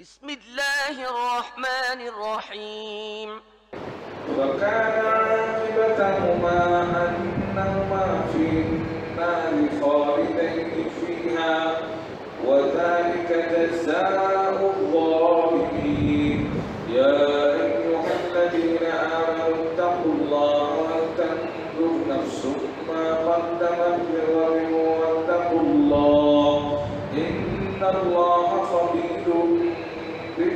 بسم الله الرحمن الرحيم وكان عاقبتهما أنهما في النار خالدين فيها وذلك جزاء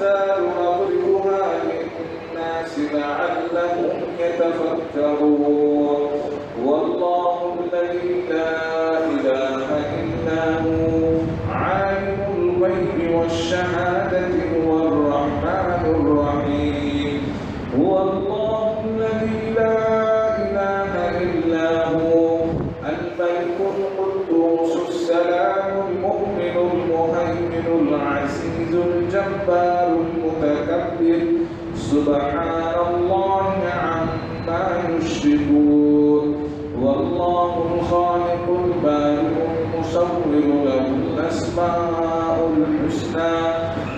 الأمثال نضربها للناس لعلهم يتفكرون والله الذي لا إله إلا هو عالم الغيب والشهادة هو الرحمن الرحيم هو الله الذي لا إله إلا هو الملك القدوس السلام المؤمن المهيمن العزيز الجبار يكبر سبحان الله عما يشركون والله الخالق البارئ المصور له الاسماء الحسنى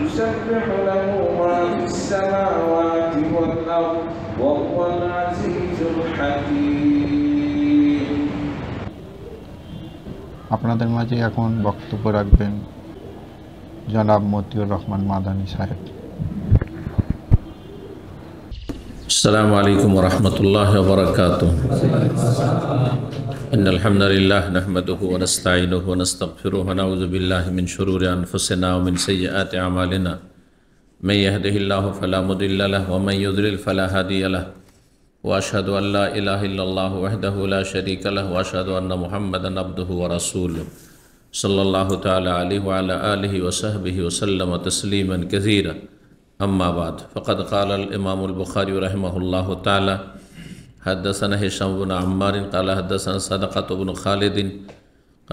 يسبح له ما في السماوات والارض وهو العزيز الحكيم আপনাদের মাঝে এখন বক্তব্য রাখবেন জনাব মতিউর রহমান মাদানী সাহেব السلام علیکم ورحمت اللہ وبرکاتہ ان الحمدللہ نحمده ونستعینه ونستغفره ونعوذ باللہ من شرور انفسنا ومن سیئات عمالنا من یهده اللہ فلا مدل لہ ومن یدرل فلا حدی لہ واشهد ان لا الہ الا اللہ وحده لا شریک لہ واشهد ان محمد نبده ورسول صلی اللہ تعالی علیہ وعلا آلہ وصحبہ وسلم تسلیما کذیرا أما بعد فقد قال الإمام البخاري رحمه الله تعالى حدثنا هشام بن عمار قال حدثنا صدقة بن خالد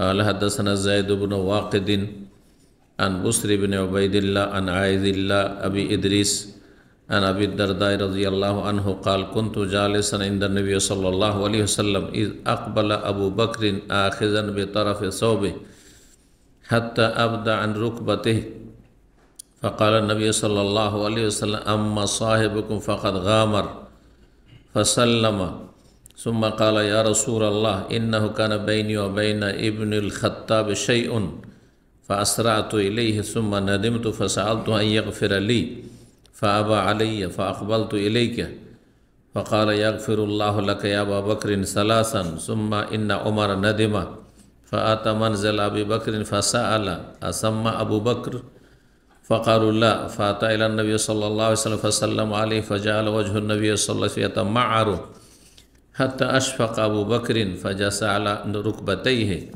قال حدثنا زيد بن واقد عن بصر بن عبيد الله عن عائذ الله أبي إدريس عن أبي الدرداء رضي الله عنه قال كنت جالسا عند النبي صلى الله عليه وسلم إذ أقبل أبو بكر آخذا بطرف صوبه حتى أبدأ عن ركبته فقال النبي صلى الله عليه وسلم أما صاحبكم فقد غامر فسلم ثم قال يا رسول الله إنه كان بيني وبين ابن الخطاب شيء فأسرعت إليه ثم ندمت فسألت أن يغفر لي فأبى علي فأقبلت إليك فقال يغفر الله لك يا أبا بكر ثلاثا ثم إن عمر ندم فأتى منزل أبي بكر فسأل أسمى أبو بكر فقالوا لا فأتى إلى النبي صلى الله عليه وسلم فسلم عليه فجعل وجه النبي صلى الله عليه وسلم يتمعر حتى أشفق أبو بكر فجلس على ركبتيه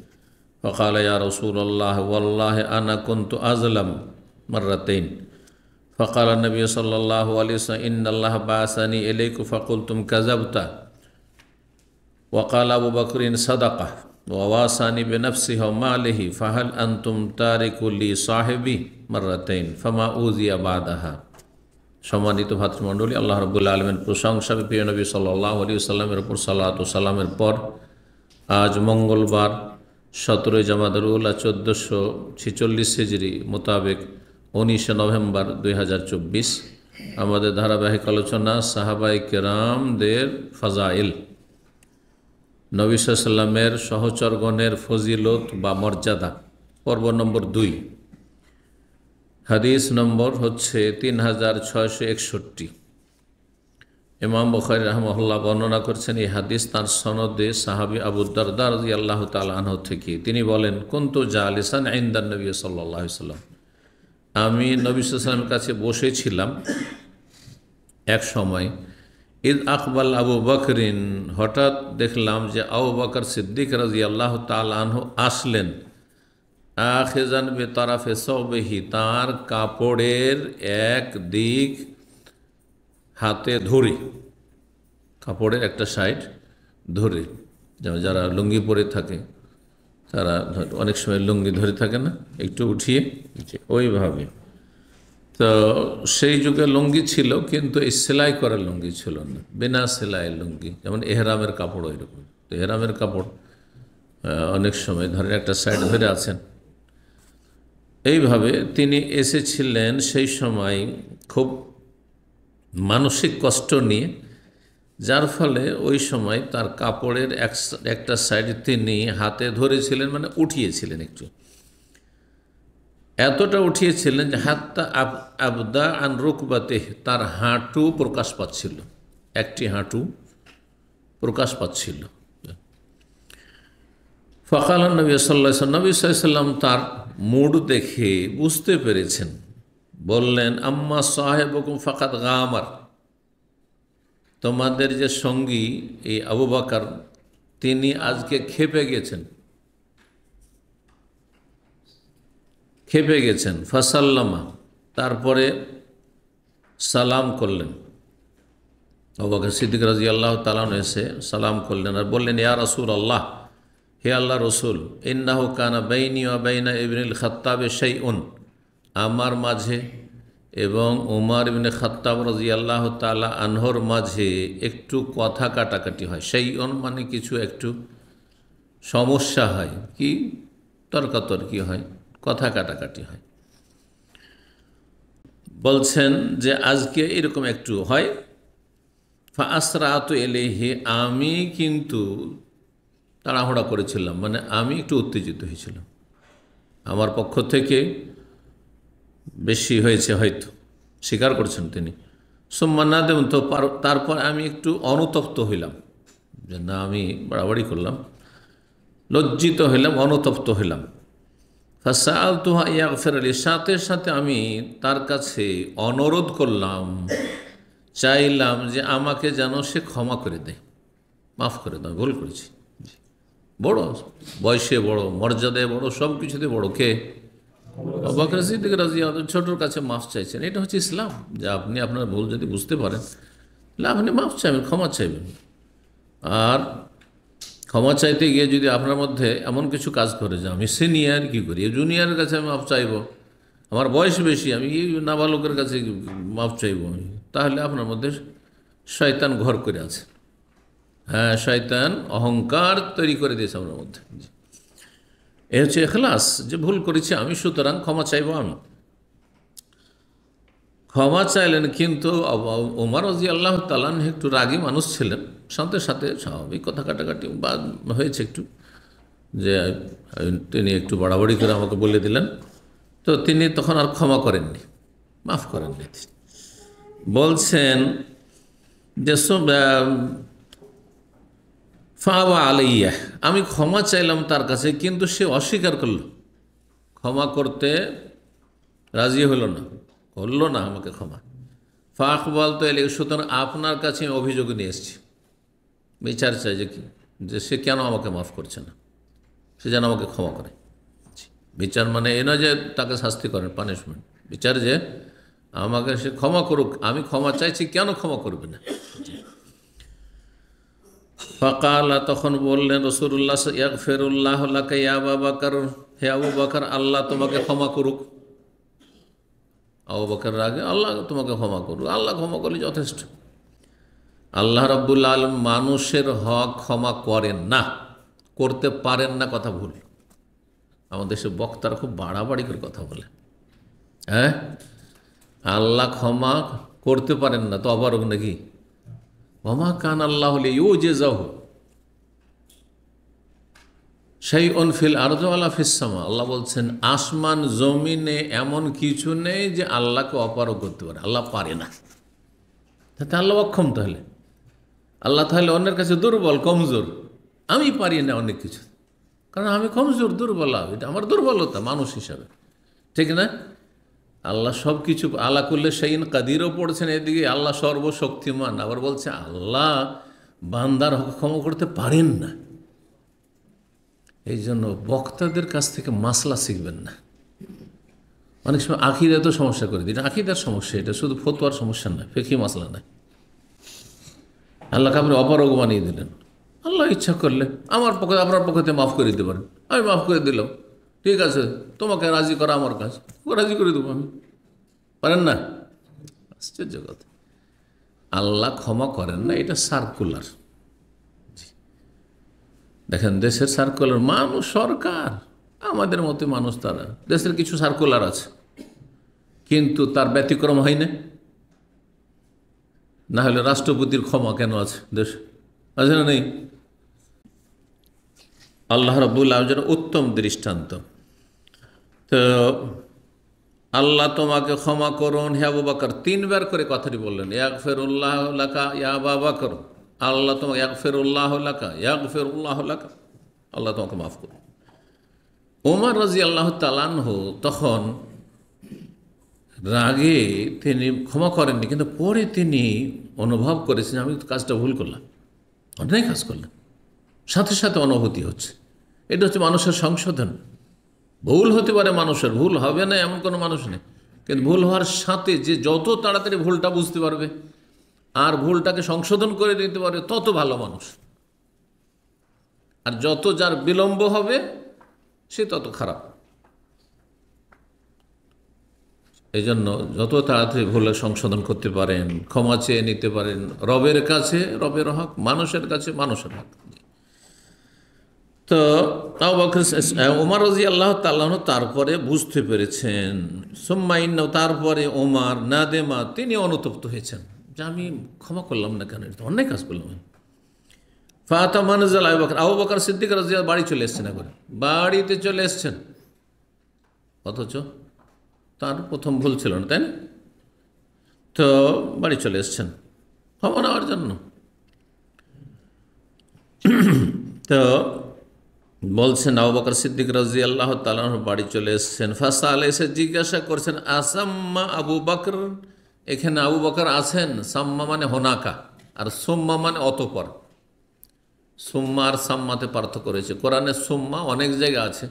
فقال يا رسول الله والله أنا كنت أظلم مرتين فقال النبي صلى الله عليه وسلم إن الله بعثني إليك فقلتم كذبت وقال أبو بكر صدقه ওয়াসানি বেনফসি মালিহি ফাহাল আন্তুম তারিকুল্লি সাহেবি মার্রাতেন ফামা উজিয়া বাদাহা সম্মানিত ভাতৃমণ্ডলী আল্লাহ রবুল্লা আলমের প্রশংসা প্রিয় নবী সাল্লাহ আলী সাল্লামের ওপর সাল্লাহ সাল্লামের পর আজ মঙ্গলবার সতেরোই জামাদার উল্লাহ চোদ্দোশো ছেচল্লিশ হিজড়ি মোতাবেক উনিশে নভেম্বর দুই আমাদের ধারাবাহিক আলোচনা সাহাবাই কেরামদের ফাজাইল নবী সহচরগণের ফজিলত বা মর্যাদা পর্ব নম্বর দুই হাদিস নম্বর হচ্ছে তিন হাজার ছয়শো একষট্টি ইমাম বখারি রহমহল্লা বর্ণনা করছেন এই হাদিস তার সনদে সাহাবি আবুদ্দারদার আল্লাহ তালন থেকে তিনি বলেন কুন্তু জা আলিসান আইন্দার নবী সাল্লাহ সাল্লাম আমি নবী সাল্লামের কাছে বসেছিলাম এক সময় ঈদ আকবাল আবু বকরিন হঠাৎ দেখলাম যে আবু বকর সিদ্দিক রাজি আল্লাহ তালহ আসলেন আখেজান বেতারাফে সবেহি তাঁর কাপড়ের এক দিক হাতে ধরে কাপড়ের একটা সাইড ধরে যারা লুঙ্গি পরে থাকে তারা অনেক সময় লুঙ্গি ধরে থাকে না একটু উঠিয়ে ওইভাবে তো সেই যুগে লুঙ্গি ছিল কিন্তু এই সেলাই করার লুঙ্গি ছিল না বিনা সেলাইয়ের লুঙ্গি যেমন এহরামের কাপড় রকম তো এহরামের কাপড় অনেক সময় ধরেন একটা সাইড ধরে আছেন এইভাবে তিনি এসেছিলেন সেই সময় খুব মানসিক কষ্ট নিয়ে যার ফলে ওই সময় তার কাপড়ের এক একটা সাইড তিনি হাতে ধরেছিলেন মানে উঠিয়েছিলেন একটু এতটা উঠিয়েছিলেন যে হাত্তা আবদা আন রুকবাতে তার হাঁটু প্রকাশ পাচ্ছিল একটি হাঁটু প্রকাশ পাচ্ছিল ফকাল নবী সাল্লা নবী সাল্লাম তার মুড দেখে বুঝতে পেরেছেন বললেন আম্মা সাহেবকুম ফাকাত গামার তোমাদের যে সঙ্গী এই আবু বাকার তিনি আজকে খেপে গেছেন খেপে গেছেন ফাসাল্লামা তারপরে সালাম করলেন অবাক সিদ্দিক রাজি আল্লাহ তালান এসে সালাম করলেন আর বললেন ইয়া রসুল আল্লাহ হে আল্লাহ রসুল ইন্নাহ কানা বেইনি বেইনা ইবনুল খাত্তাবে সেই উন আমার মাঝে এবং ওমার ইবনে খাত্তাব রাজি আল্লাহ তালা আনহর মাঝে একটু কথা কাটাকাটি হয় সেই অন মানে কিছু একটু সমস্যা হয় কি তর্কাতর্কি হয় কথা কাটাকাটি হয় বলছেন যে আজকে এরকম একটু হয় ফাসরাত হে আমি কিন্তু তাড়াহুড়া করেছিলাম মানে আমি একটু উত্তেজিত হয়েছিলাম আমার পক্ষ থেকে বেশি হয়েছে হয়তো স্বীকার করছেন তিনি সম্মান না দেবেন তো তারপর আমি একটু অনুতপ্ত হইলাম যে না আমি বাড়াবাড়ি করলাম লজ্জিত হইলাম অনুতপ্ত হইলাম ফাসাল তোহা ইয়াগফের আলী সাথে সাথে আমি তার কাছে অনুরোধ করলাম চাইলাম যে আমাকে যেন সে ক্ষমা করে দেয় মাফ করে দেয় ভুল করেছি বড় বয়সে বড় মর্যাদায় বড় সব কিছুতে বড় কে ছোটর ছোটোর কাছে মাফ চাইছেন এটা হচ্ছে ইসলাম যে আপনি আপনার ভুল যদি বুঝতে পারেন তাহলে আপনি মাফ চাইবেন ক্ষমা চাইবেন আর ক্ষমা চাইতে গিয়ে যদি আপনার মধ্যে এমন কিছু কাজ করে যে আমি সিনিয়র কী করি জুনিয়রের কাছে আমি মাফ চাইব আমার বয়স বেশি আমি নাবালকের কাছে মাফ চাইব আমি তাহলে আপনার মধ্যে শয়তান ঘর করে আছে হ্যাঁ শয়তান অহংকার তৈরি করে দিয়েছে আমার মধ্যে এ হচ্ছে এখলাস যে ভুল করেছি আমি সুতরাং ক্ষমা চাইব আমি ক্ষমা চাইলেন কিন্তু ওমার রাজি আল্লাহ তালান একটু রাগী মানুষ ছিলেন সাথে সাথে স্বাভাবিক কথা কাটাকাটি বা হয়েছে একটু যে তিনি একটু বাড়াবাড়ি করে আমাকে বলে দিলেন তো তিনি তখন আর ক্ষমা করেননি মাফ করেননি বলছেন যে ফাওয়া আলাইয়া আমি ক্ষমা চাইলাম তার কাছে কিন্তু সে অস্বীকার করল ক্ষমা করতে রাজি হলো না করলো না আমাকে ক্ষমা ফাঁক তো এলে সুতরাং আপনার কাছে অভিযোগ নিয়ে এসেছি বিচার চাই যে কি যে সে কেন আমাকে মাফ করছে না সে যেন আমাকে ক্ষমা করে বিচার মানে এ নয় যে তাকে শাস্তি করেন পানিশমেন্ট বিচার যে আমাকে সে ক্ষমা করুক আমি ক্ষমা চাইছি কেন ক্ষমা করবে না ফাঁকাল্লা তখন বললেন রসুরুল্লাহ ফেরুল্লাহ ইয়া বাবাকার হে আবু বাকার আল্লাহ তোমাকে ক্ষমা করুক আবু বাকার রাগে আল্লাহ তোমাকে ক্ষমা করুক আল্লাহ ক্ষমা করলে যথেষ্ট আল্লাহ রব্বুল আলম মানুষের হক ক্ষমা করেন না করতে পারেন না কথা ভুল আমাদের দেশে বক্তারা খুব বাড়াবাড়ি করে কথা বলে হ্যাঁ আল্লাহ ক্ষমা করতে পারেন না তো অবারক নাকি ক্ষমা কান আল্লাহ হলে ইউ যে যাহ সেই অনফিল আরজ আল্লাহ ফিসামা আল্লাহ বলছেন আসমান জমিনে এমন কিছু নেই যে আল্লাহকে অপারক করতে পারে আল্লাহ পারে না তাতে আল্লাহ অক্ষম তাহলে আল্লাহ তাহলে অন্যের কাছে দুর্বল কমজোর আমি পারি না অনেক কিছু কারণ আমি কমজোর দুর্বল এটা আমার দুর্বলতা মানুষ হিসাবে ঠিক না আল্লাহ সব কিছু আল্লাহ করলে সেইন কাদিরও পড়ছেন এদিকে আল্লাহ সর্বশক্তিমান আবার বলছে আল্লাহ বান্দার ক্ষমা করতে পারেন না এই জন্য বক্তাদের কাছ থেকে মাসলা শিখবেন না অনেক সময় আখিরা তো সমস্যা করে দিন আখিদার সমস্যা এটা শুধু ফতোয়ার সমস্যা না ফেকি মাসলা নয় আল্লাহ কাপড়ে অপারগ বানিয়ে দিলেন আল্লাহ ইচ্ছা করলে আমার পক্ষে আপনার পক্ষে মাফ করে দিতে পারেন আমি মাফ করে দিলাম ঠিক আছে তোমাকে রাজি করা আমার কাজ রাজি করে দেবো আমি পারেন না আশ্চর্য কথা আল্লাহ ক্ষমা করেন না এটা সার্কুলার দেখেন দেশের সার্কুলার মানুষ সরকার আমাদের মতো মানুষ তারা দেশের কিছু সার্কুলার আছে কিন্তু তার ব্যতিক্রম হয় না না হলে রাষ্ট্রপতির ক্ষমা কেন আছে দেশ আছে না নেই আল্লাহ রাবুল আলমের উত্তম দৃষ্টান্ত তো আল্লাহ তোমাকে ক্ষমা করুন হে আবু বাকর তিনবার করে কথাটি বললেন এক ফের উল্লাহ লাকা ইয়া বাবা করুন আল্লাহ তোমাকে ফের উল্লাহ লাকা ইয়াক উল্লাহ লাকা আল্লাহ তোমাকে মাফ করুন ওমার রাজি আল্লাহ তালানহ তখন রাগে তিনি ক্ষমা করেননি কিন্তু পরে তিনি অনুভব করেছেন আমি কাজটা ভুল করলাম অন্যায় কাজ করলাম সাথে সাথে অনুভূতি হচ্ছে এটা হচ্ছে মানুষের সংশোধন ভুল হতে পারে মানুষের ভুল হবে না এমন কোনো মানুষ নেই কিন্তু ভুল হওয়ার সাথে যে যত তাড়াতাড়ি ভুলটা বুঝতে পারবে আর ভুলটাকে সংশোধন করে দিতে পারবে তত ভালো মানুষ আর যত যার বিলম্ব হবে সে তত খারাপ এই জন্য যত তাড়াতাড়ি ভুলে সংশোধন করতে পারেন ক্ষমা চেয়ে নিতে পারেন রবের কাছে রবের হক মানুষের কাছে মানুষের হক তো ওমার রাজি আল্লাহ তাল্লাহ তারপরে বুঝতে পেরেছেন সোম্মাইন তারপরে ওমার নাদেমা তিনি অনুতপ্ত হয়েছেন যে আমি ক্ষমা করলাম না কেন অনেক কাজ করলাম ফাতা মানজাল আবু বাকর আবু বাকর সিদ্দিক রাজিয়া বাড়ি চলে এসছেন একবার বাড়িতে চলে এসছেন অথচ তার প্রথম ভুল ছিল না তাই না তো বাড়ি চলে এসছেন খবর নেওয়ার জন্য তো বলছেন আবাকর সিদ্দিক রাজি আল্লাহ তালাহ বাড়ি চলে এসছেন ফাঁসা আলে এসে জিজ্ঞাসা করছেন আসাম্মা আবু বাকর এখানে আবু বাকর আছেন সাম্মা মানে হোনাকা আর সোম্মা মানে অতপর সোম্মা আর সাম্মাতে পার্থক্য রয়েছে কোরআনে সোম্মা অনেক জায়গা আছে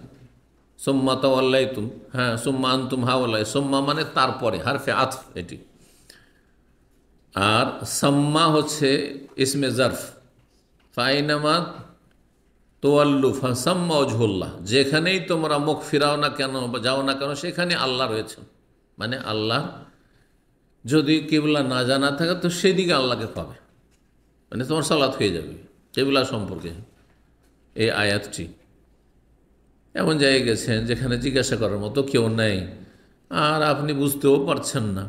সোম্মা আল্লাহ তুম হ্যাঁ সোম্মা আন্তুম আল্লাহ সোম্মা মানে তারপরে হারফে আথ এটি আর সাম্মা হচ্ছে ইসমে জারফ ফাইনামাত তোয়াল্লু ফাসাম্মা ওঝোল্লাহ যেখানেই তোমরা মুখ ফিরাও না কেন বা যাও না কেন সেখানে আল্লাহ রয়েছে মানে আল্লাহ যদি কেবলা না জানা থাকে তো সেদিকে আল্লাহকে পাবে মানে তোমার সালাত হয়ে যাবে কেবলা সম্পর্কে এই আয়াতটি এমন জায়গায় গেছেন যেখানে জিজ্ঞাসা করার মতো কেউ নেই আর আপনি বুঝতেও পারছেন না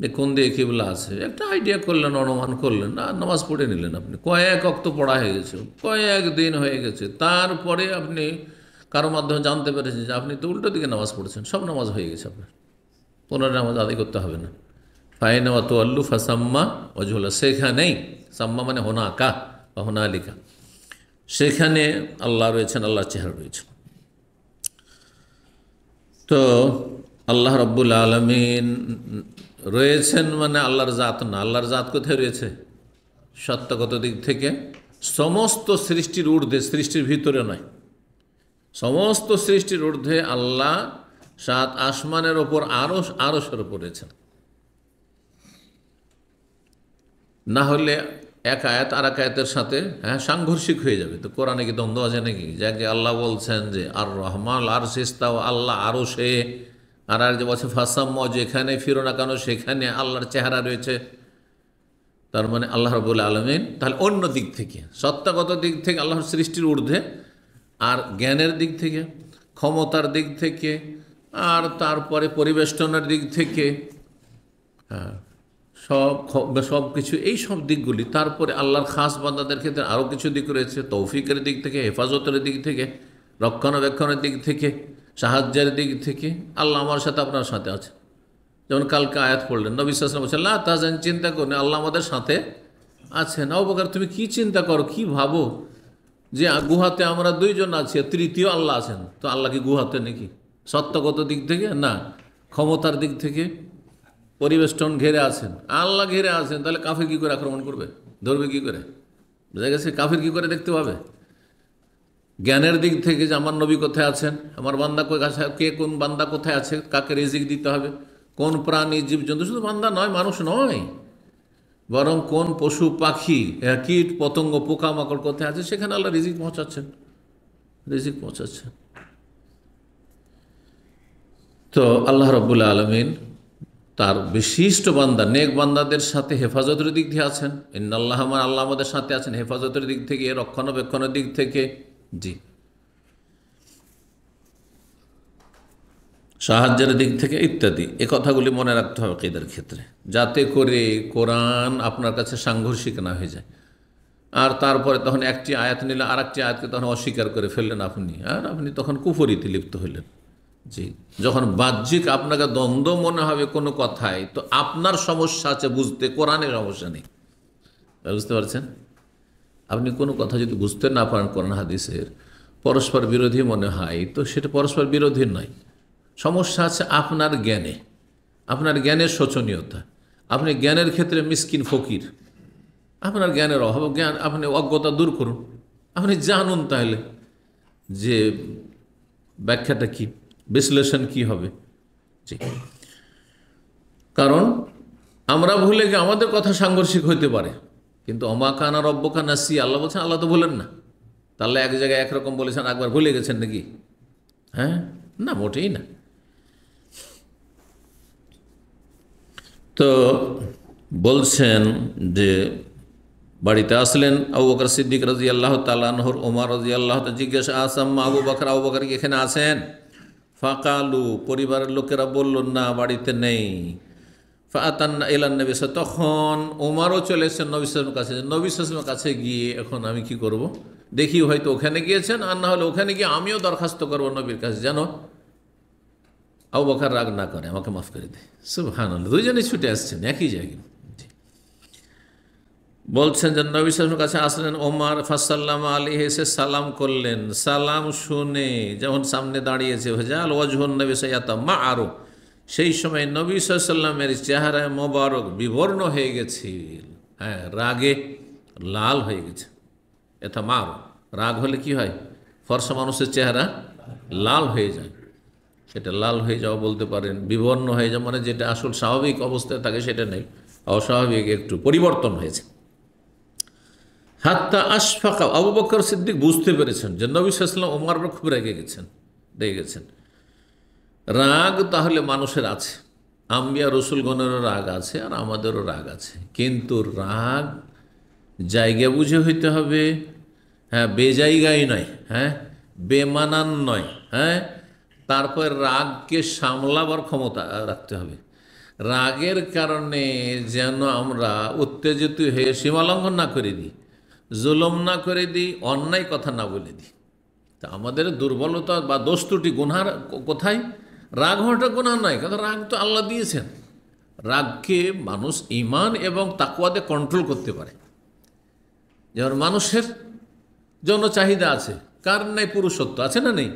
যে কোন কী বলে আছে একটা আইডিয়া করলেন অনুমান করলেন আর নামাজ পড়ে নিলেন আপনি কয়েক অক্ত পড়া হয়ে গেছে কয়েক দিন হয়ে গেছে তারপরে আপনি কারো মাধ্যমে জানতে পেরেছেন যে আপনি তো উল্টো দিকে নামাজ পড়েছেন সব নামাজ হয়ে গেছে আপনার পুনরায় নামাজ আদায় করতে হবে না ফাইন অত আল্লু ফাসাম্মা অজুলা সেখানেই সাম্মা মানে হোনা আঁকা বা হোনা আলিকা সেখানে আল্লাহ রয়েছেন আল্লাহর চেহারা রয়েছেন তো আল্লাহ রব্বুল আলমিন রয়েছেন মানে আল্লাহর জাত না আল্লাহর জাত কোথায় রয়েছে সত্যগত দিক থেকে সমস্ত সৃষ্টির ঊর্ধ্বে সৃষ্টির ভিতরে নয় সমস্ত সৃষ্টির ঊর্ধ্বে আল্লাহ সাত আসমানের ওপর আরো আরো সরে পড়েছেন না হলে এক আয়াত আর এক আয়াতের সাথে হ্যাঁ সাংঘর্ষিক হয়ে যাবে তো কোরআনে কি দ্বন্দ্ব আছে নাকি যাকে আল্লাহ বলছেন যে আর রহমান আর সিস্তাও আল্লাহ আরও সে আর আর যে বলছে ফাসাম্ম যেখানে ফিরো না কেন সেখানে আল্লাহর চেহারা রয়েছে তার মানে আল্লাহ রবুল আলমিন তাহলে অন্য দিক থেকে সত্তাগত দিক থেকে আল্লাহর সৃষ্টির ঊর্ধ্বে আর জ্ঞানের দিক থেকে ক্ষমতার দিক থেকে আর তারপরে পরিবেষ্টনের দিক থেকে হ্যাঁ সব সব কিছু এই সব দিকগুলি তারপরে আল্লাহর খাস বান্দাদের ক্ষেত্রে আরও কিছু দিক রয়েছে তৌফিকের দিক থেকে হেফাজতের দিক থেকে রক্ষণাবেক্ষণের দিক থেকে সাহায্যের দিক থেকে আল্লাহ আমার সাথে আপনার সাথে আছে যেমন কালকে আয়াত পড়লেন নবিশ্বাস বলছেন বলছেন তা তাজান চিন্তা করেন আল্লাহ আমাদের সাথে আছে না উপকার তুমি কি চিন্তা করো কি ভাবো যে গুহাতে আমরা দুইজন আছি তৃতীয় আল্লাহ আছেন তো আল্লাহ কি গুহাতে নাকি সত্যগত দিক থেকে না ক্ষমতার দিক থেকে পরিবেষ্টন ঘেরে আছেন আল্লাহ ঘেরে আছেন তাহলে কাফের কী করে আক্রমণ করবে ধরবে কী করে বোঝা গেছে কাফের কী করে দেখতে পাবে জ্ঞানের দিক থেকে যে আমার নবী কোথায় আছেন আমার বান্দা কে কোন বান্দা কোথায় আছে কাকে রেজিক দিতে হবে কোন প্রাণী জীবজন্তু শুধু বান্দা নয় মানুষ নয় বরং কোন পশু পাখি হ্যাঁ, কীট পতঙ্গ পোকামাকড় কোথায় আছে সেখানে আল্লাহ রিজিক পৌঁছাচ্ছেন রিজিক পৌঁছাচ্ছেন তো আল্লাহ রবুল্লা আলমিন তার বিশিষ্ট বান্দা নেক বান্দাদের সাথে হেফাজতের দিক দিয়ে আছেন ইন্নআল্লাহ আল্লাহ আমাদের সাথে আছেন হেফাজতের দিক থেকে রক্ষণাবেক্ষণের দিক থেকে জি সাহায্যের দিক থেকে ইত্যাদি এ কথাগুলি মনে রাখতে হবে কেদের ক্ষেত্রে যাতে করে কোরআন আপনার কাছে সাংঘর্ষিক না হয়ে যায় আর তারপরে তখন একটি আয়াত নিলে আর একটি আয়াতকে তখন অস্বীকার করে ফেললেন আপনি আর আপনি তখন কুফরিতে লিপ্ত হইলেন জি যখন বাহ্যিক আপনাকে দ্বন্দ্ব মনে হবে কোনো কথায় তো আপনার সমস্যা আছে বুঝতে কোরআনের সমস্যা নেই বুঝতে পারছেন আপনি কোনো কথা যদি বুঝতে না পারেন কোরআন হাদিসের পরস্পর বিরোধী মনে হয় তো সেটা পরস্পর বিরোধী নয় সমস্যা আছে আপনার জ্ঞানে আপনার জ্ঞানের শোচনীয়তা আপনি জ্ঞানের ক্ষেত্রে মিসকিন ফকির আপনার জ্ঞানের অভাব জ্ঞান আপনি অজ্ঞতা দূর করুন আপনি জানুন তাহলে যে ব্যাখ্যাটা কী বিশ্লেষণ কি হবে কারণ আমরা ভুলে গিয়ে আমাদের কথা সাংঘর্ষিক হইতে পারে কিন্তু অমাকানা রব্বকা সি আল্লাহ বলছেন আল্লাহ তো বলেন না তাহলে এক জায়গায় একরকম বলেছেন একবার ভুলে গেছেন নাকি হ্যাঁ না মোটেই না তো বলছেন যে বাড়িতে আসলেন আবু বকর সিদ্দিক রাজি আল্লাহ তাল্লাহর ওমার রাজি আল্লাহ জিজ্ঞাসা আসাম আবু বকর আবু বকর এখানে আছেন ফাঁকালু পরিবারের লোকেরা বলল না বাড়িতে নেই ফাতান্না এলান নবী তখন ওমারও চলে এসেছেন নবী সালামের কাছে নবী সালামের কাছে গিয়ে এখন আমি কি করব। দেখি হয়তো ওখানে গিয়েছেন আর না হলে ওখানে গিয়ে আমিও দরখাস্ত করবো নবীর কাছে জানো আবু বকার রাগ না করে আমাকে মাফ করে সব সুবহান দুজনেই ছুটে আসছেন একই জায়গায় বলছেন যে নবী সালামের কাছে আসলেন ওমার ফাসাল্লাম আলী এসে সালাম করলেন সালাম শুনে যেমন সামনে দাঁড়িয়েছে ভেজাল ওয়াজহন নবী সৈয়াতা মা আরো সেই সময় নবী সাল্লামের চেহারায় মোবারক বিবর্ণ হয়ে গেছিল হ্যাঁ রাগে লাল হয়ে গেছে এটা মার রাগ হলে কি হয় ফর্সা মানুষের চেহারা লাল হয়ে যায় সেটা লাল হয়ে যাওয়া বলতে পারেন বিবর্ণ হয়ে যাওয়া মানে যেটা আসল স্বাভাবিক অবস্থায় থাকে সেটা নেই অস্বাভাবিক একটু পরিবর্তন হয়েছে হাত্তা আশফাকা আবু বকর সিদ্দিক বুঝতে পেরেছেন যে নবী সাল্লাম ওমর খুব রেগে গেছেন রেগে গেছেন রাগ তাহলে মানুষের আছে আম্বিয়া রসুলগণেরও রাগ আছে আর আমাদেরও রাগ আছে কিন্তু রাগ জায়গা বুঝে হইতে হবে হ্যাঁ বেজায়গাই নয় হ্যাঁ বেমানান নয় হ্যাঁ তারপর রাগকে সামলাবার ক্ষমতা রাখতে হবে রাগের কারণে যেন আমরা উত্তেজিত হয়ে সীমালঙ্ঘন না করে দিই জুলম না করে দিই অন্যায় কথা না বলে দিই তা আমাদের দুর্বলতা বা দস্তুটি ত্রুটি গুনহার কোথায় রাগ হওয়াটা গুণা নয় কারণ রাগ তো আল্লাহ দিয়েছেন রাগকে মানুষ ইমান এবং তাকুয়াতে কন্ট্রোল করতে পারে যেমন মানুষের জন্য চাহিদা আছে কার নাই পুরুষত্ব আছে না নেই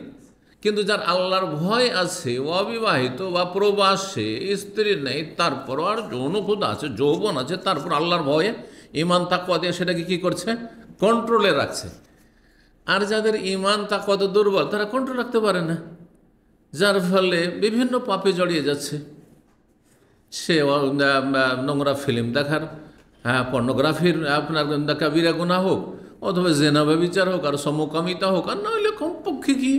কিন্তু যার আল্লাহর ভয় আছে অবিবাহিত বা প্রবাসে স্ত্রী নেই তারপর আর যৌন আছে যৌবন আছে তারপর আল্লাহর ভয়ে ইমান তাকুয়া দিয়ে সেটাকে কি করছে কন্ট্রোলে রাখছে আর যাদের ইমান তাকুয়া তো দুর্বল তারা কন্ট্রোল রাখতে পারে না যার ফলে বিভিন্ন পাপে জড়িয়ে যাচ্ছে সে নোংরা ফিল্ম দেখার হ্যাঁ পর্নোগ্রাফির আপনার কাবিরা গুণা হোক অথবা জেনাবা বিচার হোক আর সমকামিতা হোক আর নাহলে কমপক্ষে কি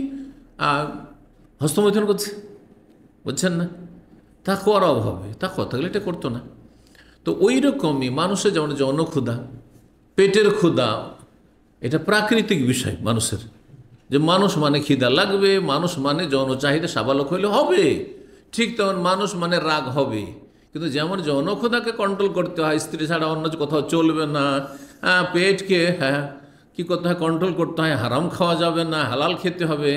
হস্তমৈথন করছে বুঝছেন না তা করা অভাবে তা কথা থাকলে এটা করতো না তো ওই রকমই মানুষের যেমন যৌনক্ষুধা পেটের ক্ষুদা এটা প্রাকৃতিক বিষয় মানুষের যে মানুষ মানে খিদা লাগবে মানুষ মানে যৌন চাহিদা সাবালক হইলে হবে ঠিক তেমন মানুষ মানে রাগ হবে কিন্তু যেমন যৌন ক্ষুদাকে কন্ট্রোল করতে হয় স্ত্রী ছাড়া অন্য কোথাও চলবে না হ্যাঁ পেটকে হ্যাঁ কী করতে হয় কন্ট্রোল করতে হয় হারাম খাওয়া যাবে না হালাল খেতে হবে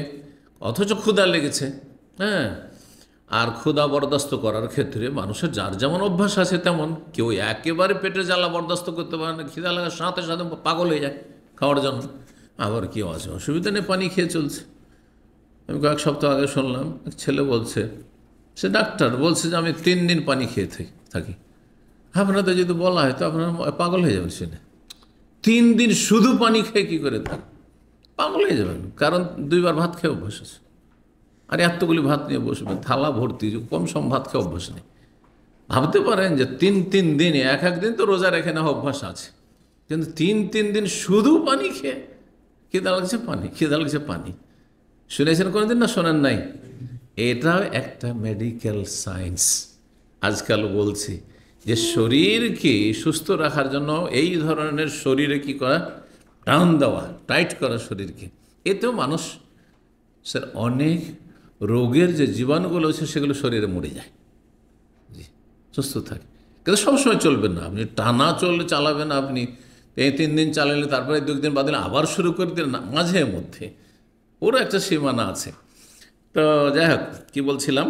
অথচ ক্ষুদা লেগেছে হ্যাঁ আর ক্ষুদা বরদাস্ত করার ক্ষেত্রে মানুষের যার যেমন অভ্যাস আছে তেমন কেউ একেবারে পেটে জ্বালা বরদাস্ত করতে পারে না খিদা লাগার সাথে সাথে পাগল হয়ে যায় খাওয়ার জন্য আবার কেউ আছে অসুবিধা নেই পানি খেয়ে চলছে আমি কয়েক সপ্তাহ আগে শুনলাম এক ছেলে বলছে সে ডাক্তার বলছে যে আমি তিন দিন পানি খেয়ে থাকি আপনাদের যদি বলা হয় তো আপনার পাগল হয়ে যাবেন শুনে তিন দিন শুধু পানি খেয়ে কী করে থাক পাগল হয়ে যাবেন কারণ দুইবার ভাত খেয়ে অভ্যাস আছে আর এতগুলি ভাত নিয়ে বসবেন থালা ভর্তি কম সম ভাত খেয়ে অভ্যাস নেই ভাবতে পারেন যে তিন তিন দিনে এক এক দিন তো রোজা রেখে নেওয়া অভ্যাস আছে কিন্তু তিন তিন দিন শুধু পানি খেয়ে খেদা লাগছে পানি দাঁড় লাগছে পানি শুনেছেন কোনোদিন না শোনেন নাই এটাও একটা মেডিকেল সায়েন্স আজকাল বলছি যে শরীরকে সুস্থ রাখার জন্য এই ধরনের শরীরে কি করা টান দেওয়া টাইট করা শরীরকে এতেও মানুষ অনেক রোগের যে জীবাণুগুলো আছে সেগুলো শরীরে মরে যায় জি সুস্থ থাকে কিন্তু সবসময় চলবে না আপনি টানা চললে চালাবেন আপনি তিন দিন চালালে তারপরে দুদিন বাদ দিন আবার শুরু করে দিলেন মাঝে মধ্যে ওরও একটা সীমানা আছে তো যাই হোক কী বলছিলাম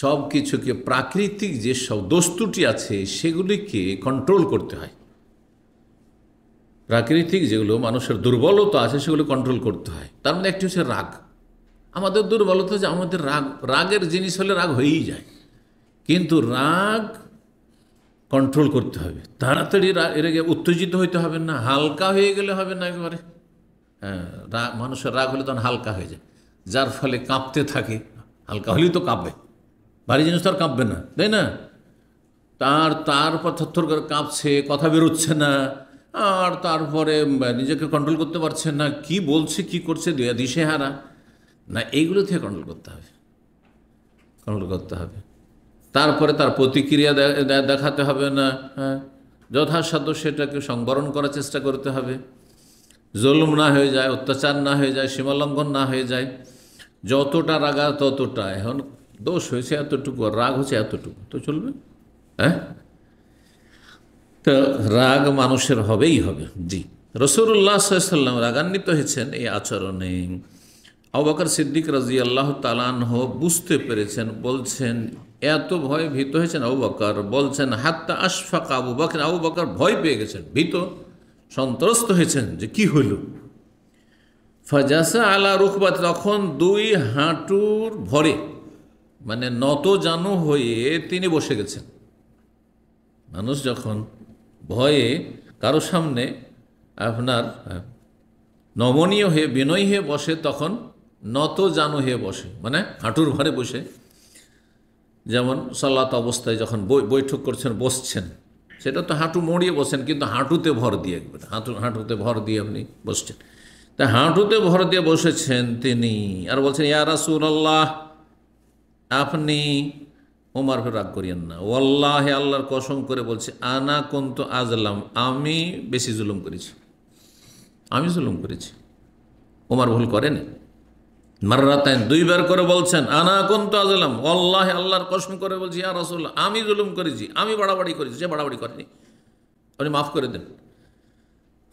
সব কিছুকে প্রাকৃতিক যেসব দস্তুটি আছে সেগুলিকে কন্ট্রোল করতে হয় প্রাকৃতিক যেগুলো মানুষের দুর্বলতা আছে সেগুলো কন্ট্রোল করতে হয় তার মধ্যে মানে একটি হচ্ছে রাগ আমাদের দুর্বলতা যে আমাদের রাগ রাগের জিনিস হলে রাগ হয়েই যায় কিন্তু রাগ কন্ট্রোল করতে হবে তাড়াতাড়ি রেগে উত্তেজিত হইতে হবে না হালকা হয়ে গেলে হবে না একেবারে হ্যাঁ রাগ মানুষের রাগ হলে তখন হালকা হয়ে যায় যার ফলে কাঁপতে থাকে হালকা হলেই তো কাঁপবে ভারী জিনিস তো আর কাঁপবে না তাই না তার তার পথর কাঁপছে কথা বেরোচ্ছে না আর তারপরে নিজেকে কন্ট্রোল করতে পারছে না কি বলছে কি করছে দিশেহারা না এইগুলো থেকে কন্ট্রোল করতে হবে কন্ট্রোল করতে হবে তারপরে তার প্রতিক্রিয়া দেখাতে হবে না হ্যাঁ যথাসাধ্য সেটাকে সংবরণ করার চেষ্টা করতে হবে জলুম না হয়ে যায় অত্যাচার না হয়ে যায় সীমালঙ্ঘন না হয়ে যায় যতটা রাগা ততটা এখন দোষ হয়েছে এতটুকু আর রাগ হচ্ছে এতটুকু তো চলবে হ্যাঁ তো রাগ মানুষের হবেই হবে জি রসুল্লাহ সাল্লাম রাগান্বিত হয়েছেন এই আচরণে অবাকর সিদ্দিক রাজি আল্লাহ তালানহ বুঝতে পেরেছেন বলছেন এত ভয় ভীত হয়েছেন আবু বলছেন হাতটা আশফাক আবু বাকর আবু বাকর ভয় পেয়ে গেছেন ভীত সন্ত্রস্ত হয়েছেন যে কি হইল ফাজাসা আলা রুখবাত তখন দুই হাঁটুর ভরে মানে নত জানু হয়ে তিনি বসে গেছেন মানুষ যখন ভয়ে কারো সামনে আপনার নমনীয় হয়ে বিনয়ী হয়ে বসে তখন নত জানু হয়ে বসে মানে হাঁটুর ঘরে বসে যেমন সাল্লাত অবস্থায় যখন বৈঠক করছেন বসছেন সেটা তো হাঁটু মড়িয়ে বসেন কিন্তু হাঁটুতে ভর দিয়ে একবার হাঁটু হাঁটুতে ভর দিয়ে আপনি বসছেন তা হাঁটুতে ভর দিয়ে বসেছেন তিনি আর বলছেন ইয়া আল্লাহ আপনি ওমার রাগ করিয়েন না আল্লাহ হে আল্লাহর কসম করে বলছে আনা কন্ত আজলাম আমি বেশি জুলুম করেছি আমি জুলুম করেছি ওমার ভুল করেনি মার্রাতায়ন দুইবার করে বলছেন আনা কোন তো আজলাম আল্লাহ আল্লাহর কসম করে বলছি ইয়া রসুল আমি জুলুম করেছি আমি বাড়াবাড়ি করেছি সে বাড়াবাড়ি করেনি আপনি মাফ করে দেন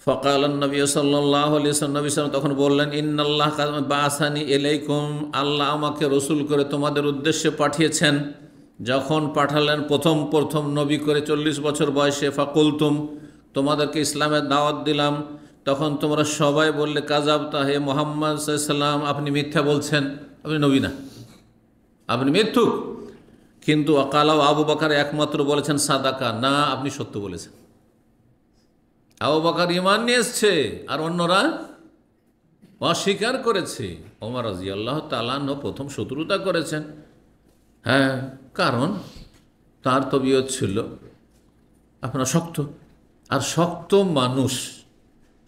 ফকাল নবী সাল্লাহ নবী সালাম তখন বললেন ইন্নাল্লাহ বাসানি এলাইকুম আল্লাহ আমাকে রসুল করে তোমাদের উদ্দেশ্যে পাঠিয়েছেন যখন পাঠালেন প্রথম প্রথম নবী করে চল্লিশ বছর বয়সে ফাকুলতুম তোমাদেরকে ইসলামের দাওয়াত দিলাম তখন তোমরা সবাই বললে কাজাব তাহে মোহাম্মদ সাল্লাম আপনি মিথ্যা বলছেন আপনি নবী না আপনি মিথ্যুক কিন্তু অকালাও আবু বাকার একমাত্র বলেছেন সাদাকা না আপনি সত্য বলেছেন আবু বাকার ইমান নিয়ে এসছে আর অন্যরা অস্বীকার করেছে ওমর রাজি আল্লাহ তালান প্রথম শত্রুতা করেছেন হ্যাঁ কারণ তার তবিয়ত ছিল আপনার শক্ত আর শক্ত মানুষ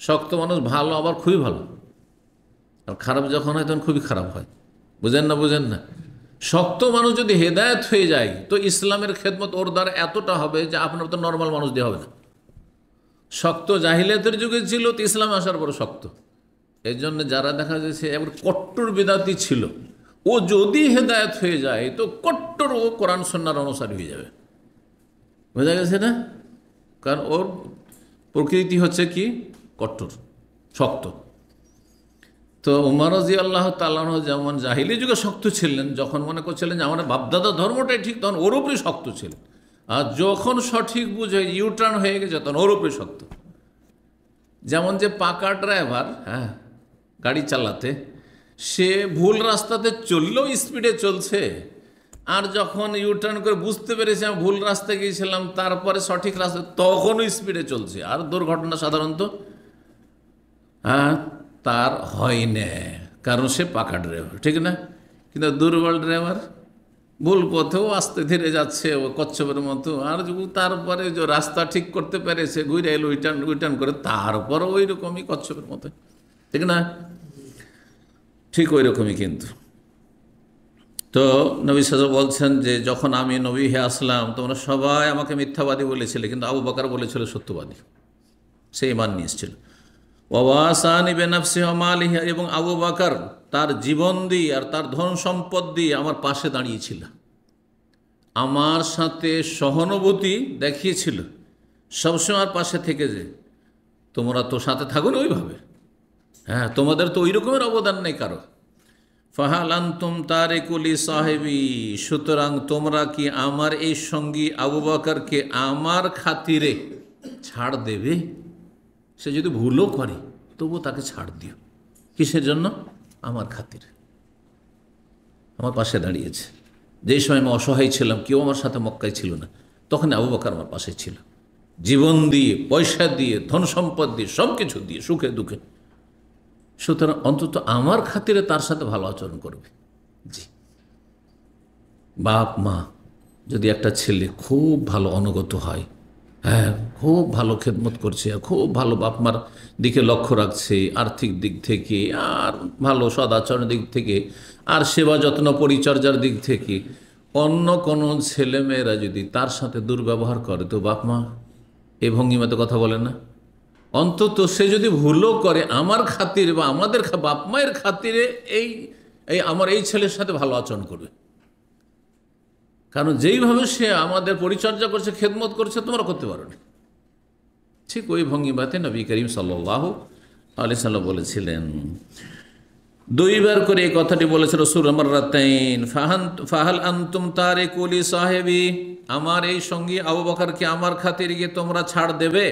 শক্ত মানুষ ভালো আবার খুবই ভালো আর খারাপ যখন হয় তখন খুবই খারাপ হয় বুঝেন না বুঝেন না শক্ত মানুষ যদি হেদায়ত হয়ে যায় তো ইসলামের খেদমত ওর দ্বারা এতটা হবে যে আপনার তো নর্মাল মানুষ দিয়ে হবে না শক্ত জাহিলিয়াতের যুগে ছিল তো ইসলাম আসার পর শক্ত এর জন্য যারা দেখা যাচ্ছে একবার কট্টর বেদাতি ছিল ও যদি হেদায়ত হয়ে যায় তো কট্টর ও কোরআন সন্ন্যার অনুসারী হয়ে যাবে বোঝা গেছে না কারণ ওর প্রকৃতি হচ্ছে কি কট্টর শক্ত তো উমার রাজি আল্লাহ তালানো যেমন জাহিলি যুগে শক্ত ছিলেন যখন মনে করছিলেন যে আমার বাপদাদা ধর্মটাই ঠিক তখন ওর উপরে শক্ত ছিলেন আর যখন সঠিক বুঝে ইউটার্ন হয়ে গেছে তখন ওর উপরে শক্ত যেমন যে পাকা ড্রাইভার হ্যাঁ গাড়ি চালাতে সে ভুল রাস্তাতে চললেও স্পিডে চলছে আর যখন ইউটার্ন করে বুঝতে পেরেছি আমি ভুল রাস্তায় গিয়েছিলাম তারপরে সঠিক রাস্তা তখনও স্পিডে চলছে আর দুর্ঘটনা সাধারণত তার হয় না কারণ সে পাকা ড্রাইভার ঠিক না কিন্তু দুর্বল ড্রাইভার ভুল পথেও আস্তে ধীরে যাচ্ছে ও কচ্ছপের মতো আর তারপরে যে রাস্তা ঠিক করতে পারে সে ঘুরে এলো উইটার্ন উইটার্ন করে তারপর ওই রকমই কচ্ছপের মতো ঠিক না ঠিক ওই রকমই কিন্তু তো নবী সাজ বলছেন যে যখন আমি নবী হে আসলাম তোমরা সবাই আমাকে মিথ্যাবাদী বলেছিলে কিন্তু আবু বাকার বলেছিল সত্যবাদী সে নিয়ে এসেছিলো ওয়াসানি বেনাফসি মালিহা এবং আবু বাকার তার জীবন দিয়ে আর তার ধন সম্পদ দিয়ে আমার পাশে দাঁড়িয়েছিল আমার সাথে সহানুভূতি দেখিয়েছিল সবসময় আমার পাশে থেকে যে তোমরা তো সাথে থাকো না ওইভাবে হ্যাঁ তোমাদের তো ওই রকমের অবদান নেই কারো ফাহাল তার একুলি সাহেবি সুতরাং তোমরা কি আমার এই সঙ্গী আবু বাকারকে আমার খাতিরে ছাড় দেবে সে যদি ভুলও করে তবুও তাকে ছাড় দিও কিসের জন্য আমার খাতির আমার পাশে দাঁড়িয়েছে যেই সময় আমি অসহায় ছিলাম কেউ আমার সাথে মক্কায় ছিল না তখন আবু বাকর আমার পাশে ছিল জীবন দিয়ে পয়সা দিয়ে ধন সম্পদ দিয়ে সব কিছু দিয়ে সুখে দুঃখে সুতরাং অন্তত আমার খাতিরে তার সাথে ভালো আচরণ করবে জি বাপ মা যদি একটা ছেলে খুব ভালো অনুগত হয় হ্যাঁ খুব ভালো খেদমত করছে খুব ভালো বাপমার দিকে লক্ষ্য রাখছে আর্থিক দিক থেকে আর ভালো সদাচরণের দিক থেকে আর সেবা যত্ন পরিচর্যার দিক থেকে অন্য কোনো ছেলেমেয়েরা যদি তার সাথে দুর্ব্যবহার করে তো বাপমা এ ভঙ্গিমাতে কথা বলে না অন্তত সে যদি ভুলও করে আমার খাতিরে বা আমাদের বাপ মায়ের খাতিরে এই এই আমার এই ছেলের সাথে ভালো আচরণ করবে কারণ যেইভাবে সে আমাদের পরিচর্যা করছে খেদমত করছে তোমরা করতে পারো না ঠিক ওই ভঙ্গিমাতে নবী করিম সাল্লাহ আলি সাল্লাহ বলেছিলেন দুইবার করে এই কথাটি বলেছিল আমার রাতাইন ফাহান ফাহাল আন্তুম তার কুলি সাহেবি আমার এই সঙ্গী আবু বকারকে আমার খাতির গিয়ে তোমরা ছাড় দেবে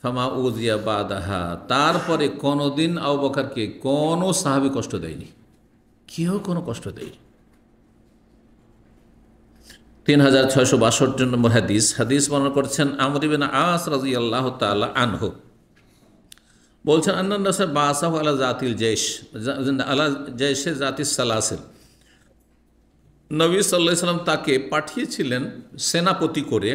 ফামা উজিয়া বাদাহা তারপরে কোনোদিন আবু বকারকে কোনো সাহাবি কষ্ট দেয়নি কেউ কোনো কষ্ট দেয়নি তিন হাজার ছয়শো বাষট্টি নম্বর হাদিস হাদিস বর্ণনা করছেন আমরিবিন আস রাজি আল্লাহ তাল আনহু বলছেন আন্নান বা বাসাহ আলা জাতিল জৈশ আলা জৈশে জাতি সালাসেল নবী সাল্লাহ সাল্লাম তাকে পাঠিয়েছিলেন সেনাপতি করে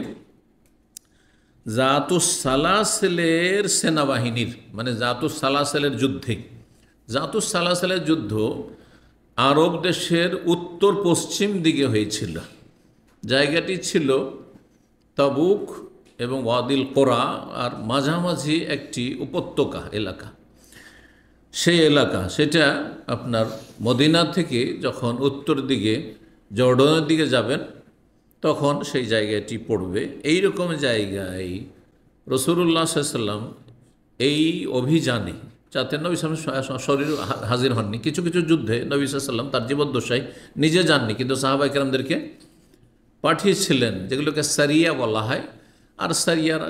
জাতু সালাসেলের সেনাবাহিনীর মানে জাতু সালাসেলের যুদ্ধে জাতু সালাসেলের যুদ্ধ আরব দেশের উত্তর পশ্চিম দিকে হয়েছিল জায়গাটি ছিল তাবুক এবং ওয়াদিল কোরা আর মাঝামাঝি একটি উপত্যকা এলাকা সেই এলাকা সেটা আপনার মদিনা থেকে যখন উত্তর দিকে জর্ডনের দিকে যাবেন তখন সেই জায়গাটি পড়বে এই রকম জায়গায় রসুরুল্লাহ সাল্লাম এই অভিযানে যাতে নবী সাল্লাম শরীর হাজির হননি কিছু কিছু যুদ্ধে নবী সাল্লাম তার জীবদ্দশায় নিজে যাননি কিন্তু সাহাবাইকারদেরকে পাঠিয়েছিলেন যেগুলোকে সারিয়া বলা হয় আর সারিয়ার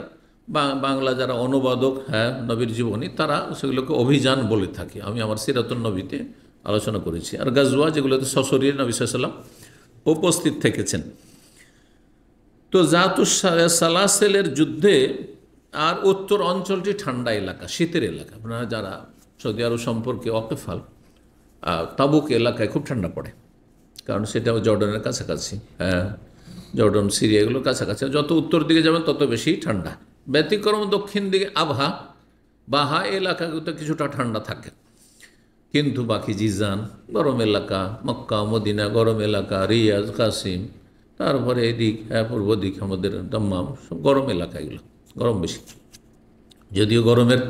বাংলা যারা অনুবাদক হ্যাঁ নবীর জীবনী তারা সেগুলোকে অভিযান বলে থাকে আমি আমার সিরাতুল নবীতে আলোচনা করেছি আর গাজুয়া যেগুলোতে সশরীর নবী সাল্লাম উপস্থিত থেকেছেন তো জাতুস সালাসেলের যুদ্ধে আর উত্তর অঞ্চলটি ঠান্ডা এলাকা শীতের এলাকা আপনারা যারা সৌদি আরব সম্পর্কে অকেফাল তাবুক এলাকায় খুব ঠান্ডা পড়ে কারণ সেটা জর্ডনের কাছাকাছি হ্যাঁ জর্ডন সিরিয়া এগুলো কাছাকাছি যত উত্তর দিকে যাবেন তত বেশি ঠান্ডা ব্যতিক্রম দক্ষিণ দিকে আবহা বাহা এলাকাগুলোতে কিছুটা ঠান্ডা থাকে কিন্তু বাকি জিজান গরম এলাকা মক্কা মদিনা গরম এলাকা রিয়াজ কাসিম তারপরে এদিক হ্যাঁ, পূর্ব দিক আমাদের দাম্মাম সব গরম এলাকা এগুলো গরম বেশি যদিও গরমের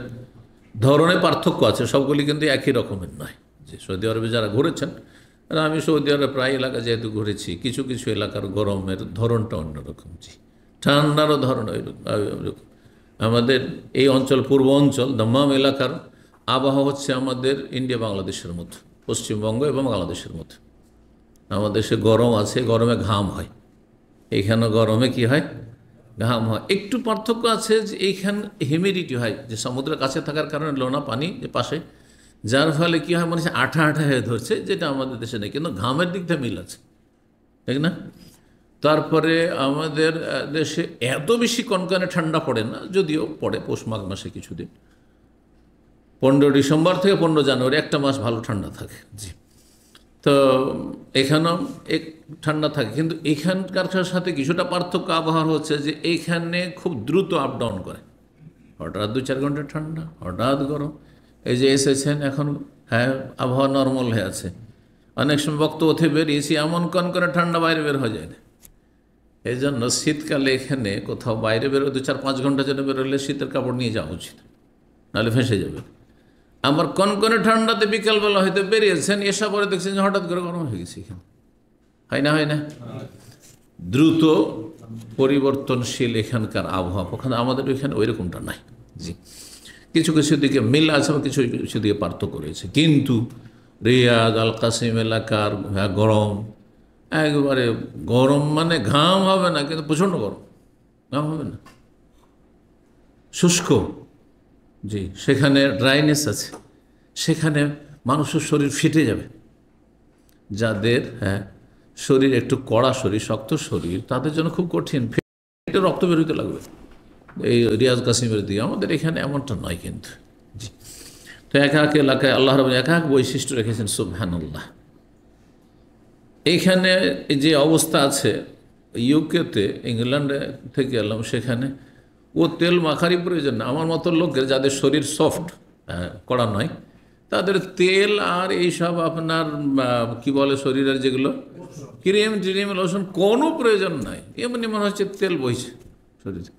ধরনের পার্থক্য আছে সবগুলি কিন্তু একই রকমের নয় যে সৌদি আরবে যারা ঘুরেছেন আর আমি সৌদি আরবে প্রায় এলাকা যেহেতু ঘুরেছি কিছু কিছু এলাকার গরমের ধরনটা অন্যরকম জি ঠান্ডারও ধরন ওইরকম আমাদের এই অঞ্চল পূর্ব অঞ্চল দম্মাম এলাকার আবহাওয়া হচ্ছে আমাদের ইন্ডিয়া বাংলাদেশের মতো পশ্চিমবঙ্গ এবং বাংলাদেশের মতো আমাদের দেশে গরম আছে গরমে ঘাম হয় এখানে গরমে কি হয় ঘাম হয় একটু পার্থক্য আছে যে এইখান হিমিডিটি হয় যে সমুদ্রের কাছে থাকার কারণে লোনা পানি যে পাশে যার ফলে কী হয় মানুষ আঠা আঠা হয়ে ধরছে যেটা আমাদের দেশে নেই কিন্তু ঘামের দিকটা মিল আছে ঠিক না তারপরে আমাদের দেশে এত বেশি কনকনে ঠান্ডা পড়ে না যদিও পড়ে পৌষ মাঘ মাসে কিছুদিন পনেরো ডিসেম্বর থেকে পনেরো জানুয়ারি একটা মাস ভালো ঠান্ডা থাকে জি তো এখানেও এক ঠান্ডা থাকে কিন্তু এখানকার সাথে কিছুটা পার্থক্য আবহাওয়া হচ্ছে যে এখানে খুব দ্রুত আপ ডাউন করে হঠাৎ দু চার ঘন্টা ঠান্ডা হঠাৎ গরম এই যে এসেছেন এখন হ্যাঁ আবহাওয়া নর্মাল হয়ে আছে অনেক সময় বক্তব্য থেকে বেরিয়েছি এমন কন করে ঠান্ডা বাইরে বের হয়ে যায় না এই জন্য শীতকালে এখানে কোথাও বাইরে বেরো দু চার পাঁচ ঘন্টা জন্য বেরোলে শীতের কাপড় নিয়ে যাওয়া উচিত নাহলে ফেঁসে যাবে আমার কন কনে ঠান্ডাতে বিকালবেলা হয়তো বেরিয়েছেন এসা পরে দেখছেন যে হঠাৎ করে গরম হয়ে গেছে এখানে হয় না হয় না দ্রুত পরিবর্তনশীল এখানকার আবহাওয়া ওখানে আমাদের ওইখানে ওই রকমটা নাই জি কিছু কিছু দিকে মিল আছে এবং কিছু কিছু দিকে পার্থক্য রয়েছে কিন্তু রিয়াদ আল কাসিম এলাকার হ্যাঁ, গরম একবারে গরম মানে ঘাম হবে না কিন্তু প্রচণ্ড গরম ঘাম হবে না শুষ্ক জি সেখানে ড্রাইনেস আছে সেখানে মানুষের শরীর ফেটে যাবে যাদের হ্যাঁ শরীর একটু কড়া শরীর শক্ত শরীর তাদের জন্য খুব কঠিন ফেটে রক্ত বেরোতে লাগবে এই রিয়াজ কাসিমের দিয়ে আমাদের এখানে এমনটা নয় কিন্তু তো এক এক এলাকায় আল্লাহ রব এক এক বৈশিষ্ট্য রেখেছেন আল্লাহ এইখানে যে অবস্থা আছে ইউকেতে ইংল্যান্ডে থেকে এলাম সেখানে ও তেল মাখারই প্রয়োজন না আমার মতো লোকের যাদের শরীর সফট করা নয় তাদের তেল আর এইসব আপনার কি বলে শরীরের যেগুলো ক্রিম ট্রিম লোশন কোনো প্রয়োজন নাই এমনি মনে হচ্ছে তেল বইছে শরীরে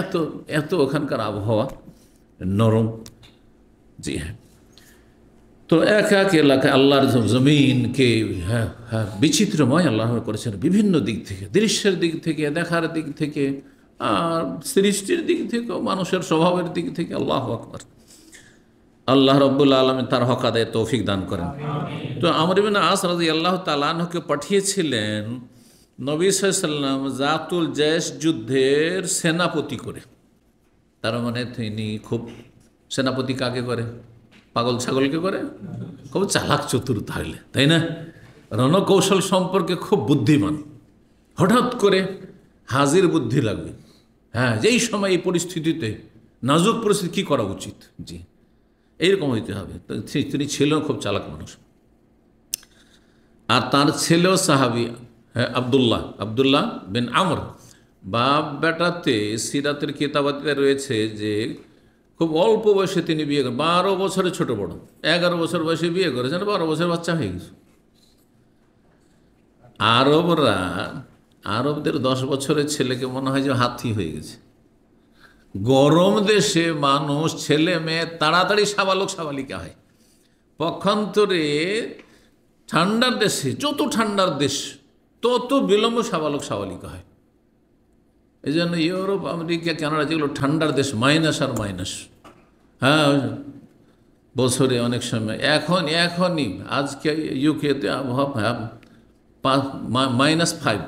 এত এত ওখানকার আবহাওয়া নরম জি হ্যাঁ তো এক এক এলাকায় আল্লাহর জমিনকে হ্যাঁ হ্যাঁ বিচিত্রময় আল্লাহ করেছেন বিভিন্ন দিক থেকে দৃশ্যের দিক থেকে দেখার দিক থেকে আর সৃষ্টির দিক থেকে মানুষের স্বভাবের দিক থেকে আল্লাহ আকবর আল্লাহ রব্বুল আলমে তার হকাদে তৌফিক দান করেন তো আমার আস রাজি আল্লাহ তালকে পাঠিয়েছিলেন নবী সাল্লাম জাতুল জেশ যুদ্ধের সেনাপতি করে তার মানে তিনি খুব সেনাপতি কাকে করে পাগল ছাগলকে করে খুব চালাক চতুর থাকলে তাই না রণকৌশল সম্পর্কে খুব বুদ্ধিমান হঠাৎ করে হাজির বুদ্ধি লাগবে হ্যাঁ যেই সময় এই পরিস্থিতিতে নাজুক পরিস্থিতি কী করা উচিত জি এইরকম হইতে হবে তিনি ছিলেন খুব চালাক মানুষ আর তার ছেলেও সাহাবি হ্যাঁ, আবদুল্লাহ আবদুল্লাহ বিন আমর বাপ বেটাতে সিরাতের কেতাবাতিতে রয়েছে যে খুব অল্প বয়সে তিনি বিয়ে করেন বারো বছরে ছোট বড় এগারো বছর বয়সে বিয়ে করেছেন বারো বছর বাচ্চা হয়ে গেছে আরবরা আরবদের দশ বছরের ছেলেকে মনে হয় যে হাতি হয়ে গেছে গরম দেশে মানুষ ছেলে মেয়ে তাড়াতাড়ি সাবালক সাবালিকা হয় পক্ষান্তরে ঠান্ডার দেশে যত ঠান্ডার দেশ তত বিলম্ব সাবালক সাবালিকা হয় এই জন্য ইউরোপ আমেরিকা কানাডা যেগুলো ঠান্ডার দেশ মাইনাস আর মাইনাস হ্যাঁ বছরে অনেক সময় এখন এখনই আজকে ইউকেতে আবহাওয়া মাইনাস ফাইভ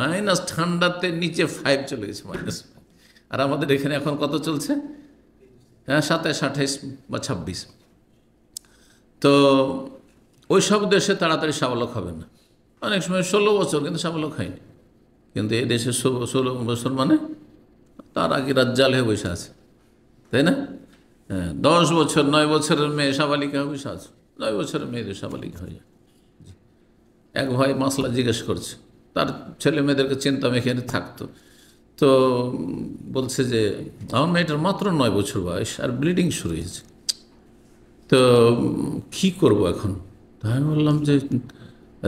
মাইনাস ঠান্ডাতে নিচে ফাইভ চলে গেছে মাইনাস আর আমাদের এখানে এখন কত চলছে হ্যাঁ সাতাশ আঠাইশ বা ছাব্বিশ তো ওই সব দেশে তাড়াতাড়ি সাবালক হবে না অনেক সময় ষোলো বছর কিন্তু সাবলক হয়নি কিন্তু এ দেশে ষোলো বছর মানে তার আগে রাজ্জাল হয়ে বসে আছে তাই না হ্যাঁ দশ বছর নয় বছরের মেয়ে সাবালিকা হয়ে বসে আছে নয় বছরের মেয়েদের সাবালিকা হয়ে যায় এক ভাই মাসলা জিজ্ঞেস করছে তার ছেলে মেয়েদেরকে চিন্তা মেখে থাকতো তো বলছে যে আমার মেয়েটার মাত্র নয় বছর বয়স আর ব্লিডিং শুরু হয়েছে তো কি করব এখন তাই বললাম যে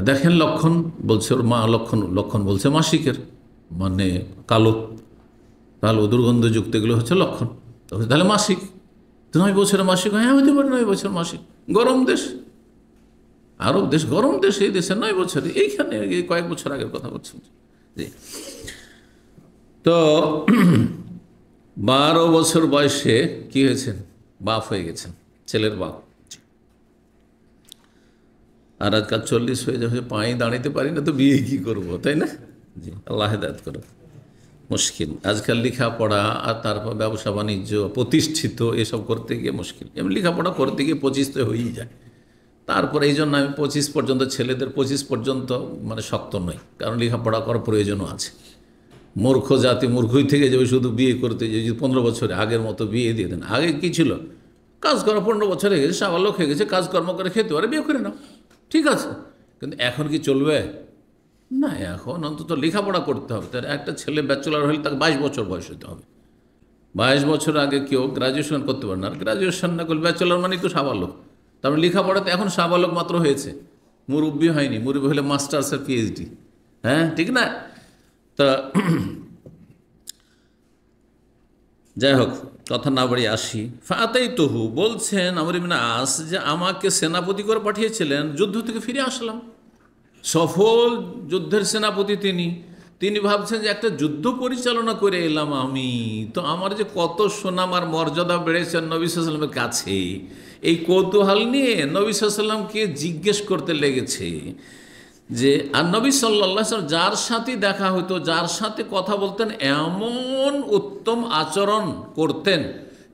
দেখেন লক্ষণ বলছে ওর মা লক্ষণ লক্ষণ বলছে মাসিকের মানে কালো কালো দুর্গন্ধযুক্ত এগুলো হচ্ছে লক্ষণ তাহলে মাসিক নয় বছরের মাসিক হ্যাঁ হতে পারে নয় বছর মাসিক গরম দেশ আরব দেশ গরম দেশ এই দেশে নয় বছর এইখানে কয়েক বছর আগের কথা বলছেন জি তো বারো বছর বয়সে কি হয়েছেন বাপ হয়ে গেছেন ছেলের বাপ আর আজকাল চল্লিশ হয়ে যাবে পায়ে দাঁড়াইতে পারি না তো বিয়ে কি করব তাই না জি আল্লাহ হেদায়ত করো মুশকিল আজকাল লেখাপড়া আর তারপর ব্যবসা বাণিজ্য প্রতিষ্ঠিত এসব করতে গিয়ে মুশকিল এমনি লেখাপড়া করতে গিয়ে পঁচিশ তো হয়েই যায় তারপর এই জন্য আমি পঁচিশ পর্যন্ত ছেলেদের পঁচিশ পর্যন্ত মানে শক্ত নই কারণ লেখাপড়া করার প্রয়োজনও আছে মূর্খ জাতি মূর্খই থেকে যাবে শুধু বিয়ে করতে যে পনেরো বছরে আগের মতো বিয়ে দিয়ে দেন আগে কী ছিল কাজ করা পনেরো বছর হয়ে গেছে লোক হয়ে গেছে কাজকর্ম করে খেতে পারে বিয়ে করে নাও ঠিক আছে কিন্তু এখন কি চলবে না এখন অন্তত লেখাপড়া করতে হবে তার একটা ছেলে ব্যাচেলার হলে তাকে বাইশ বছর বয়স হতে হবে বাইশ বছর আগে কেউ গ্রাজুয়েশন করতে পারে না গ্রাজুয়েশন না করলে ব্যাচেলার মানে তো সাবালক তার মানে লেখাপড়াতে এখন সাবালক মাত্র হয়েছে মুরব্বি হয়নি মুরব্বি হলে মাস্টার্স আর পিএইচডি হ্যাঁ ঠিক না তা যাই হোক কথা না বাড়ি আসি ফাতেই তহু বলছেন আমার ইমিনা আস যে আমাকে সেনাপতি করে পাঠিয়েছিলেন যুদ্ধ থেকে ফিরে আসলাম সফল যুদ্ধের সেনাপতি তিনি তিনি ভাবছেন যে একটা যুদ্ধ পরিচালনা করে এলাম আমি তো আমার যে কত সুনাম আর মর্যাদা বেড়েছে নবী সাল্লামের কাছে এই কৌতূহল নিয়ে নবী সাল্লামকে জিজ্ঞেস করতে লেগেছে যে আর নবী সাল্লা যার সাথে দেখা হতো যার সাথে কথা বলতেন এমন উত্তম আচরণ করতেন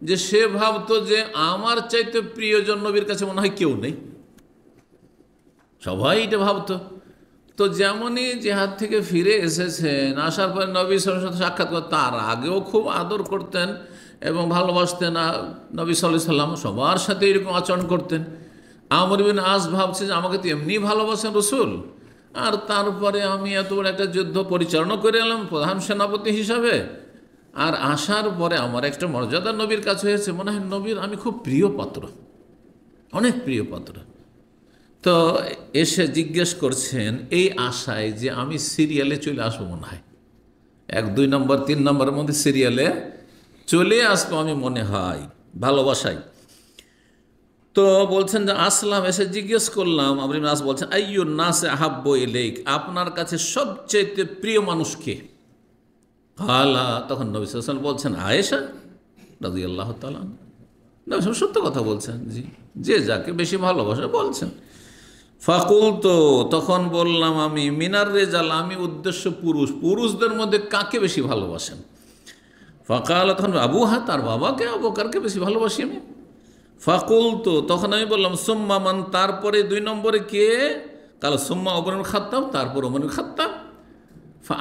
যে সে ভাবতো যে আমার চাইতে প্রিয়জন নবীর কাছে মনে হয় কেউ নেই সবাই এটা ভাবতো তো যেমনই জেহাদ থেকে ফিরে এসেছেন আসার পরে নবী সাল সাথে সাক্ষাৎ করতেন তার আগেও খুব আদর করতেন এবং ভালোবাসতেন নবী সাল্লাহ সাল্লাম সবার সাথে এরকম আচরণ করতেন আমর বিন আজ ভাবছে যে আমাকে তো এমনি ভালোবাসেন রসুল আর তারপরে আমি এত বড় একটা যুদ্ধ পরিচালনা করে এলাম প্রধান সেনাপতি হিসাবে আর আসার পরে আমার একটা মর্যাদা নবীর কাছে হয়েছে মনে হয় নবীর আমি খুব প্রিয় পাত্র অনেক প্রিয় পাত্র তো এসে জিজ্ঞেস করছেন এই আশায় যে আমি সিরিয়ালে চলে আসবো মনে হয় এক দুই নম্বর তিন নম্বরের মধ্যে সিরিয়ালে চলে আসবো আমি মনে হয় ভালোবাসায় তো বলছেন যে আসলাম এসে জিজ্ঞেস করলাম আবরিম নাস বলছেন আইয়ু নাসে আহাব্ব এলেক আপনার কাছে সবচেয়ে প্রিয় মানুষকে হালা তখন নবী সাল বলছেন আয়েশা রাজি আল্লাহ তালান নবী সত্য কথা বলছেন জি যে যাকে বেশি ভালোবাসে বলছেন ফাকুল তো তখন বললাম আমি মিনার রেজাল আমি উদ্দেশ্য পুরুষ পুরুষদের মধ্যে কাকে বেশি ভালোবাসেন ফাঁকা তখন আবু হা তার বাবাকে আবু কারকে বেশি ভালোবাসি আমি ফাকুল তো তখন আমি বললাম সোম্মা মান তারপরে দুই নম্বরে কে তাহলে সোম্মা অমরুল খাতাম তারপর অমরুল খাতাম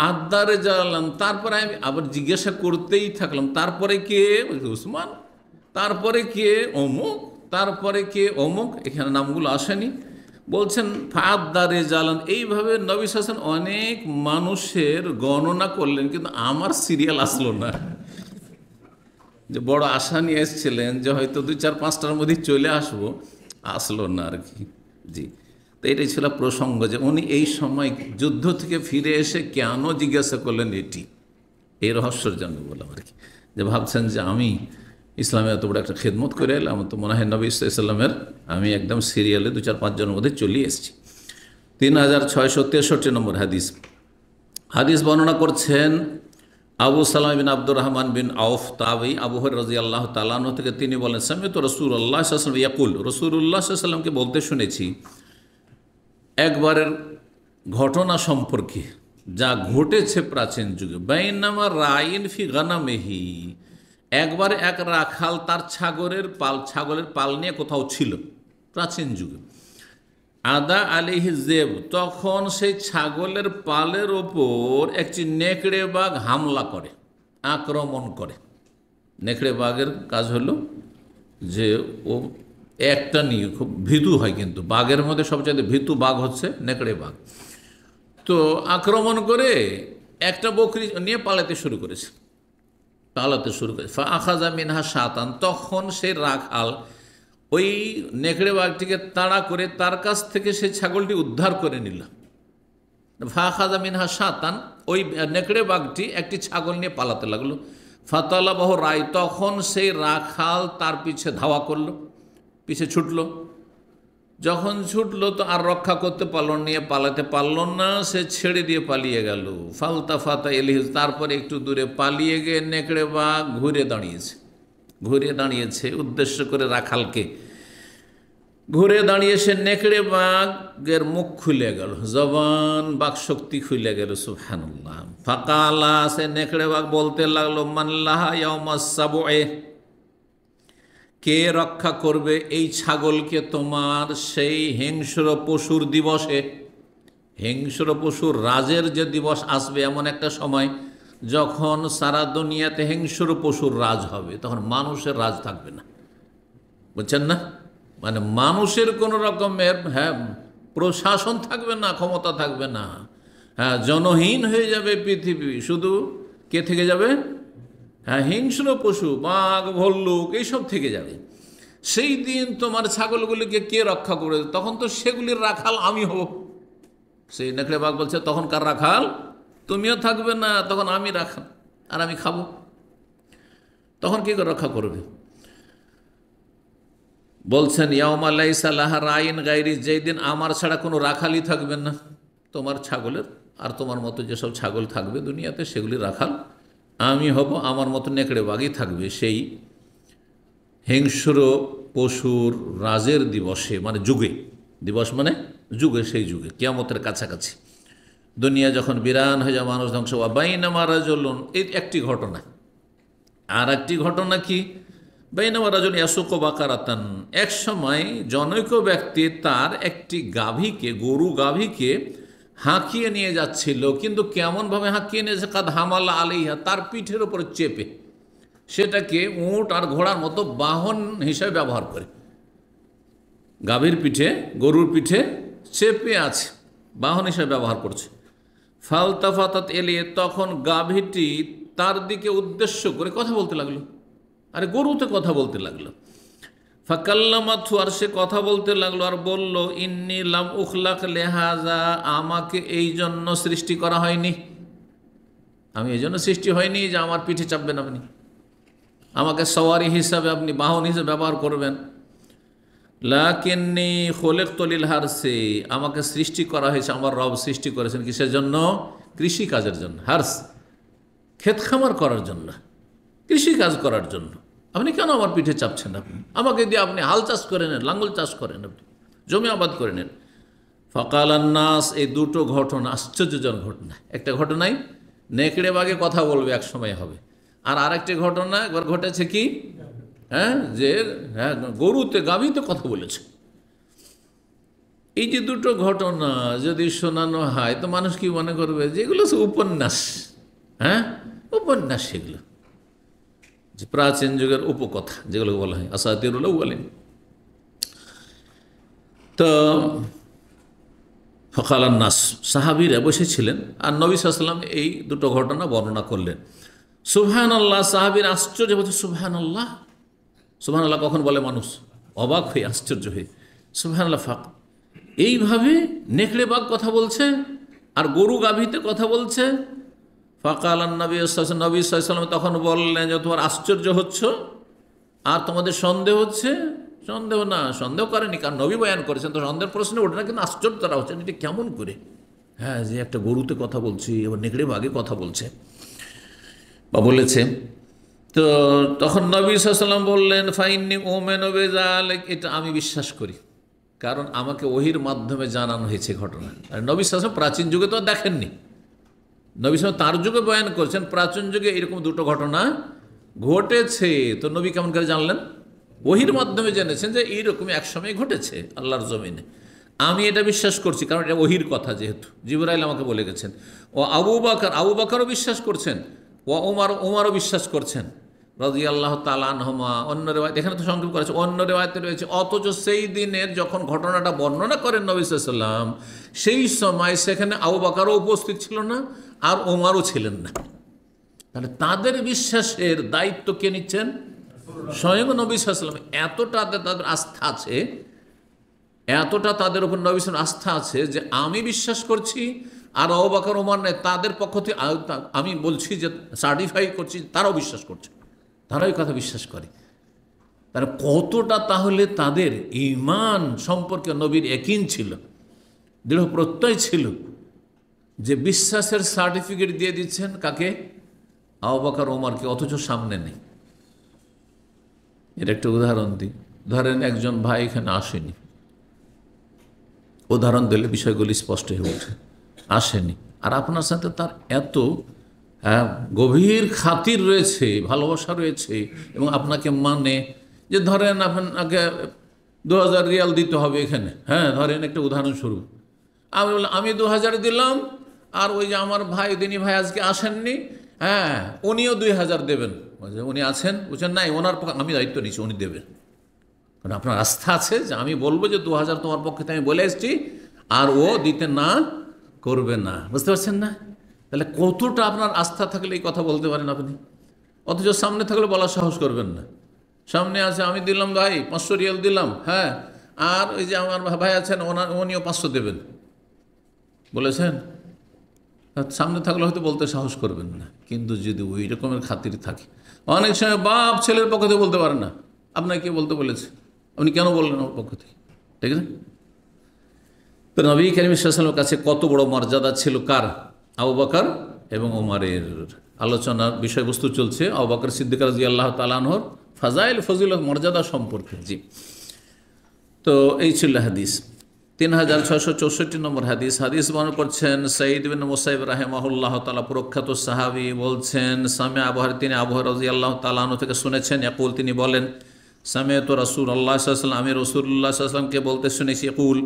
আদারে জ্বালাম তারপরে আমি আবার জিজ্ঞাসা করতেই থাকলাম তারপরে কে উসমান তারপরে কে অমুক তারপরে কে অমুক এখানে নামগুলো আসেনি বলছেন ফাদারে জ্বালান এইভাবে নবী শাসন অনেক মানুষের গণনা করলেন কিন্তু আমার সিরিয়াল আসলো না যে বড় আশা নিয়ে এসেছিলেন যে হয়তো দুই চার পাঁচটার মধ্যে চলে আসবো আসলো না আর কি জি তো এটাই ছিল প্রসঙ্গ যে উনি এই সময় যুদ্ধ থেকে ফিরে এসে কেন জিজ্ঞাসা করলেন এটি এই রহস্যের জন্য বললাম আর কি যে ভাবছেন যে আমি ইসলামে এত বড় একটা খেদমত করে এলাম তো মনে হয় নবী ইসলামের আমি একদম সিরিয়ালে দু চার পাঁচজনের মধ্যে চলে এসেছি তিন হাজার ছয়শো তেষট্টি নম্বর হাদিস হাদিস বর্ণনা করছেন আবু সালাম বিন আব্দুর রহমান বিন আউফ তাবি আবুহর রাজি আল্লাহ তালানো থেকে তিনি বলেন সামি তো রসুল আল্লাহ সাল্লাম ইয়াকুল উল্লাহ সাল্লামকে বলতে শুনেছি একবারের ঘটনা সম্পর্কে যা ঘটেছে প্রাচীন যুগে বাইনামা রাইন ফি গানামেহি একবার এক রাখাল তার ছাগলের পাল ছাগলের পাল নিয়ে কোথাও ছিল প্রাচীন যুগে আদা আলিহি জেব তখন সেই ছাগলের পালের ওপর একটি নেকড়ে বাঘ হামলা করে আক্রমণ করে নেকড়ে বাঘের কাজ হলো যে ও একটা নিয়ে খুব ভীতু হয় কিন্তু বাঘের মধ্যে সবচেয়ে ভীতু বাঘ হচ্ছে নেকড়ে বাঘ তো আক্রমণ করে একটা বকরি নিয়ে পালাতে শুরু করেছে পালাতে শুরু করেছে আখাজা মিনহা সাতান তখন সে রাখাল ওই নেকড়ে বাঘটিকে তাড়া করে তার কাছ থেকে সে ছাগলটি উদ্ধার করে নিল ফা খাজা মিনহা সাতান ওই নেকড়ে বাঘটি একটি ছাগল নিয়ে পালাতে লাগলো ফাতালাবাহ রায় তখন সেই রাখাল তার পিছে ধাওয়া করলো পিছে ছুটলো যখন ছুটলো তো আর রক্ষা করতে পারল নিয়ে পালাতে পারল না সে ছেড়ে দিয়ে পালিয়ে গেল ফালতা ফাতা এলিহ তারপরে একটু দূরে পালিয়ে গিয়ে নেকড়ে বাঘ ঘুরে দাঁড়িয়েছে ঘুরে দাঁড়িয়েছে উদ্দেশ্য করে রাখালকে ঘুরে দাঁড়িয়ে সে নেকড়ে বাঘের মুখ খুলে গেল জবান বাঘ শক্তি খুলে গেল সুফানুল্লাহ ফাঁকা আল্লাহ সে নেকড়ে বাঘ বলতে লাগলো মাল্লাহ কে রক্ষা করবে এই ছাগলকে তোমার সেই হিংস্র পশুর দিবসে হিংস্র পশুর রাজের যে দিবস আসবে এমন একটা সময় যখন সারা দুনিয়াতে হিংস্র পশুর রাজ হবে তখন মানুষের রাজ থাকবে না বুঝছেন না মানে মানুষের কোনো রকমের হ্যাঁ প্রশাসন থাকবে না ক্ষমতা থাকবে না হ্যাঁ জনহীন হয়ে যাবে পৃথিবী শুধু কে থেকে যাবে হ্যাঁ হিংস্র পশু বাঘ ভল্লুক এইসব থেকে যাবে সেই দিন তোমার ছাগলগুলিকে কে রক্ষা করে তখন তো সেগুলির রাখাল আমি হব সেই নেকড়ে বাঘ বলছে তখন কার রাখাল তুমিও থাকবে না তখন আমি রাখা আর আমি খাবো তখন কী করে রক্ষা করবে বলছেন ইয়াউমাল্লাই সালাহা রাইন গাইরি যেই দিন আমার ছাড়া কোনো রাখালই থাকবে না তোমার ছাগলের আর তোমার মতো যেসব ছাগল থাকবে দুনিয়াতে সেগুলি রাখাল আমি হব আমার মতো নেকড়ে বাঘই থাকবে সেই হিংস্র পশুর রাজের দিবসে মানে যুগে দিবস মানে যুগে সেই যুগে কেয়ামতের কাছাকাছি দুনিয়া যখন বিরান হয়ে যায় মানুষ ধ্বংস হওয়া মারা জলুন এই একটি ঘটনা আর একটি ঘটনা কি বাইনামারা জল ইয়াসুক বাকারাতান এক সময় জনৈক ব্যক্তি তার একটি গাভীকে গরু গাভীকে হাঁকিয়ে নিয়ে যাচ্ছিল কিন্তু কেমনভাবে হাঁকিয়ে নিয়েছে কাদ হামালা আলিহা তার পিঠের ওপর চেপে সেটাকে উঁট আর ঘোড়ার মতো বাহন হিসেবে ব্যবহার করে গাভীর পিঠে গরুর পিঠে চেপে আছে বাহন হিসেবে ব্যবহার করছে ফালতাফাতাত এলিয়ে তখন গাভীটি তার দিকে উদ্দেশ্য করে কথা বলতে লাগলো আরে গরুতে কথা বলতে লাগলো ফাকাল্লামাথু আর সে কথা বলতে লাগলো আর বলল ইন্নি লাম উখলাক লেহাজা আমাকে এই জন্য সৃষ্টি করা হয়নি আমি এই জন্য সৃষ্টি হয়নি যে আমার পিঠে চাপবেন আপনি আমাকে সওয়ারি হিসাবে আপনি বাহন হিসেবে ব্যবহার করবেন লাকেননি খোলেক তলিল হারসে আমাকে সৃষ্টি করা হয়েছে আমার রব সৃষ্টি করেছেন কিসের জন্য কৃষি কাজের জন্য হার্স ক্ষেত খামার করার জন্য কৃষি কাজ করার জন্য আপনি কেন আমার পিঠে চাপছেন আপনি আমাকে দিয়ে আপনি হাল চাষ করে নেন লাঙ্গল চাষ করেন আপনি জমি আবাদ করে নেন ফকালান্নাস এই দুটো ঘটনা আশ্চর্যজনক ঘটনা একটা ঘটনায় নেকড়ে বাগে কথা বলবে এক সময় হবে আর আরেকটি ঘটনা ঘটেছে কি হ্যাঁ যে হ্যাঁ গরুতে গাভীতে কথা বলেছে এই যে দুটো ঘটনা যদি শোনানো হয় তো মানুষ কি মনে করবে যেগুলো উপন্যাস হ্যাঁ উপন্যাস সেগুলো যে প্রাচীন যুগের উপকথা যেগুলো বলা হয় আসাতিরুল্লাহ বলেন তো ফকাল নাস সাহাবিরা বসেছিলেন আর নবী সাল্লাম এই দুটো ঘটনা বর্ণনা করলেন সুবহান আল্লাহ সাহাবির আশ্চর্য বলছে সুবহান আল্লাহ সুবাহ আল্লাহ কখন বলে মানুষ অবাক হয়ে আশ্চর্য হয়ে সুবাহ আল্লাহ ফাঁক এইভাবে নেকড়ে বাঘ কথা বলছে আর গরু গাভীতে কথা বলছে ফাঁকা আল্লাহ নবী নবী সাল্লাম তখন বললেন যে তোমার আশ্চর্য হচ্ছ আর তোমাদের সন্দেহ হচ্ছে সন্দেহ না সন্দেহ করেনি কারণ নবী বয়ান করেছেন তো সন্দেহের প্রশ্নে ওঠে না কিন্তু আশ্চর্য তারা হচ্ছেন এটা কেমন করে হ্যাঁ যে একটা গরুতে কথা বলছি এবার নেকড়ে বাঘে কথা বলছে বা বলেছে তো তখন নবী সাল্লাম বললেন ফাইননি ওমেন এটা আমি বিশ্বাস করি কারণ আমাকে ওহির মাধ্যমে জানানো হয়েছে ঘটনা আর নবী সাল্লাম প্রাচীন যুগে তো দেখেননি নবী সালাম তার যুগে বয়ান করছেন প্রাচীন যুগে এরকম দুটো ঘটনা ঘটেছে তো নবী কেমন করে জানলেন ওহির মাধ্যমে জেনেছেন যে এইরকমই একসময় ঘটেছে আল্লাহর জমিনে আমি এটা বিশ্বাস করছি কারণ এটা ওহির কথা যেহেতু জিবরাইল আমাকে বলে গেছেন ও আবু বাকার আবু বাকারও বিশ্বাস করছেন ও ওমার ওমারও বিশ্বাস করছেন রাজি আল্লাহ তালানহমা অন্য রেওয়ায় এখানে তো সংক্ষেপ করেছে অন্য রেওয়ায়তে রয়েছে অথচ সেই দিনের যখন ঘটনাটা বর্ণনা করেন নবিসাল্লাম সেই সময় সেখানে আবু বাকারও উপস্থিত ছিল না আর ওমারও ছিলেন না তাহলে তাদের বিশ্বাসের দায়িত্ব কে নিচ্ছেন স্বয়ং নবিসাল্লাম এতটা তাদের আস্থা আছে এতটা তাদের উপর নবিসের আস্থা আছে যে আমি বিশ্বাস করছি আর আবু বাকার ওমার নেয় তাদের পক্ষ থেকে আমি বলছি যে সার্টিফাই করছি তারাও বিশ্বাস করছে তারা ওই কথা বিশ্বাস করে তারা কতটা তাহলে তাদের ইমান সম্পর্কে নবীর একিন ছিল দৃঢ় প্রত্যয় ছিল যে বিশ্বাসের সার্টিফিকেট দিয়ে দিচ্ছেন কাকে আবাকার ওমারকে অথচ সামনে নেই এর একটা উদাহরণ দিই ধরেন একজন ভাই এখানে আসেনি উদাহরণ দিলে বিষয়গুলি স্পষ্ট হয়ে ওঠে আসেনি আর আপনার সাথে তার এত হ্যাঁ গভীর খাতির রয়েছে ভালোবাসা রয়েছে এবং আপনাকে মানে যে ধরেন আপনাকে দু হাজার রিয়াল দিতে হবে এখানে হ্যাঁ ধরেন একটা শুরু আমি বললাম আমি দু হাজার দিলাম আর ওই যে আমার ভাই দিনী ভাই আজকে আসেননি হ্যাঁ উনিও দুই হাজার দেবেন উনি আছেন বলছেন নাই ওনার পক্ষে আমি দায়িত্ব নিচ্ছি উনি দেবেন কারণ আপনার আস্থা আছে যে আমি বলবো যে দু হাজার তোমার পক্ষে আমি বলে এসছি আর ও দিতে না করবে না বুঝতে পারছেন না তাহলে কতটা আপনার আস্থা থাকলে এই কথা বলতে পারেন আপনি অথচ সামনে থাকলে বলার সাহস করবেন না সামনে আছে আমি দিলাম ভাই পাঁচশো রিয়াল দিলাম হ্যাঁ আর ওই যে আমার ভাই আছেন ওনার উনিও পাঁচশো দেবেন বলেছেন সামনে থাকলে হয়তো বলতে সাহস করবেন না কিন্তু যদি ওই রকমের খাতির থাকে অনেক সময় বাপ ছেলের পক্ষ থেকে বলতে পারে না আপনাকে বলতে বলেছে আপনি কেন বললেন ওর পক্ষ থেকে ঠিক আছে তো নবী করিম ইসলামের কাছে কত বড় মর্যাদা ছিল কার আউবাকার এবং উমারের আলোচনার বিষয়বস্তু চলছে আবু সিদ্দিকার সিদ্দিক রাজি আল্লাহ তালানহর ফাজাইল ফজিল মর্যাদা সম্পর্কে জি তো এই ছিল হাদিস তিন হাজার ছয়শো চৌষট্টি নম্বর হাদিস হাদিস বর্ণনা করছেন সঈদ বিন মুসাইব রাহেমাহুল্লাহ তালা প্রখ্যাত সাহাবি বলছেন স্বামী আবহার তিনি আবহার রাজি আল্লাহ তালাহু থেকে শুনেছেন একুল তিনি বলেন সামে তো আল্লাহ আল্লাহাম আমি রসুল্লাহ আসলামকে বলতে শুনেছি একুল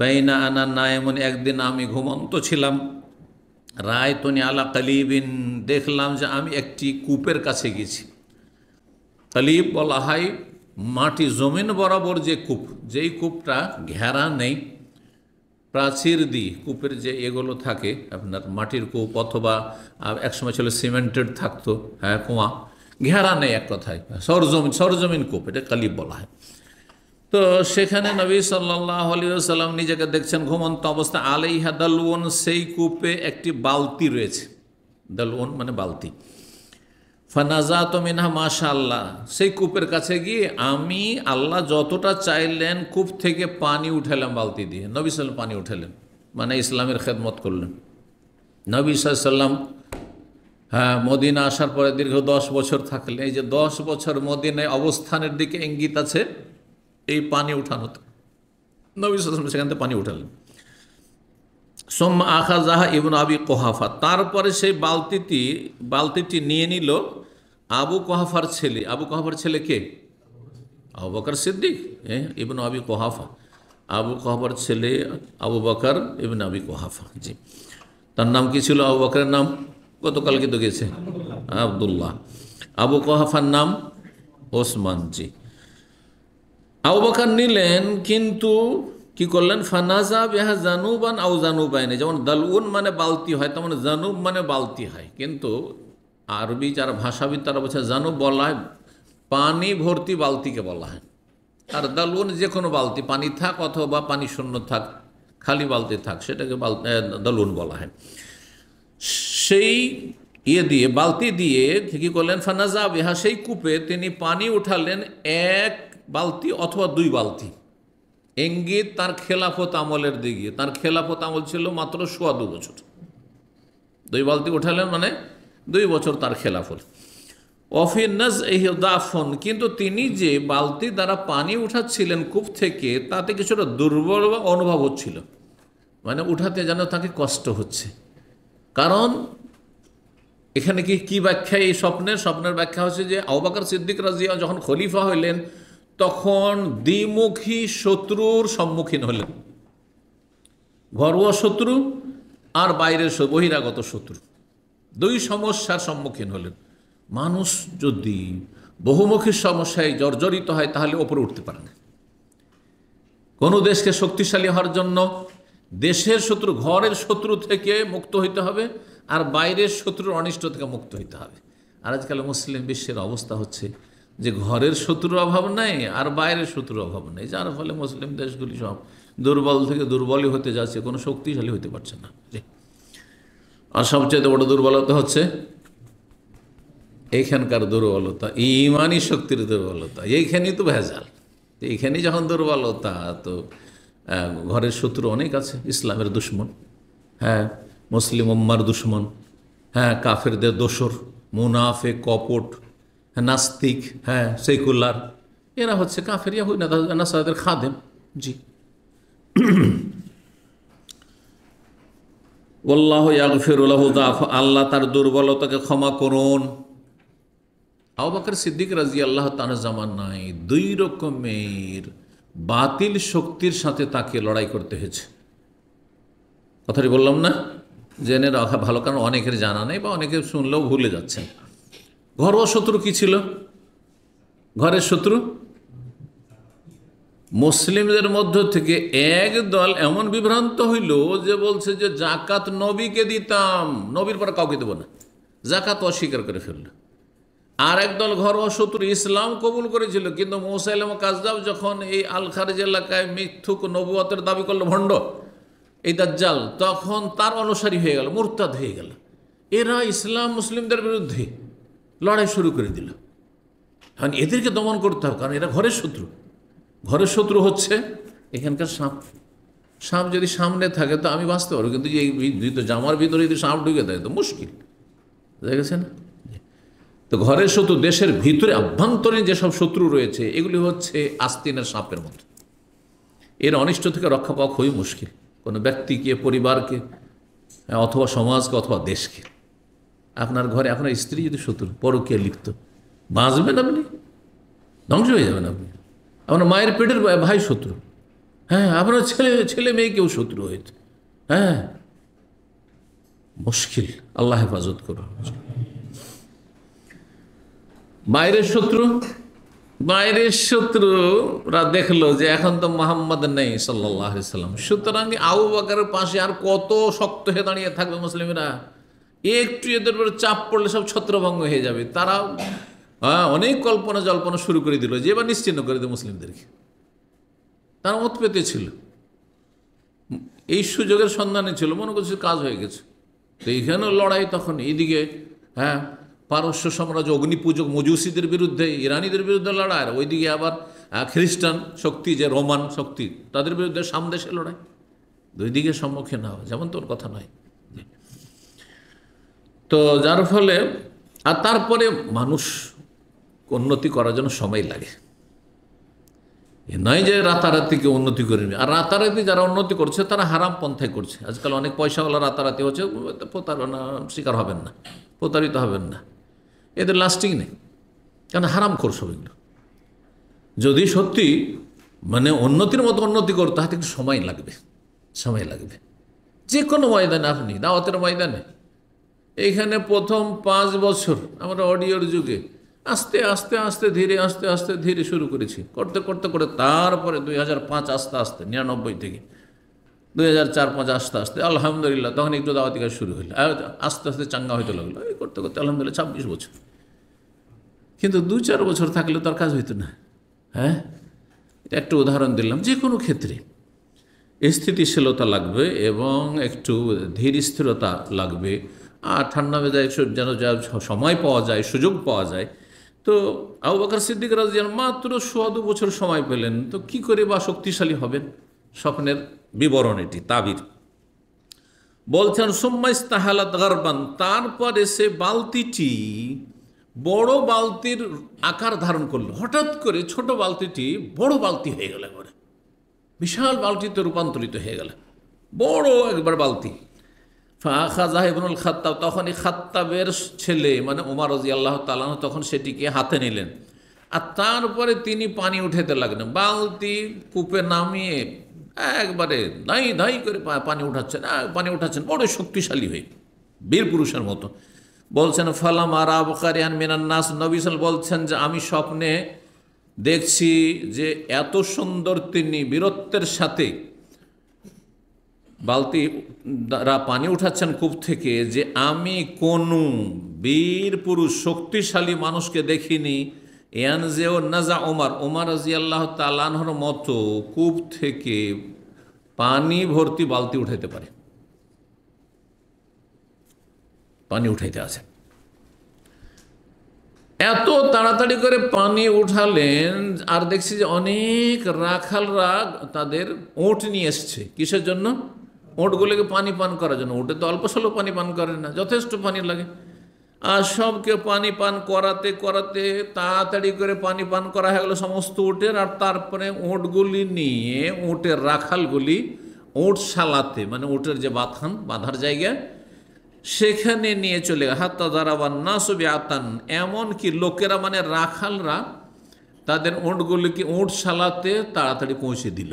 বেইনা আনা নায়মন একদিন আমি ঘুমন্ত ছিলাম রায় তনি আলা কালিবিন দেখলাম যে আমি একটি কূপের কাছে গেছি কালিব বলা হয় মাটি জমিন বরাবর যে কূপ যেই কূপটা ঘেরা নেই প্রাচীর দিয়ে কূপের যে এগুলো থাকে আপনার মাটির কূপ অথবা একসময় ছিল সিমেন্টেড থাকতো হ্যাঁ কুয়া ঘেরা নেই এক কথায় সরজমিন সরজমিন কূপ এটা কালিব বলা হয় তো সেখানে নবী সাল্লাহ সাল্লাম নিজেকে দেখছেন ঘুমন্ত অবস্থা আলাইহা দালুন সেই কূপে একটি বালতি রয়েছে দালুন মানে বালতি ফানাজা তো মিনহা মাশা আল্লাহ সেই কূপের কাছে গিয়ে আমি আল্লাহ যতটা চাইলেন কূপ থেকে পানি উঠালাম বালতি দিয়ে নবী সাল্লাম পানি উঠালেন মানে ইসলামের খেদমত করলেন নবী সাল্লাম হ্যাঁ মদিনা আসার পরে দীর্ঘ দশ বছর থাকলে এই যে দশ বছর মদিনায় অবস্থানের দিকে ইঙ্গিত আছে এই পানি উঠানোতে নবী সালাম সেখান থেকে পানি উঠালেন সোম আখা জাহা ইবন আবি কোহাফা তারপরে সেই বালতিটি বালতিটি নিয়ে নিল আবু কোহাফার ছেলে আবু কোহাফার ছেলে কে আবু বকর সিদ্দিক হ্যাঁ ইবন আবি কোহাফা আবু কোহাফার ছেলে আবু বকর ইবন আবি কোহাফা জি তার নাম কি ছিল আবু বকরের নাম গতকালকে তো গেছে আবদুল্লাহ আবু কোহাফার নাম ওসমান জি আউ নিলেন কিন্তু কি করলেন ফানাজা বেহা জানুবান আউ জানুবাইনে যেমন দালউন মানে বালতি হয় তেমন জানুব মানে বালতি হয় কিন্তু আরবি যারা ভাষাবিদ তারা বলছে জানুব বলা হয় পানি ভর্তি বালতিকে বলা হয় আর দালুন যে কোনো বালতি পানি থাক অথবা পানি শূন্য থাক খালি বালতি থাক সেটাকে বাল দালুন বলা হয় সেই ইয়ে দিয়ে বালতি দিয়ে ঠিকই করলেন ফানাজা বিহা সেই কূপে তিনি পানি উঠালেন এক বালতি অথবা দুই বালতি এঙ্গিত তার খেলাফত আমলের দিকে তার খেলাফত আমল ছিল মাত্র সোয়া দু বছর দুই বালতি উঠালেন মানে দুই বছর তার খেলাফত অফিনাজ দাফন কিন্তু তিনি যে বালতি দ্বারা পানি উঠাচ্ছিলেন কূপ থেকে তাতে কিছুটা দুর্বল অনুভব হচ্ছিল মানে উঠাতে যেন তাকে কষ্ট হচ্ছে কারণ এখানে কি কি ব্যাখ্যা এই স্বপ্নের স্বপ্নের ব্যাখ্যা হচ্ছে যে আবাকার সিদ্দিক রাজিয়া যখন খলিফা হইলেন তখন দ্বিমুখী শত্রুর সম্মুখীন হলেন ঘরোয়া শত্রু আর বাইরের বহিরাগত শত্রু দুই সমস্যার সম্মুখীন হলেন মানুষ যদি বহুমুখী সমস্যায় জর্জরিত হয় তাহলে ওপরে উঠতে পারে না কোনো দেশকে শক্তিশালী হওয়ার জন্য দেশের শত্রু ঘরের শত্রু থেকে মুক্ত হইতে হবে আর বাইরের শত্রুর অনিষ্ট থেকে মুক্ত হইতে হবে আর আজকাল মুসলিম বিশ্বের অবস্থা হচ্ছে যে ঘরের শত্রুর অভাব নেই আর বাইরের শত্রুর অভাব নেই যার ফলে মুসলিম দেশগুলি সব দুর্বল থেকে দুর্বলই হতে যাচ্ছে কোনো শক্তিশালী হতে পারছে না আর সবচেয়ে বড় দুর্বলতা হচ্ছে এইখানকার দুর্বলতা ইমানি শক্তির দুর্বলতা এইখানেই তো ভেজাল এইখানেই যখন দুর্বলতা তো ঘরের শত্রু অনেক আছে ইসলামের দুশ্মন হ্যাঁ মুসলিম উম্মার দুশ্মন হ্যাঁ কাফেরদের দোসর মুনাফে কপট হ্যাঁ, নাস্তিক হ্যাঁ সেকুলার এরা হচ্ছে কাফের ইয়াহুদ নাসাদের খাদেম জি ওল্লাহ ইয়াগফিরুল্লাহদাফ আল্লাহ তার দুর্বলতাকে ক্ষমা করুন আবাকের সিদ্দিক রাজি আল্লাহ তার জামান নাই দুই রকমের বাতিল শক্তির সাথে তাকে লড়াই করতে হয়েছে কথাটি বললাম না জেনে রাখা ভালো কারণ অনেকের জানা নেই বা অনেকে শুনলেও ভুলে যাচ্ছেন ঘরোয়া শত্রু কি ছিল ঘরের শত্রু মুসলিমদের মধ্য থেকে এক দল এমন বিভ্রান্ত হইল যে বলছে যে জাকাত নবীকে দিতাম নবীর পরে কাউকে দেবো না জাকাত অস্বীকার করে ফেলল আর একদল ঘরোয়া শত্রু ইসলাম কবুল করেছিল কিন্তু মৌসাইলাম কাজদাব যখন এই আলখার জেলাকায় এলাকায় মিথ্যুক নবুয়তের দাবি করলো ভণ্ড এই দাজ্জাল তখন তার অনুসারী হয়ে গেল মোরতাদ হয়ে গেল এরা ইসলাম মুসলিমদের বিরুদ্ধে লড়াই শুরু করে দিল কারণ এদেরকে দমন করতে হবে কারণ এরা ঘরের শত্রু ঘরের শত্রু হচ্ছে এখানকার সাপ সাপ যদি সামনে থাকে তো আমি বাঁচতে পারবো কিন্তু এই তো জামার ভিতরে যদি সাপ ঢুকে থাকে তো মুশকিল বুঝা গেছে না তো ঘরের শত্রু দেশের ভিতরে আভ্যন্তরীণ যেসব শত্রু রয়েছে এগুলি হচ্ছে আস্তিনের সাপের মতো এর অনিষ্ট থেকে রক্ষা পাওয়া খুবই মুশকিল কোনো ব্যক্তিকে পরিবারকে হ্যাঁ, অথবা সমাজকে অথবা দেশকে আপনার ঘরে আপনার স্ত্রী যদি শত্রু পরকে লিপ্ত বাঁচবেন আপনি ধ্বংস হয়ে যাবেন আপনি আপনার মায়ের পেটের ভাই শত্রু হ্যাঁ আপনার ছেলে ছেলে মেয়েকেও শত্রু হয়েছে হ্যাঁ মুশকিল আল্লাহ হেফাজত করুন বাইরের শত্রু বাইরের শত্রুরা দেখলো যে এখন তো মোহাম্মদ নেই সাল্লাম সুতরাং আবু বাকারের পাশে আর কত শক্ত হয়ে দাঁড়িয়ে থাকবে মুসলিমরা একটু এদের উপরে চাপ পড়লে সব ছত্রভঙ্গ হয়ে যাবে তারা হ্যাঁ, অনেক কল্পনা জল্পনা শুরু করে দিল যে এবার নিশ্চিন্ন করে দিল মুসলিমদেরকে তারা মত পেতে ছিল এই সুযোগের সন্ধানে ছিল মনে করছে কাজ হয়ে গেছে তো এইখানেও লড়াই তখন এইদিকে হ্যাঁ পারস্য সাম্রাজ্য অগ্নিপূজক মজুসিদের বিরুদ্ধে ইরানিদের বিরুদ্ধে লড়াই আর ওইদিকে আবার খ্রিস্টান শক্তি যে রোমান শক্তি তাদের বিরুদ্ধে সামদেশে লড়াই দুই দিকে সম্মুখীন না যেমন তোর কথা নয় তো যার ফলে আর তারপরে মানুষ উন্নতি করার জন্য সময় লাগে এ নয় যে রাতারাতি কেউ উন্নতি করেনি আর রাতারাতি যারা উন্নতি করছে তারা হারাম পন্থায় করছে আজকাল অনেক পয়সাওয়ালা রাতারাতি হচ্ছে প্রতারণা শিকার হবেন না প্রতারিত হবেন না এদের লাস্টিং নেই কারণ হারাম করছো এগুলো যদি সত্যি মানে উন্নতির মতো উন্নতি করো তাহাতে একটু সময় লাগবে সময় লাগবে যে কোনো ময়দানে আপনি দাওয়াতের ময়দানে এইখানে প্রথম পাঁচ বছর আমরা অডিওর যুগে আস্তে আস্তে আস্তে ধীরে আস্তে আস্তে ধীরে শুরু করেছি করতে করতে করে তারপরে দুই হাজার পাঁচ আস্তে আস্তে নিরানব্বই থেকে দুই হাজার চার পাঁচ আস্তে আস্তে আলহামদুলিল্লাহ তখন একটু দাওয়াতি কাজ শুরু হলো আস্তে আস্তে চাঙ্গা হইতে লাগলো এই করতে করতে আলহামদুলিল্লাহ ছাব্বিশ বছর কিন্তু দু চার বছর থাকলে তার কাজ হইতো না হ্যাঁ এটা উদাহরণ দিলাম যে কোনো ক্ষেত্রে স্থিতিশীলতা লাগবে এবং একটু ধীর স্থিরতা লাগবে আর ঠান্ডা মেজায় যেন যা সময় পাওয়া যায় সুযোগ পাওয়া যায় তো আবু বাকর সিদ্দিক রাজিয়ান মাত্র সোয়া দু বছর সময় পেলেন তো কি করে বা শক্তিশালী হবেন স্বপ্নের বিবরণ এটি তাবির বলছেন সোম্মাইস্তাহালাত তাহালাত গারবান তারপরে সে বালতিটি বড় বালতির আকার ধারণ করলো হঠাৎ করে ছোট বালতিটি বড় বালতি হয়ে গেল একবারে বিশাল বালতিতে রূপান্তরিত হয়ে গেল বড় একবার বালতি ফাঁকা জাহেবনুল খাত্তাব তখন এই খাত্তাবের ছেলে মানে উমার রাজি আল্লাহ তালাহ তখন সেটিকে হাতে নিলেন আর তারপরে তিনি পানি উঠেতে লাগলেন বালতি কূপে নামিয়ে একবারে দাঁই দাঁই করে পানি উঠাচ্ছেন পানি উঠাচ্ছেন বড় শক্তিশালী হয়ে বীর পুরুষের মতো বলছেন ফালাম আর আবকারিয়ান মিনান নাস নবিসাল বলছেন যে আমি স্বপ্নে দেখছি যে এত সুন্দর তিনি বীরত্বের সাথে বালতি দ্বারা পানি উঠাচ্ছেন কূপ থেকে যে আমি কোনো বীর পুরুষ শক্তিশালী মানুষকে দেখিনি ইয়ানজেও নাজা ওমার ওমার রাজি আল্লাহ তালানহর মতো কূপ থেকে পানি ভর্তি বালতি উঠাইতে পারে পানি উঠাইতে আছে এত তাড়াতাড়ি করে পানি উঠালেন আর দেখছি যে অনেক রাখালরা তাদের ওট নিয়ে এসছে কিসের জন্য ওটগুলোকে পানি পান করার জন্য ওটে তো অল্প স্বল্প পানি পান করে না যথেষ্ট পানি লাগে আর সবকে পানি পান করাতে করাতে তাড়াতাড়ি করে পানি পান করা হয়ে গেলো সমস্ত উটের আর তারপরে উঁটগুলি নিয়ে উঁটের রাখালগুলি উঁট সালাতে মানে উঁটের যে বাথান বাঁধার জায়গা সেখানে নিয়ে চলে হাত দাঁড়াবার না সবি আতান এমনকি লোকেরা মানে রাখালরা তাদের উঁটগুলিকে উঁট সালাতে তাড়াতাড়ি পৌঁছে দিল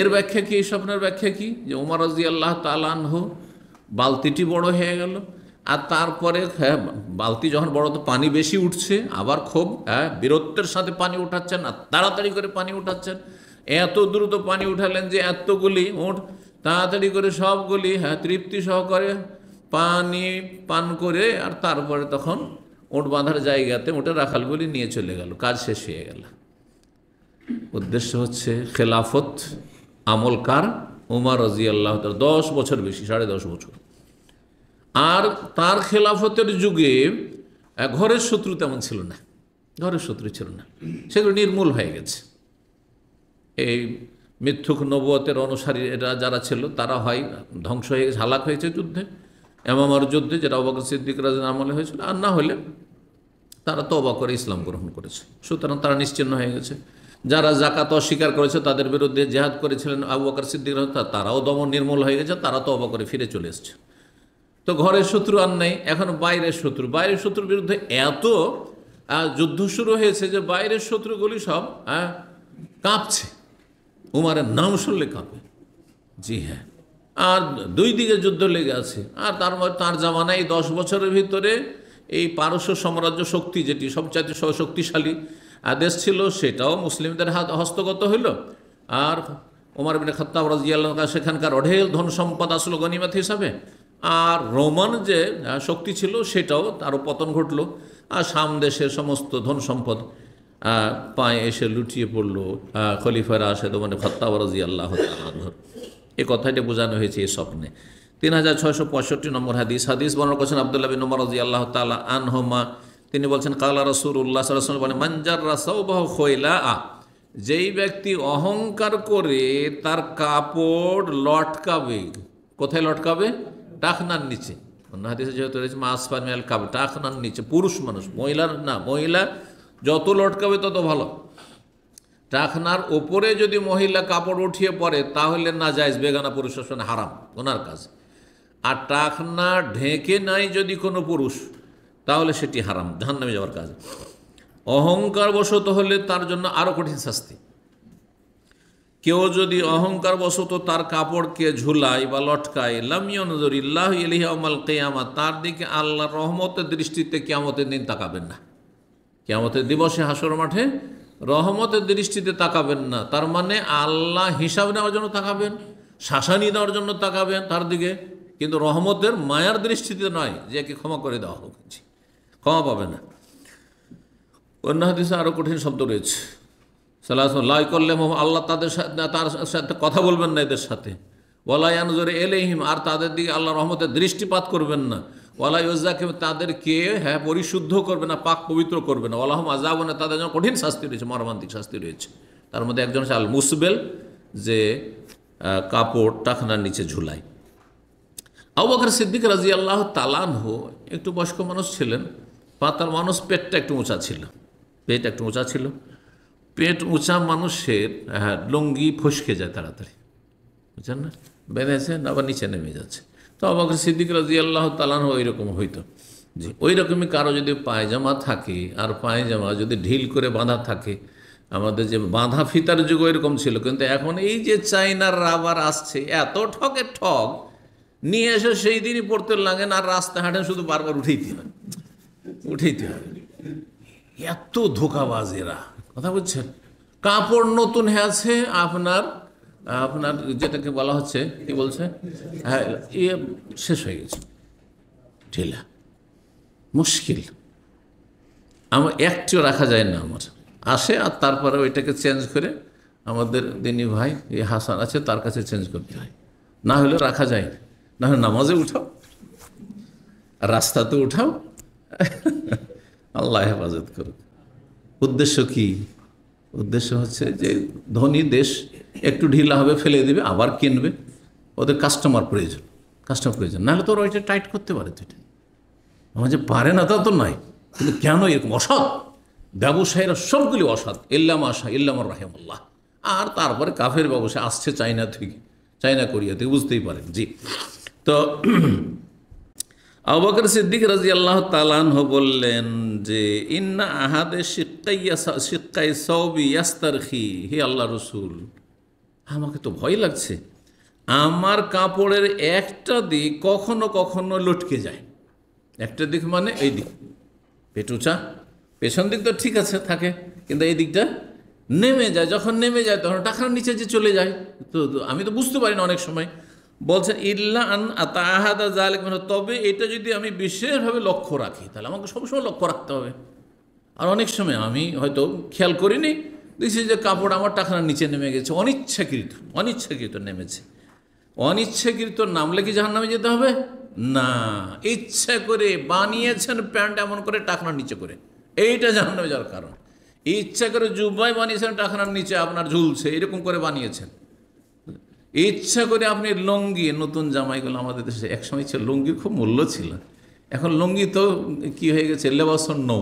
এর ব্যাখ্যা কি এই স্বপ্নের ব্যাখ্যা কি যে উমার রাজি আল্লাহ তালানহ বালতিটি বড় হয়ে গেল আর তারপরে হ্যাঁ, বালতি যখন বড় তো পানি বেশি উঠছে আবার খুব হ্যাঁ বীরত্বের সাথে পানি উঠাচ্ছেন আর তাড়াতাড়ি করে পানি উঠাচ্ছেন এত দ্রুত পানি উঠালেন যে এতগুলি উঠ তাড়াতাড়ি করে সবগুলি হ্যাঁ তৃপ্তি সহকারে পানি পান করে আর তারপরে তখন ওট বাঁধার জায়গাতে ওটা রাখালগুলি নিয়ে চলে গেল কাজ শেষ হয়ে গেল উদ্দেশ্য হচ্ছে খেলাফত আমল কার উমার রাজিয়াল্লাহ দশ বছর বেশি সাড়ে দশ বছর আর তার খেলাফতের যুগে ঘরের শত্রু তেমন ছিল না ঘরের শত্রু ছিল না সেগুলো নির্মূল হয়ে গেছে এই মিথ্যুক নবতের অনুসারী এটা যারা ছিল তারা হয় ধ্বংস হয়ে গেছে হালাক হয়েছে যুদ্ধে এমামার যুদ্ধে যেটা অবাক সিদ্দিক রাজন আমলে হয়েছিল আর না হলে তারা অবাক করে ইসলাম গ্রহণ করেছে সুতরাং তারা নিশ্চিন্ন হয়ে গেছে যারা জাকাত অস্বীকার করেছে তাদের বিরুদ্ধে জেহাদ করেছিলেন আবু বকর সিদ্দিক তারাও দমন নির্মূল হয়ে গেছে তারা তো অবাক করে ফিরে চলে এসছে তো ঘরের শত্রু আর নেই এখন বাইরের শত্রু বাইরের শত্রুর বিরুদ্ধে এত যুদ্ধ শুরু হয়েছে যে বাইরের শত্রুগুলি সব কাঁপছে উমারের নাম শুনলে কাঁপে জি হ্যাঁ আর দুই দিকে যুদ্ধ লেগে আছে আর তার মধ্যে তার জামানায় দশ বছরের ভিতরে এই পারস্য সাম্রাজ্য শক্তি যেটি সবচাইতে শক্তিশালী দেশ ছিল সেটাও মুসলিমদের হাত হস্তগত হইল আর ওমার বিনে খত্তাব রাজিয়াল সেখানকার অঢেল ধন সম্পদ আসলো গনিমাত হিসাবে আর রোমান যে শক্তি ছিল সেটাও তারও পতন ঘটল আর সাম দেশের সমস্ত ধন সম্পদ পায়ে এসে লুটিয়ে পড়ল খলিফারা তো মানে ফত্তাবরাজি আল্লাহ এ কথাটি বোঝানো হয়েছে এই স্বপ্নে তিন হাজার ছয়শো পঁয়ষট্টি নম্বর হাদিস হাদিস বর্ণনা করছেন আবদুল্লাহ বিন রাজি আল্লাহ তালা আনহমা তিনি বলছেন কালা রসুর উল্লাহ রসুল মানে মাঞ্জার রাসাউবাহ খৈলা আ যেই ব্যক্তি অহংকার করে তার কাপড় লটকাবে কোথায় লটকাবে টাকনার নিচে অন্য হাদিসে যেহেতু রয়েছে মাছ আসফান মিয়াল কাব টাকনার নিচে পুরুষ মানুষ মহিলার না মহিলা যত লটকাবে তত ভালো টাকনার ওপরে যদি মহিলা কাপড় উঠিয়ে পড়ে তাহলে না যায় বেগানা পুরুষের সঙ্গে হারাম ওনার কাজ আর টাকনা ঢেকে নাই যদি কোনো পুরুষ তাহলে সেটি হারাম ধান নামে যাওয়ার কাজ অহংকার বশত হলে তার জন্য আরও কঠিন শাস্তি কেউ যদি অহংকার বশত তার কাপড়কে ঝুলায় বা লটকায় লামিয়নজর ইল্লাহ ইলিহামাল কেয়ামা তার দিকে আল্লাহ রহমতের দৃষ্টিতে কেয়ামতের দিন তাকাবেন না কেয়ামতের দিবসে হাসর মাঠে রহমতের দৃষ্টিতে তাকাবেন না তার মানে আল্লাহ হিসাব নেওয়ার জন্য তাকাবেন শাসানি দেওয়ার জন্য তাকাবেন তার দিকে কিন্তু রহমতের মায়ার দৃষ্টিতে নয় যে একে ক্ষমা করে দেওয়া হোক ক্ষমা পাবে না অন্য হাদিসে আরও কঠিন শব্দ রয়েছে সাল্লাহ করলে আল্লাহ তাদের সাথে তার সাথে কথা বলবেন না এদের সাথে ওয়ালায়ানজরে এলেহিম আর তাদের দিকে আল্লাহ রহমতের দৃষ্টিপাত করবেন না ওলাই ওজাকে তাদেরকে হ্যাঁ পরিশুদ্ধ করবে না পাক পবিত্র করবে না ওলাহম আজাবনে তাদের যেন কঠিন শাস্তি রয়েছে মর্মান্তিক শাস্তি রয়েছে তার মধ্যে একজন আছে আল মুসবেল যে কাপড় টাকনার নিচে ঝুলায় আবাকর সিদ্দিক রাজি আল্লাহ হো একটু বয়স্ক মানুষ ছিলেন পাতার মানুষ পেটটা একটু উঁচা ছিল পেট একটু উঁচা ছিল পেট উঁচা মানুষের হ্যাঁ, লুঙ্গি ফসকে যায় তাড়াতাড়ি বুঝছেন না না আবার নিচে নেমে যাচ্ছে তো আমাকে সিদ্দিক রাজি আল্লাহ তালান ওই রকম হইতো যে ওই রকমই কারো যদি পায়জামা থাকে আর পায়জামা যদি ঢিল করে বাঁধা থাকে আমাদের যে বাঁধা ফিতার যুগ এরকম ছিল কিন্তু এখন এই যে চাইনার রাবার আসছে এত ঠকের ঠক নিয়ে এসে সেই দিনই পড়তে লাগেন আর রাস্তা শুধু বারবার উঠেইতে হয় উঠেইতে হয় এত ধোকাবাজ এরা কথা বুঝছেন কাপড় নতুন আছে আপনার আপনার যেটাকে বলা হচ্ছে কি বলছে হ্যাঁ ইয়ে শেষ হয়ে গেছে ঢিলা মুশকিল আমার একটিও রাখা যায় না আমার আসে আর তারপরে ওইটাকে চেঞ্জ করে আমাদের দিনী ভাই এই হাসান আছে তার কাছে চেঞ্জ করতে হয় না হলে রাখা যায় না না হলে নামাজে উঠাও রাস্তাতে উঠাও আল্লাহ হেফাজত করুক উদ্দেশ্য কি উদ্দেশ্য হচ্ছে যে ধনী দেশ একটু ঢিলা হবে ফেলে দেবে আবার কিনবে ওদের কাস্টমার প্রয়োজন কাস্টমার প্রয়োজন নাহলে তো ওরা ওইটা টাইট করতে পারে তুই আমার যে পারে না তা তো নয় কিন্তু কেন এরকম অসৎ ব্যবসায়ীরা সবগুলি অসৎ ইল্লাম আশা ইল্লামর রাহেমুল্লাহ আর তারপরে কাফের ব্যবসা আসছে চায়না থেকে চায়না কোরিয়া থেকে বুঝতেই পারেন জি তো আবাকর সিদ্দিক রাজি আল্লাহ তালানহ বললেন যে ইন্না আহাদে শিক্ষাইয়া শিক্ষাই সৌবি ইয়াস্তারখি হে আল্লাহ রসুল আমাকে তো ভয় লাগছে আমার কাপড়ের একটা দিক কখনো কখনো লটকে যায় একটা দিক মানে এই দিক পেটুচা পেছন দিক তো ঠিক আছে থাকে কিন্তু এই দিকটা নেমে যায় যখন নেমে যায় তখন টাকার নিচে যে চলে যায় তো আমি তো বুঝতে পারি না অনেক সময় বলছেন ইল্লা আন তাহাদা জাল তবে এটা যদি আমি বিশেষভাবে লক্ষ্য রাখি তাহলে আমাকে সবসময় লক্ষ্য রাখতে হবে আর অনেক সময় আমি হয়তো খেয়াল করিনি দেখছি যে কাপড় আমার টাকার নিচে নেমে গেছে অনিচ্ছাকৃত অনিচ্ছাকৃত নেমেছে অনিচ্ছাকৃত নামলে কি জাহার নামে যেতে হবে না ইচ্ছা করে বানিয়েছেন প্যান্ট এমন করে টাকনার নিচে করে এইটা জাহার নামে যাওয়ার কারণ ইচ্ছা করে জুব্বাই বানিয়েছেন টাকনার নিচে আপনার ঝুলছে এরকম করে বানিয়েছেন ইচ্ছা করে আপনি লুঙ্গি নতুন জামাইগুলো আমাদের দেশে একসময় ছিল লুঙ্গির খুব মূল্য ছিল এখন লুঙ্গি তো কী হয়ে গেছে লেবাসন নৌ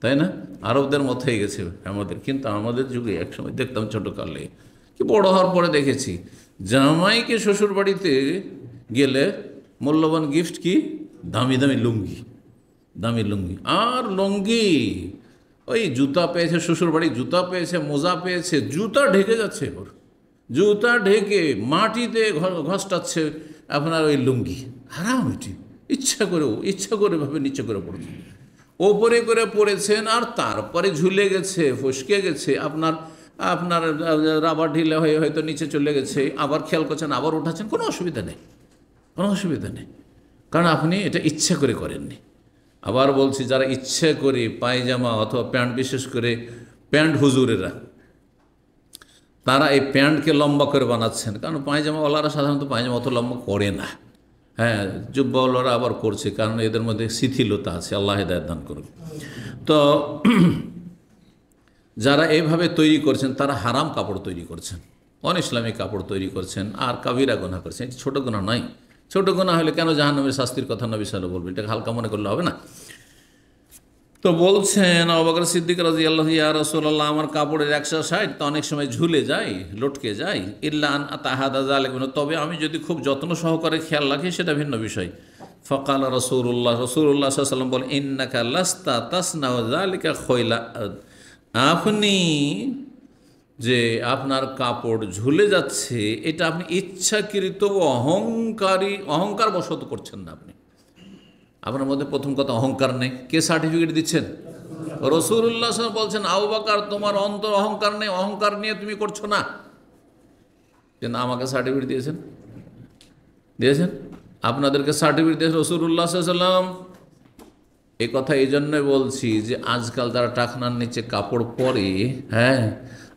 তাই না আরবদের মতো হয়ে গেছে আমাদের কিন্তু আমাদের যুগে একসময় দেখতাম ছোটোকালে কি বড় হওয়ার পরে দেখেছি জামাইকে শ্বশুর বাড়িতে গেলে মূল্যবান গিফট কি দামি দামি লুঙ্গি দামি লুঙ্গি আর লুঙ্গি ওই জুতা পেয়েছে শ্বশুর বাড়ি জুতা পেয়েছে মোজা পেয়েছে জুতা ঢেকে যাচ্ছে এবার জুতা ঢেকে মাটিতে ঘষটাচ্ছে আপনার ওই লুঙ্গি হারাম এটি ইচ্ছা করে ইচ্ছা করে ভাবে নিচে করে পড়ছে ওপরে করে পড়েছেন আর তারপরে ঝুলে গেছে ফসকে গেছে আপনার আপনার রাবার ঢিলে হয়ে হয়তো নিচে চলে গেছে আবার খেয়াল করছেন আবার উঠাচ্ছেন কোনো অসুবিধা নেই কোনো অসুবিধা নেই কারণ আপনি এটা ইচ্ছে করে করেননি আবার বলছি যারা ইচ্ছে করে পায়জামা অথবা প্যান্ট বিশেষ করে প্যান্ট হুজুরেরা তারা এই প্যান্টকে লম্বা করে বানাচ্ছেন কারণ পায়জামাওয়ালারা সাধারণত পায়জামা অত লম্বা করে না হ্যাঁ জুব্বাওয়ালারা আবার করছে কারণ এদের মধ্যে শিথিলতা আছে আল্লাহ হেদায়ত দান করবে তো যারা এইভাবে তৈরি করছেন তারা হারাম কাপড় তৈরি করছেন অন ইসলামিক কাপড় তৈরি করছেন আর কাবিরা গোনা করছেন ছোটো গোনা নয় ছোটো গোনা হলে কেন নবীর শাস্তির কথা নবী সাহেব বলবে এটাকে হালকা মনে করলে হবে না তো বলছেন অবাকর সিদ্দিক রাজি আল্লাহ ইয়া রসোল্লাহ আমার কাপড়ের একশো সাইড তো অনেক সময় ঝুলে যায় লটকে যায় ইল্লান তাহাদা লাগবে মানে তবে আমি যদি খুব যত্ন সহকারে খেয়াল রাখি সেটা ভিন্ন বিষয় ফকাল রসুল্লাহ রসুল্লাহ সাল্লাম বল ইন্নাকা লাস্তা তাসনা জালিকা খৈলা আপনি যে আপনার কাপড় ঝুলে যাচ্ছে এটা আপনি ইচ্ছাকৃত অহংকারী অহংকার বশত করছেন না আপনি আপনার মধ্যে প্রথম কথা অহংকার নেই কে সার্টিফিকেট দিচ্ছেন রসুল্লাহ বলছেন আবাকার তোমার অন্তর অহংকার নেই অহংকার নিয়ে তুমি করছো না কিন্তু আমাকে সার্টিফিকেট দিয়েছেন দিয়েছেন আপনাদেরকে সার্টিফিকেট দিয়েছেন রসুল্লাহ সাল্লাম এ কথা এই জন্যই বলছি যে আজকাল তারা টাকনার নিচে কাপড় পরে হ্যাঁ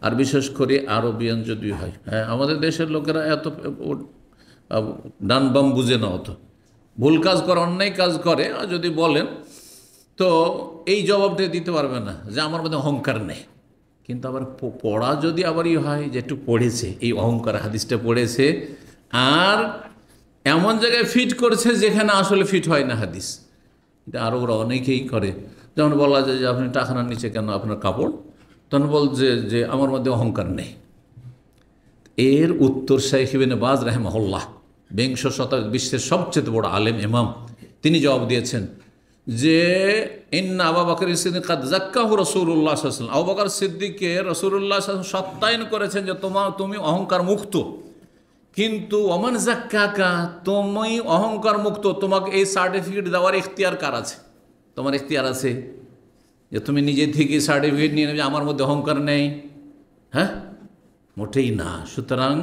আর বিশেষ করে আরবিয়ান যদি হয় হ্যাঁ আমাদের দেশের লোকেরা এত ডান বাম বুঝে না অত ভুল কাজ করে অন্যায় কাজ করে যদি বলেন তো এই জবাবটা দিতে পারবে না যে আমার মধ্যে অহংকার নেই কিন্তু আবার পড়া যদি আবারই হয় যে একটু পড়েছে এই অহংকার হাদিসটা পড়েছে আর এমন জায়গায় ফিট করছে যেখানে আসলে ফিট হয় না হাদিস এটা আরও ওরা অনেকেই করে যেমন বলা যায় যে আপনি টাকানার নিচে কেন আপনার কাপড় তখন বলছে যে আমার মধ্যে অহংকার নেই এর উত্তর শাহিবিন বাজ রাহেমহল্লাহ বিংশ শতক বিশ্বের সবচেয়ে বড় আলেম ইমাম তিনি জবাব দিয়েছেন যে ইন্না আবা বকর সিদ্দিক জাক্কাহু রসুল্লাহ আসলাম আবু বকর সিদ্দিককে রসুল্লাহ সত্যায়ন করেছেন যে তোমার তুমি অহংকার মুক্ত কিন্তু অমন জাক্কাকা তুমি অহংকার মুক্ত তোমাকে এই সার্টিফিকেট দেওয়ার ইখতিয়ার কার আছে তোমার ইখতিয়ার আছে যে তুমি নিজে থেকে সার্টিফিকেট নিয়ে নেবে আমার মধ্যে অহংকার নেই হ্যাঁ মোটেই না সুতরাং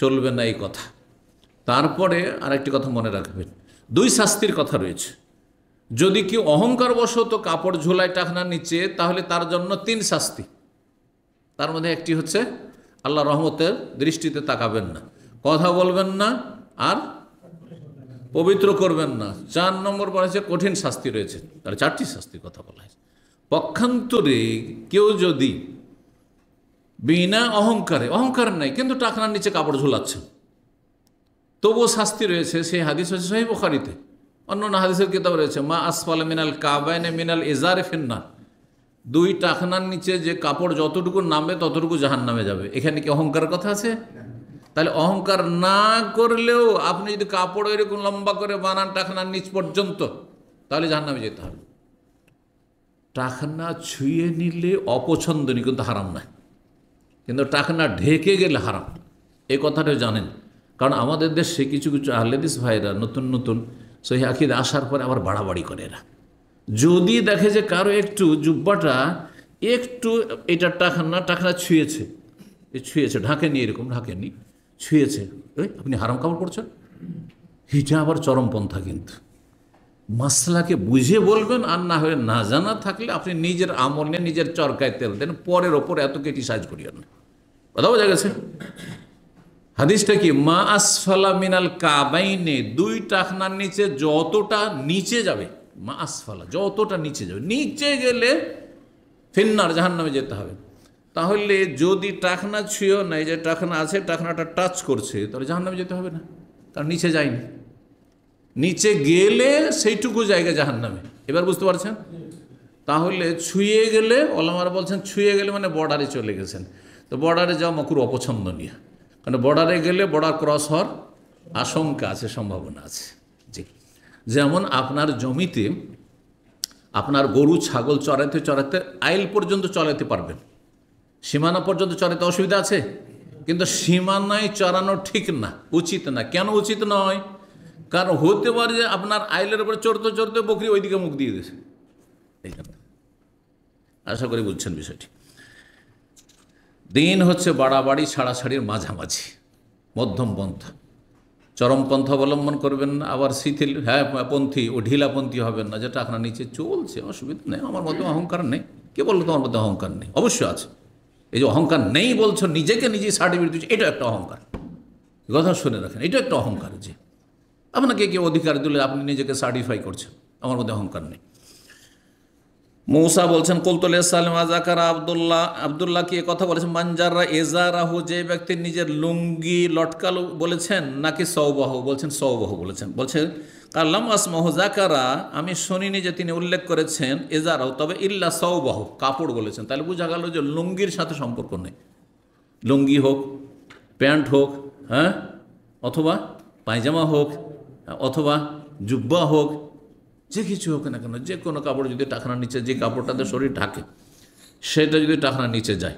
চলবে না এই কথা তারপরে আরেকটি কথা মনে রাখবেন দুই শাস্তির কথা রয়েছে যদি কেউ অহংকার বশত কাপড় ঝোলায় টাকনা নিচে তাহলে তার জন্য তিন শাস্তি তার মধ্যে একটি হচ্ছে আল্লাহ রহমতের দৃষ্টিতে তাকাবেন না কথা বলবেন না আর পবিত্র করবেন না চার নম্বর হচ্ছে কঠিন শাস্তি রয়েছে তার চারটি শাস্তির কথা বলা হয়েছে পক্ষান্তরে কেউ যদি বিনা অহংকারে অহংকার নাই কিন্তু টাকনার নিচে কাপড় ঝোলাচ্ছেন তবুও শাস্তি রয়েছে সেই হাদিস হচ্ছে সহি বোখারিতে অন্য অন্য হাদিসের কিতাব রয়েছে মা আসফাল মিনাল কাবায়নে মিনাল এজারে ফিন্না দুই টাকনার নিচে যে কাপড় যতটুকু নামবে ততটুকু জাহান নামে যাবে এখানে কি অহংকার কথা আছে তাহলে অহংকার না করলেও আপনি যদি কাপড় এরকম লম্বা করে বানান টাকনার নিচ পর্যন্ত তাহলে জাহান নামে যেতে হবে টাকনা ছুঁয়ে নিলে অপছন্দনীয় কিন্তু হারাম না কিন্তু টাকনা ঢেকে গেলে হারাম এই কথাটা জানেন কারণ আমাদের দেশে কিছু কিছু আহলেদিস ভাইরা নতুন নতুন সহি আকিদ আসার পরে আবার বাড়াবাড়ি করে এরা যদি দেখে যে কারো একটু জুব্বাটা একটু এটা টাকা টাকা ছুঁয়েছে ছুঁয়েছে ঢাকেনি এরকম ঢাকেনি ছুঁয়েছে ওই আপনি হারাম কাপড় পড়ছেন এটা আবার চরমপন্থা কিন্তু মাসলাকে বুঝে বলবেন আর না হয়ে না জানা থাকলে আপনি নিজের আমল নিয়ে নিজের চরকায় তেল দেন পরের ওপর এত কেটি সাজ করিয়ে না কথা বোঝা গেছে হাদিসটা কি মা আসফালা মিনাল কাবাইনে দুই টাকনার নিচে যতটা নিচে যাবে মা আসফালা যতটা নিচে যাবে নিচে গেলে ফিন্নার জাহান নামে যেতে হবে তাহলে যদি টাকনা ছুঁয়েও নাই যে টাকনা আছে টাকনাটা টাচ করছে তাহলে জাহান নামে যেতে হবে না তার নিচে যায়নি নিচে গেলে সেইটুকু জায়গা জাহান নামে এবার বুঝতে পারছেন তাহলে ছুঁয়ে গেলে ওলামারা বলছেন ছুঁয়ে গেলে মানে বর্ডারে চলে গেছেন তো বর্ডারে যাওয়া মকুর অপছন্দনীয় কারণ বর্ডারে গেলে বর্ডার ক্রস হওয়ার আশঙ্কা আছে সম্ভাবনা আছে জি যেমন আপনার জমিতে আপনার গরু ছাগল চড়াতে চড়াতে আইল পর্যন্ত চলাতে পারবেন সীমানা পর্যন্ত চড়াইতে অসুবিধা আছে কিন্তু সীমানায় চড়ানো ঠিক না উচিত না কেন উচিত নয় কারণ হতে পারে যে আপনার আইলের উপরে চড়তে চড়তে বকরি ওইদিকে মুখ দিয়ে দিয়েছে এই আশা করি বুঝছেন বিষয়টি দিন হচ্ছে বাড়াবাড়ি ছাড়াছাড়ির মাঝামাঝি মধ্যম পন্থা চরমপন্থা অবলম্বন করবেন না আবার শিথিল হ্যাঁ পন্থী ও ঢিলাপন্থী হবেন না যেটা আপনার নিচে চলছে অসুবিধা নেই আমার মধ্যে অহংকার নেই কে বললো তোমার মধ্যে অহংকার নেই অবশ্যই আছে এই যে অহংকার নেই বলছো নিজেকে নিজে সার্টিফিকেট দিচ্ছে এটা একটা অহংকার কথা শুনে রাখেন এটা একটা অহংকার যে আপনাকে কেউ অধিকার দিলে আপনি নিজেকে সার্টিফাই করছেন আমার মধ্যে অহংকার নেই মৌসা বলছেন কলতুল্লাহাম আজাকারা আবদুল্লাহ আবদুল্লাহ কি কথা বলেছেন মানজাররা এজারাহু যে ব্যক্তি নিজের লুঙ্গি লটকালো বলেছেন নাকি সৌবাহ বলছেন সৌবাহ বলেছেন বলছেন কাল্লাম আসমহ জাকারা আমি শুনিনি যে তিনি উল্লেখ করেছেন এজারাহু তবে ইল্লা সৌবাহ কাপড় বলেছেন তাহলে বোঝা গেল যে লুঙ্গির সাথে সম্পর্ক নেই লুঙ্গি হোক প্যান্ট হোক হ্যাঁ অথবা পায়জামা হোক অথবা জুব্বা হোক যে কিছু হোক না কেন যে কোনো কাপড় যদি টাকনা নিচে যে কাপড়টা তো শরীর ঢাকে সেটা যদি টাকনা নিচে যায়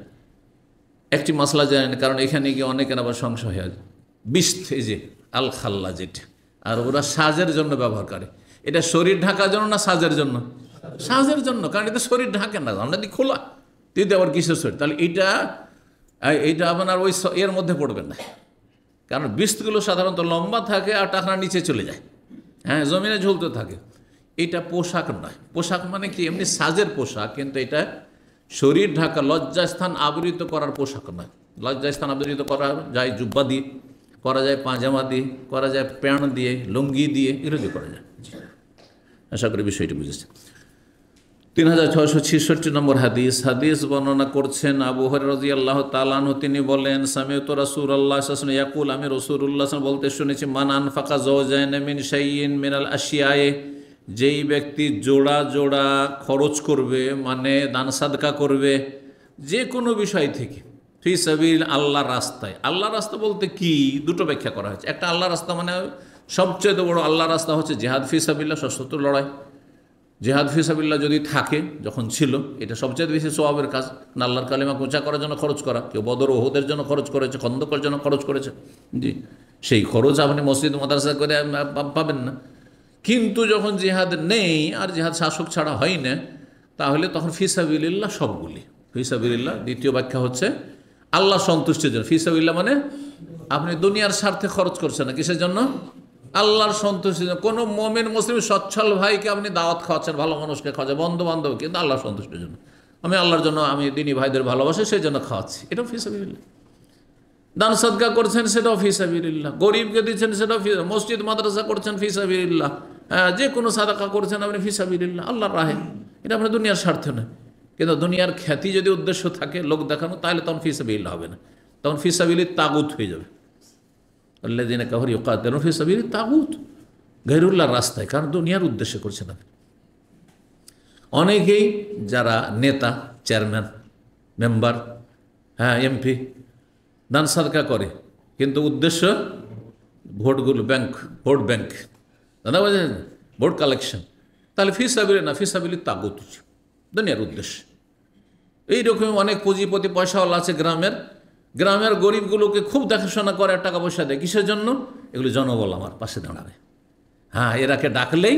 একটি মশলা যায় না কারণ এখানে গিয়ে অনেকের আবার সংশয় হয় বিষ যে আল খাল্লা যেটা আর ওরা সাজের জন্য ব্যবহার করে এটা শরীর ঢাকার জন্য না সাজের জন্য সাজের জন্য কারণ এটা শরীর ঢাকে না যদি খোলা তুই আবার কিসের শরীর তাহলে এটা এইটা আপনার ওই এর মধ্যে পড়বে না কারণ বিস্তগুলো সাধারণত লম্বা থাকে আর টাকনা নিচে চলে যায় হ্যাঁ জমিনে ঝুলতে থাকে এটা পোশাক নয় পোশাক মানে কি এমনি সাজের পোশাক কিন্তু এটা শরীর ঢাকা লজ্জাস্থান আবৃত করার পোশাক নয় লজ্জাস্থান আবৃত করা যায় জুব্বা দিয়ে করা যায় পাজামা দিয়ে করা যায় প্যান্ট দিয়ে লুঙ্গি দিয়ে এগুলো দিয়ে করা যায় আশা করি বিষয়টি বুঝেছে তিন হাজার ছয়শো ছেষট্টি নম্বর হাদিস হাদিস বর্ণনা করছেন আবু হরে রাজি আল্লাহ তালানু তিনি বলেন সামিউত রসুর আল্লাহ ইয়াকুল আমি রসুর উল্লাহ বলতে শুনেছি মান আনফাকা জওজাইন মিন শাইন মিনাল আশিয়ায় যেই ব্যক্তি জোড়া জোড়া খরচ করবে মানে দান সাদকা করবে যে কোনো বিষয় থেকে ফি সাবিল আল্লাহ রাস্তায় আল্লাহ রাস্তা বলতে কি দুটো ব্যাখ্যা করা হয়েছে একটা আল্লাহ রাস্তা মানে সবচেয়ে বড় আল্লাহ রাস্তা হচ্ছে জেহাদ ফি সাবিল্লা সশস্ত্র লড়াই জেহাদ ফি সাবিল্লা যদি থাকে যখন ছিল এটা সবচেয়ে বেশি স্বভাবের কাজ আল্লাহর কালিমা কোঁচা করার জন্য খরচ করা কেউ বদর ওহদের জন্য খরচ করেছে খন্দকর জন্য খরচ করেছে জি সেই খরচ আপনি মসজিদ মাদ্রাসা করে পাবেন না কিন্তু যখন জিহাদ নেই আর জিহাদ শাসক ছাড়া হয় না তাহলে তখন ফিসাবিল্লা সবগুলি ফিসাবিল্লা দ্বিতীয় ব্যাখ্যা হচ্ছে আল্লাহ সন্তুষ্টির জন্য ফিসাবিল্লা মানে আপনি দুনিয়ার স্বার্থে খরচ করছেন না কিসের জন্য আল্লাহর সন্তুষ্টির জন্য কোনো মোমেন মুসলিম সচ্ছল ভাইকে আপনি দাওয়াত খাওয়াচ্ছেন ভালো মানুষকে খাওয়াচ্ছেন বন্ধু বান্ধব কিন্তু আল্লাহর সন্তুষ্টির জন্য আমি আল্লাহর জন্য আমি দিনী ভাইদের ভালোবাসি সেই জন্য খাওয়াচ্ছি এটা ফিসাবিল্লা দান সদকা করছেন সেটাও ফিসাবিল্লাহ গরিবকে দিচ্ছেন সেটাও মসজিদ মাদ্রাসা করছেন ফিসাবিল্লাহ হ্যাঁ যে কোনো সাদাকা করছেন আপনি ফিসাবিল্লাহ আল্লাহ রাহে এটা আপনার দুনিয়ার স্বার্থ নয় কিন্তু দুনিয়ার খ্যাতি যদি উদ্দেশ্য থাকে লোক দেখানো তাহলে তখন ফিসাবিল্লাহ হবে না তখন ফিসাবিলি তাগুত হয়ে যাবে আল্লাহ দিনে কাহর ইকাতেন ফিসাবিলি তাগুত গহিরুল্লাহর রাস্তায় কারণ দুনিয়ার উদ্দেশ্য করছেন আপনি অনেকেই যারা নেতা চেয়ারম্যান মেম্বার হ্যাঁ এমপি দান সাদকা করে কিন্তু উদ্দেশ্য ভোটগুলো ব্যাংক ভোট ব্যাংক দাদা বলছেন ভোট কালেকশন তাহলে ফিসাবিলি না ফিসাবিলি তাগত দুনিয়ার উদ্দেশ্য এইরকম অনেক পুঁজিপতি পয়সাওয়ালা আছে গ্রামের গ্রামের গরিবগুলোকে খুব দেখাশোনা করে টাকা পয়সা দেয় কিসের জন্য এগুলো জনবল আমার পাশে দাঁড়াবে হ্যাঁ এরাকে ডাকলেই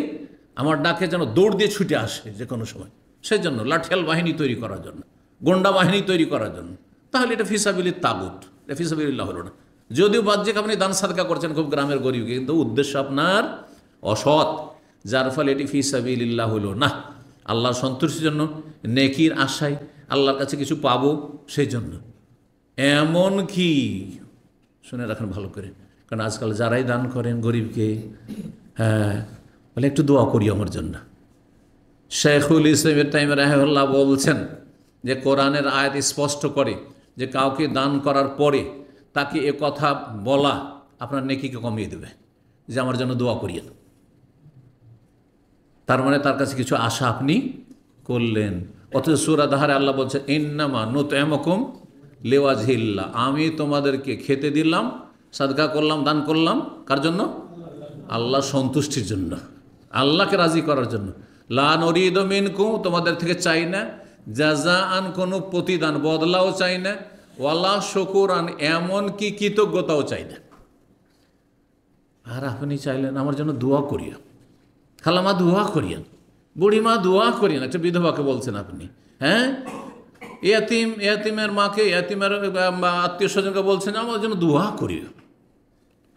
আমার ডাকে যেন দৌড় দিয়ে ছুটে আসে যে কোনো সময় সেই জন্য লাঠিয়াল বাহিনী তৈরি করার জন্য গোন্ডা বাহিনী তৈরি করার জন্য তাহলে এটা ফিসাবিলি তাগুত ফিসবিল্লাহ হলো না যদিও বাহ্যিক আপনি দান সাদকা করছেন খুব গ্রামের গরিবকে কিন্তু উদ্দেশ্য আপনার অসৎ যার ফলে এটি সাবিল্লাহ হলো না আল্লাহর সন্তুষ্টির জন্য নেকির আশায় আল্লাহর কাছে কিছু পাবো সেই জন্য এমন কি শুনে রাখেন ভালো করে কারণ আজকাল যারাই দান করেন গরিবকে হ্যাঁ বলে একটু দোয়া করি আমার জন্য শেখুল ইসলামের টাইম রাহেউল্লাহ বলছেন যে কোরআনের আয়াত স্পষ্ট করে যে কাউকে দান করার পরে তাকে এ কথা বলা আপনার নেকিকে কমিয়ে দেবে যে আমার জন্য দোয়া করিয়ে তার মানে তার কাছে কিছু আশা আপনি করলেন অথচ সুরা দাহারে আল্লাহ বলছে ইন্নামা নত এমকুম লেওয়া ঝিল্লা আমি তোমাদেরকে খেতে দিলাম সাদগা করলাম দান করলাম কার জন্য আল্লাহ সন্তুষ্টির জন্য আল্লাহকে রাজি করার জন্য লান অরিদ মিনকুম তোমাদের থেকে চাই না যা আন কোনো প্রতিদান বদলাও চাই না ওয়ালা শকুর আন এমন কি কৃতজ্ঞতাও চাই না আর আপনি চাইলেন আমার জন্য দোয়া করিয়া খালামা দোয়া করিয়েন বুড়িমা দোয়া করিয়েন একটা বিধবাকে বলছেন আপনি হ্যাঁ এতিম এতিমের মাকে এতিমের আত্মীয় স্বজনকে বলছেন আমার জন্য দোয়া করিও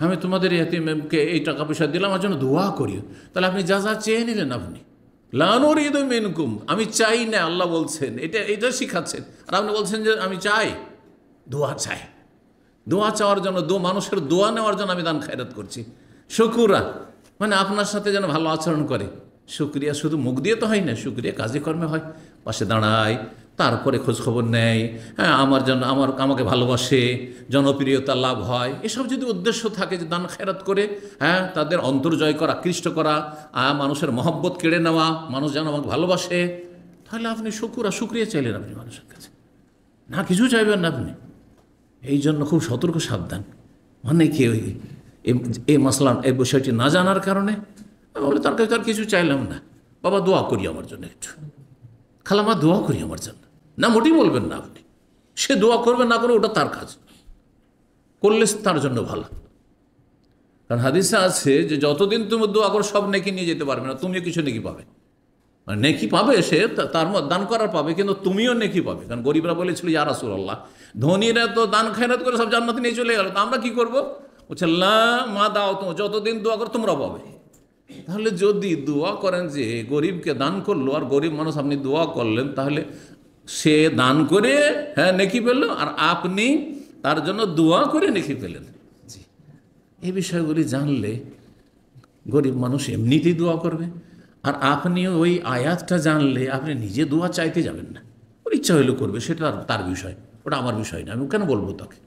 আমি তোমাদের এতিমকে এই টাকা পয়সা দিলাম আমার জন্য দোয়া করিও তাহলে আপনি যা যা চেয়ে নিলেন আপনি লানোর মেনকুম আমি চাই না আল্লাহ বলছেন এটা এটা শিখাচ্ছেন আর আপনি বলছেন যে আমি চাই দোয়া চাই দোয়া চাওয়ার জন্য দো মানুষের দোয়া নেওয়ার জন্য আমি দান খায়রাত করছি শুকুরা মানে আপনার সাথে যেন ভালো আচরণ করে শুক্রিয়া শুধু মুখ দিয়ে তো হয় না শুক্রিয়া কাজে কর্মে হয় পাশে দাঁড়ায় তারপরে খোঁজখবর নেয় হ্যাঁ আমার যেন আমার আমাকে ভালোবাসে জনপ্রিয়তা লাভ হয় এসব যদি উদ্দেশ্য থাকে যে দান খেরাত করে হ্যাঁ তাদের অন্তর্জয় করা আকৃষ্ট করা মানুষের মহব্বত কেড়ে নেওয়া মানুষ যেন আমাকে ভালোবাসে তাহলে আপনি শুকুর আর শুক্রিয়া চাইলেন আপনি মানুষের কাছে না কিছু চাইবেন না আপনি এই জন্য খুব সতর্ক সাবধান অনেকে মানে ওই এই মাসলাম এই বিষয়টি না জানার কারণে বলে তার কাছে তার কিছু চাইলাম না বাবা দোয়া করি আমার জন্য একটু খালামা দোয়া করি আমার জন্য না মোটেই বলবেন না আপনি সে দোয়া করবে না করে ওটা তার কাজ করলে তার জন্য ভালো কারণ হাদিসে আছে যে যতদিন তুমি দোয়া করো সব নেকি নিয়ে যেতে পারবে না তুমিও কিছু নেকি পাবে মানে নেকি পাবে সে তার মত দান করার পাবে কিন্তু তুমিও নেকি পাবে কারণ গরিবরা বলেছিল ইয়া রাসুল আল্লাহ ধনীরা তো দান খায়রাত করে সব জান্নাত নিয়ে চলে গেল তো আমরা কী করবো বলছে মা দাও তো যতদিন দোয়া করো তোমরা পাবে তাহলে যদি দোয়া করেন যে গরিবকে দান করলো আর গরিব মানুষ আপনি দোয়া করলেন তাহলে সে দান করে হ্যাঁ নেকি পেল আর আপনি তার জন্য দোয়া করে নেকি পেলেন জি এই বিষয়গুলি জানলে গরিব মানুষ এমনিতেই দোয়া করবে আর আপনি ওই আয়াতটা জানলে আপনি নিজে দোয়া চাইতে যাবেন না ওর ইচ্ছা হইলে করবে সেটা তার বিষয় ওটা আমার বিষয় না আমি কেন বলবো তাকে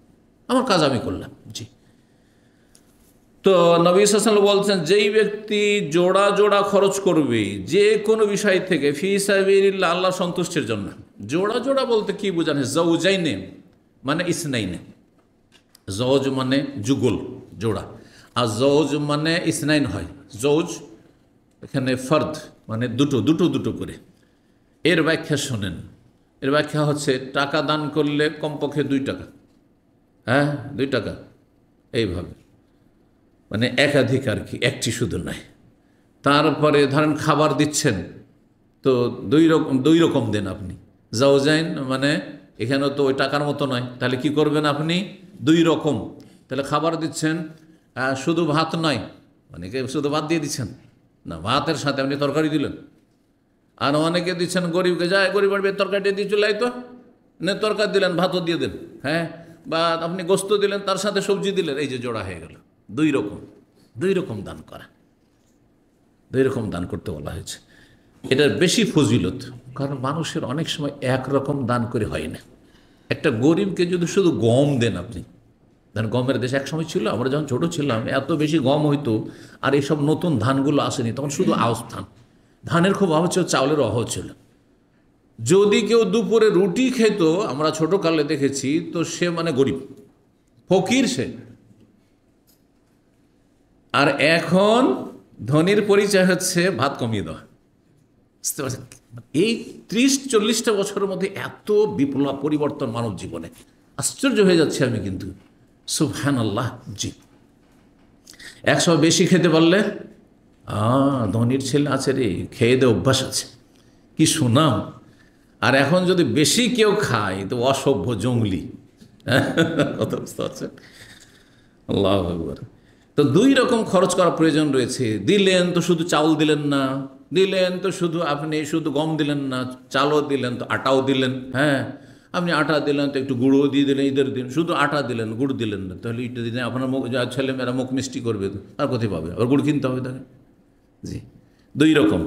আমার কাজ আমি করলাম জি তো নবী হাসান বলছেন যেই ব্যক্তি জোড়া জোড়া খরচ করবে যে কোনো বিষয় থেকে ফি সাবিল্লা আল্লাহ সন্তুষ্টির জন্য জোড়া জোড়া বলতে কি বোঝানে জৌজাইনে মানে ইসনাইনে জৌজ মানে যুগল জোড়া আর জৌজ মানে ইসনাইন হয় জৌজ এখানে ফর্দ মানে দুটো দুটো দুটো করে এর ব্যাখ্যা শোনেন এর ব্যাখ্যা হচ্ছে টাকা দান করলে কমপক্ষে দুই টাকা হ্যাঁ দুই টাকা এইভাবে মানে একাধিক আর কি একটি শুধু নয় তারপরে ধরেন খাবার দিচ্ছেন তো দুই রকম দুই রকম দেন আপনি যাও যাইন মানে এখানে তো ওই টাকার মতো নয় তাহলে কি করবেন আপনি দুই রকম তাহলে খাবার দিচ্ছেন শুধু ভাত নয় অনেকে মানে শুধু ভাত দিয়ে দিচ্ছেন না ভাতের সাথে আপনি তরকারি দিলেন আর অনেকে দিচ্ছেন গরিবকে যায় গরিব বাড়বে তরকারিটা দিয়ে দিচ্ছিল তো না তরকারি দিলেন ভাতও দিয়ে দেন হ্যাঁ বা আপনি গোস্ত দিলেন তার সাথে সবজি দিলেন এই যে জোড়া হয়ে গেল দুই রকম দুই রকম দান করা দুই রকম দান করতে বলা হয়েছে এটার বেশি ফজিলত কারণ মানুষের অনেক সময় একরকম দান করে হয় না একটা গরিবকে যদি শুধু গম দেন আপনি ধান গমের দেশ সময় ছিল আমরা যখন ছোটো ছিলাম এত বেশি গম হইতো আর এইসব নতুন ধানগুলো আসেনি তখন শুধু আওস ধান ধানের খুব অভাব ছিল চাউলের অভাব ছিল যদি কেউ দুপুরে রুটি খেত আমরা ছোটোকালে দেখেছি তো সে মানে গরিব ফকির সে আর এখন ধনির পরিচয় হচ্ছে ভাত কমিয়ে দেওয়া বুঝতে পারছেন এই ত্রিশ চল্লিশটা বছরের মধ্যে এত বিপ্লব পরিবর্তন মানব জীবনে আশ্চর্য হয়ে যাচ্ছে আমি কিন্তু সুফহান আল্লাহ জি একশো বেশি খেতে পারলে ধনির ছেলে আছে রে খেয়ে দে অভ্যাস আছে কি সুনাম আর এখন যদি বেশি কেউ খায় তো অসভ্য জঙ্গলি হ্যাঁ, কত বুঝতে পারছেন আল্লাহ তো দুই রকম খরচ করা প্রয়োজন রয়েছে দিলেন তো শুধু চাউল দিলেন না দিলেন তো শুধু আপনি শুধু গম দিলেন না চালও দিলেন তো আটাও দিলেন হ্যাঁ আপনি আটা দিলেন তো একটু গুঁড়ো দিয়ে দিলেন ঈদের দিন শুধু আটা দিলেন গুড় দিলেন না তাহলে ইটা দিলেন আপনার মুখ যা ছেলেমেয়েরা মুখ মিষ্টি করবে তো আর কোথায় পাবে আবার গুড় কিনতে হবে তাহলে জি দুই রকম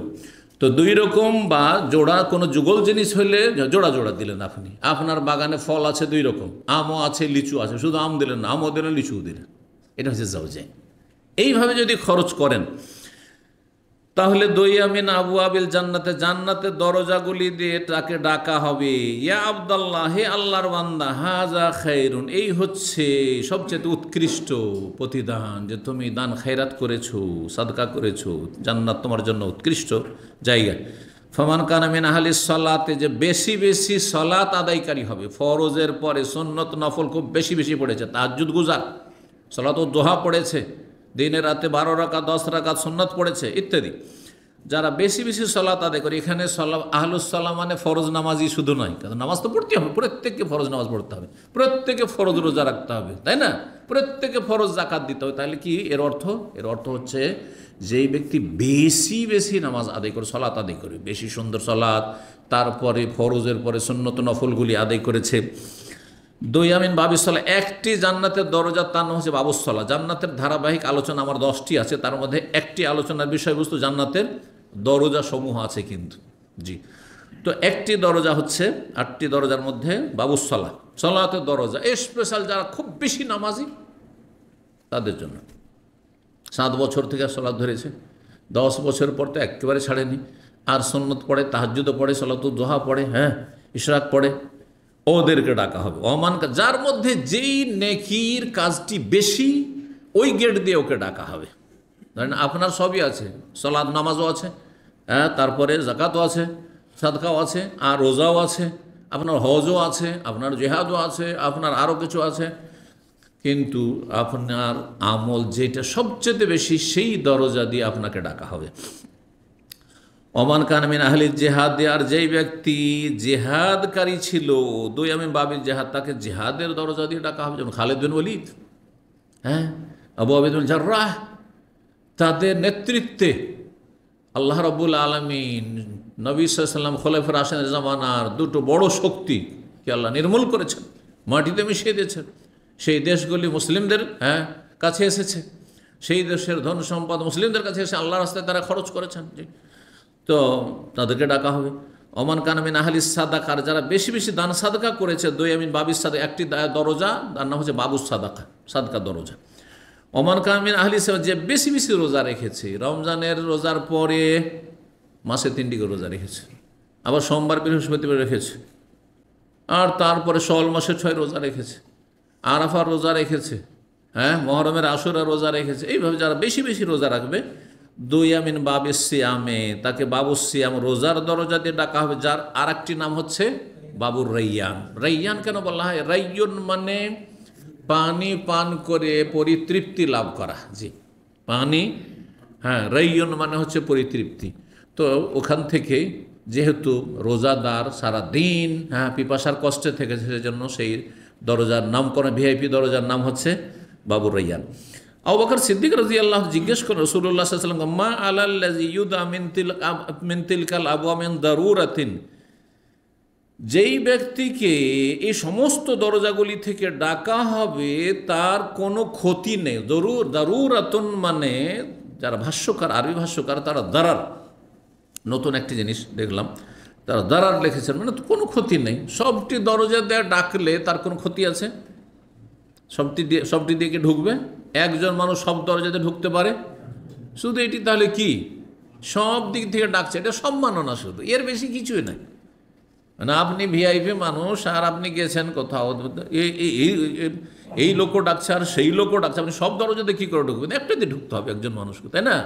তো দুই রকম বা জোড়া কোনো যুগল জিনিস হলে জোড়া জোড়া দিলেন আপনি আপনার বাগানে ফল আছে দুই রকম আমও আছে লিচু আছে শুধু আম দিলেন না আমও দিলেন লিচুও দিলেন এটা হচ্ছে যাও যায় এইভাবে যদি খরচ করেন তাহলে দইয়ামিন আবু আবিল জান্নাতে জান্নাতে দরজাগুলি দিয়ে তাকে ডাকা হবে ইয়া আবদাল্লাহ হে আল্লাহর বান্দা হাজা খাইরুন এই হচ্ছে সবচেয়ে উৎকৃষ্ট প্রতিদান যে তুমি দান খেরাত করেছ সাদকা করেছো জান্নাত তোমার জন্য উৎকৃষ্ট জায়গা ফমান কানামিন আহলি সলাতে যে বেশি বেশি সলাত আদায়কারী হবে ফরজের পরে সন্নত নফল খুব বেশি বেশি পড়েছে তাজুদ গুজার সলাত ও দোহা পড়েছে দিনে রাতে বারো রাখা দশ রাখা সুন্নত পড়েছে ইত্যাদি যারা বেশি বেশি সলাত আদায় করে এখানে সলাম আহলুসাল্লাম মানে ফরজ নামাজই শুধু নয় কারণ নামাজ তো পড়তে হবে প্রত্যেককে ফরজ নামাজ পড়তে হবে প্রত্যেকে ফরজ রোজা রাখতে হবে তাই না প্রত্যেকে ফরজ জাকাত দিতে হবে তাহলে কি এর অর্থ এর অর্থ হচ্ছে যেই ব্যক্তি বেশি বেশি নামাজ আদায় করে সলাত আদায় করে বেশি সুন্দর সলাৎ তারপরে ফরজের পরে সন্ন্যত নফলগুলি আদায় করেছে দুই আমিন বাবুসলা একটি জান্নাতের দরজা তার নাম হচ্ছে বাবুসলা জান্নাতের ধারাবাহিক আলোচনা আমার দশটি আছে তার মধ্যে একটি আলোচনার বিষয়বস্তু জান্নাতের দরজা সমূহ আছে কিন্তু জি তো একটি দরজা হচ্ছে আটটি দরজার মধ্যে বাবুসলা সলাতে দরজা স্পেশাল যারা খুব বেশি নামাজি তাদের জন্য সাত বছর থেকে সলাদ ধরেছে দশ বছর পর তো একেবারে ছাড়েনি আর সন্ন্যত পড়ে তাহাজুদও পড়ে সলাতুল দোহা পড়ে হ্যাঁ ইশরাক পড়ে ওদেরকে ডাকা হবে অমান যার মধ্যে যেই নেকির কাজটি বেশি ওই গেট দিয়ে ওকে ডাকা হবে ধরেন আপনার সবই আছে সলাদ নামাজও আছে হ্যাঁ তারপরে জাকাতও আছে সাদকাও আছে আর রোজাও আছে আপনার হজও আছে আপনার জেহাদও আছে আপনার আরও কিছু আছে কিন্তু আপনার আমল যেটা সবচেয়ে বেশি সেই দরজা দিয়ে আপনাকে ডাকা হবে অমান কানমিন আহলি জেহাদ আর যেই ব্যক্তি জেহাদকারী ছিল দুই আমি বাবির জেহাদ তাকে জেহাদের দরজা দিয়ে ডাকা হবে যেমন খালেদ বিন ওলিদ হ্যাঁ আবু আবিদুল জার্রাহ তাদের নেতৃত্বে আল্লাহ রবুল আলমিন নবী সাল্লাম খোলেফর আসেন জামানার দুটো বড় শক্তি কি আল্লাহ নির্মূল করেছেন মাটিতে মিশিয়ে দিয়েছেন সেই দেশগুলি মুসলিমদের হ্যাঁ কাছে এসেছে সেই দেশের ধন সম্পদ মুসলিমদের কাছে এসে আল্লাহ রাস্তায় তারা খরচ করেছেন তো তাদেরকে ডাকা হবে অমান কানামিন আহলি সাদাকার যারা বেশি বেশি দান সাদকা করেছে দই আমিন বাবির সাদা একটি দরজা তার নাম হচ্ছে বাবুর সাদাকা সাদকা দরজা অমান কামিন আহলি যে বেশি বেশি রোজা রেখেছে রমজানের রোজার পরে মাসে তিনটি রোজা রেখেছে আবার সোমবার বৃহস্পতিবার রেখেছে আর তারপরে সল মাসে ছয় রোজা রেখেছে আরাফা রোজা রেখেছে হ্যাঁ মহরমের আসরা রোজা রেখেছে এইভাবে যারা বেশি বেশি রোজা রাখবে দুই আমিন বাবে সিয়ামে তাকে বাবু সিয়াম রোজার দরজা দিয়ে ডাকা হবে যার আর নাম হচ্ছে বাবুর রৈয়ান রৈয়ান কেন বলা হয় রাইয়ন মানে পানি পান করে পরিতৃপ্তি লাভ করা জি পানি হ্যাঁ রৈয়ন মানে হচ্ছে পরিতৃপ্তি তো ওখান থেকে যেহেতু রোজাদার সারা দিন হ্যাঁ পিপাসার কষ্টে থেকেছে সেজন্য সেই দরজার নামকরণ ভিআইপি দরজার নাম হচ্ছে বাবুর রৈয়ান আবাকর সিদ্দিক রাজি আল্লাহ জিজ্ঞেস করেন রসুল্লাহ সাল্লাম মা আলাল্লাজিউদামিনতিলকাল দারুরাতিন যেই ব্যক্তিকে এই সমস্ত দরজাগুলি থেকে ডাকা হবে তার কোনো ক্ষতি নেই দরুর দারুরাতন মানে যারা ভাষ্যকার আরবি ভাষ্যকার তারা দারার নতুন একটি জিনিস দেখলাম তারা দারার লিখেছেন মানে কোনো ক্ষতি নেই সবটি দরজা দেয়া ডাকলে তার কোনো ক্ষতি আছে সবটি দিয়ে সবটি দিয়ে কি ঢুকবে একজন মানুষ সব দরজাতে ঢুকতে পারে শুধু এটি তাহলে কি সব দিক থেকে ডাকছে এটা সম্মাননা শুধু এর বেশি কিছুই নাই মানে আপনি ভিআইপি মানুষ আর আপনি গেছেন কোথাও এই লোকও ডাকছে আর সেই লোকও ডাকছে আপনি সব দরজাতে কী করে ঢুকবেন দিয়ে ঢুকতে হবে একজন মানুষকে তাই না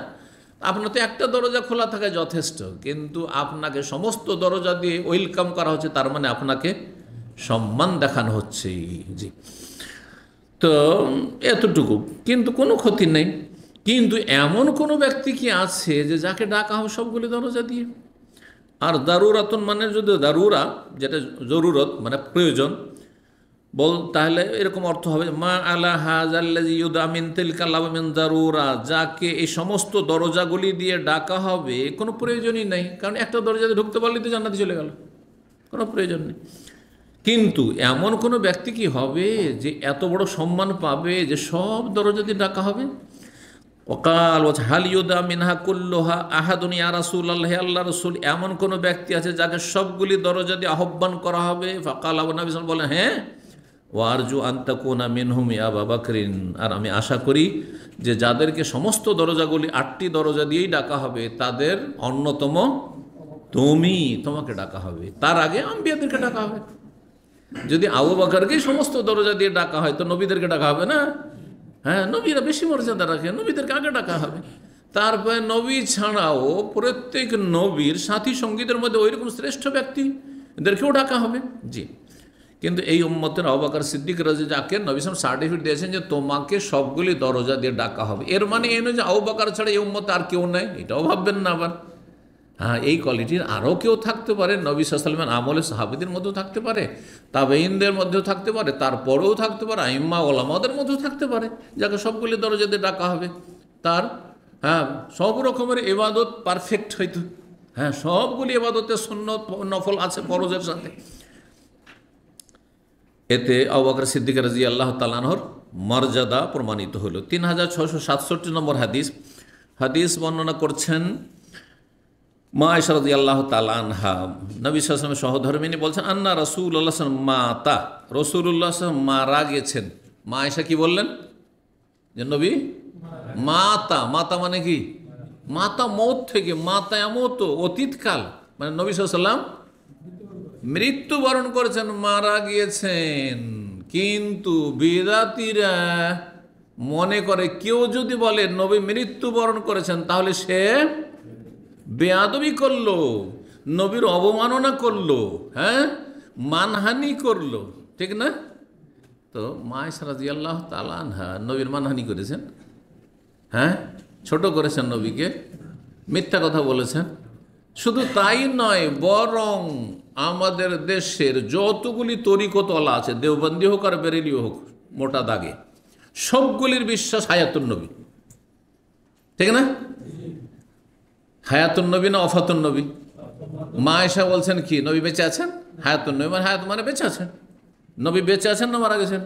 আপনার তো একটা দরজা খোলা থাকে যথেষ্ট কিন্তু আপনাকে সমস্ত দরজা দিয়ে ওয়েলকাম করা হচ্ছে তার মানে আপনাকে সম্মান দেখানো হচ্ছে জি তো এতটুকু কিন্তু কোনো ক্ষতি নেই কিন্তু এমন কোনো ব্যক্তি কি আছে যে যাকে ডাকা হবে সবগুলি দরজা দিয়ে আর দারুরাতন মানে যদি দারুরা যেটা জরুরত মানে প্রয়োজন বল তাহলে এরকম অর্থ হবে মা আলা হাজাল্লাজিউদামিন তেলকালামিন দারুরা যাকে এই সমস্ত দরজাগুলি দিয়ে ডাকা হবে কোনো প্রয়োজনই নেই কারণ একটা দরজাতে ঢুকতে পারলে তো জানাতে চলে গেল কোনো প্রয়োজন নেই কিন্তু এমন কোনো ব্যক্তি কি হবে যে এত বড় সম্মান পাবে যে সব দরজাতে ডাকা হবে অকাল হালিউদা মিনহা কুল্লোহা আহাদুনি রাসুল আল্লাহ আল্লাহ রসুল এমন কোনো ব্যক্তি আছে যাকে সবগুলি দরজা দিয়ে আহ্বান করা হবে ফকাল আবু নাবিস বলে হ্যাঁ ও আরজু আন্তাকুনা মিনহুম ইয়া বাবা করিন আর আমি আশা করি যে যাদেরকে সমস্ত দরজাগুলি আটটি দরজা দিয়েই ডাকা হবে তাদের অন্যতম তুমি তোমাকে ডাকা হবে তার আগে আম্বিয়াদেরকে ডাকা হবে যদি আবু বাকারকেই সমস্ত দরজা দিয়ে ডাকা হয় তো নবীদেরকে ডাকা হবে না হ্যাঁ নবীরা বেশি মর্যাদা রাখে নবীদেরকে আগে ডাকা হবে তারপরে নবী ছাড়াও প্রত্যেক নবীর সাথী সঙ্গীদের মধ্যে ওইরকম শ্রেষ্ঠ ব্যক্তি এদেরকেও ডাকা হবে জি কিন্তু এই উম্মতের অবাকার সিদ্দিক রাজি যাকে নবীসম সার্টিফিকেট দিয়েছেন যে তোমাকে সবগুলি দরজা দিয়ে ডাকা হবে এর মানে এই নয় যে আবাকার ছাড়া এই উম্মত আর কেউ নেই এটাও ভাববেন না আবার হ্যাঁ এই কোয়ালিটির আরও কেউ থাকতে পারে নবী সাল্লামের আমলে সাহাবিদের মধ্যেও থাকতে পারে তাবেইনদের মধ্যেও থাকতে পারে তারপরেও থাকতে পারে আইম্মা ওলামাদের মধ্যেও থাকতে পারে যাকে সবগুলি দরজাতে ডাকা হবে তার হ্যাঁ সব রকমের এবাদত পারফেক্ট হয়তো হ্যাঁ সবগুলি এবাদতে শূন্য নফল আছে ফরজের সাথে এতে আবাকর সিদ্দিক রাজি আল্লাহ তালানহর মর্যাদা প্রমাণিত হলো তিন হাজার ছশো সাতষট্টি নম্বর হাদিস হাদিস বর্ণনা করছেন মা ইসরদি আল্লাহ আনহা নবী সালাম সহধর্মিনী বলছেন আন্না রসুল আল্লাহ মাতা রসুল্লাহ মারা গেছেন মা এসা কি বললেন যে নবী মাতা মাতা মানে কি মাতা মৌত থেকে মাতা এমত অতীতকাল মানে নবী সাল্লাম মৃত্যুবরণ করেছেন মারা গিয়েছেন কিন্তু বেদাতিরা মনে করে কেউ যদি বলে নবী মৃত্যুবরণ করেছেন তাহলে সে বেয়াদবি করলো নবীর অবমাননা করলো হ্যাঁ মানহানি করলো ঠিক না তো মায়েস রাজি তালান হ্যাঁ নবীর মানহানি করেছেন হ্যাঁ ছোট করেছেন নবীকে মিথ্যা কথা বলেছেন শুধু তাই নয় বরং আমাদের দেশের যতগুলি তরিকতলা আছে দেওবন্দি হোক আর বেরেলি হোক মোটা দাগে সবগুলির বিশ্বাস হায়াতুল নবী ঠিক না হায়াতুন নবী না অফাতুন নবী মা এসা বলছেন কি নবী বেঁচে আছেন হায়াতুন নবী মানে হায়াত মানে বেঁচে আছেন নবী বেঁচে আছেন না মারা গেছেন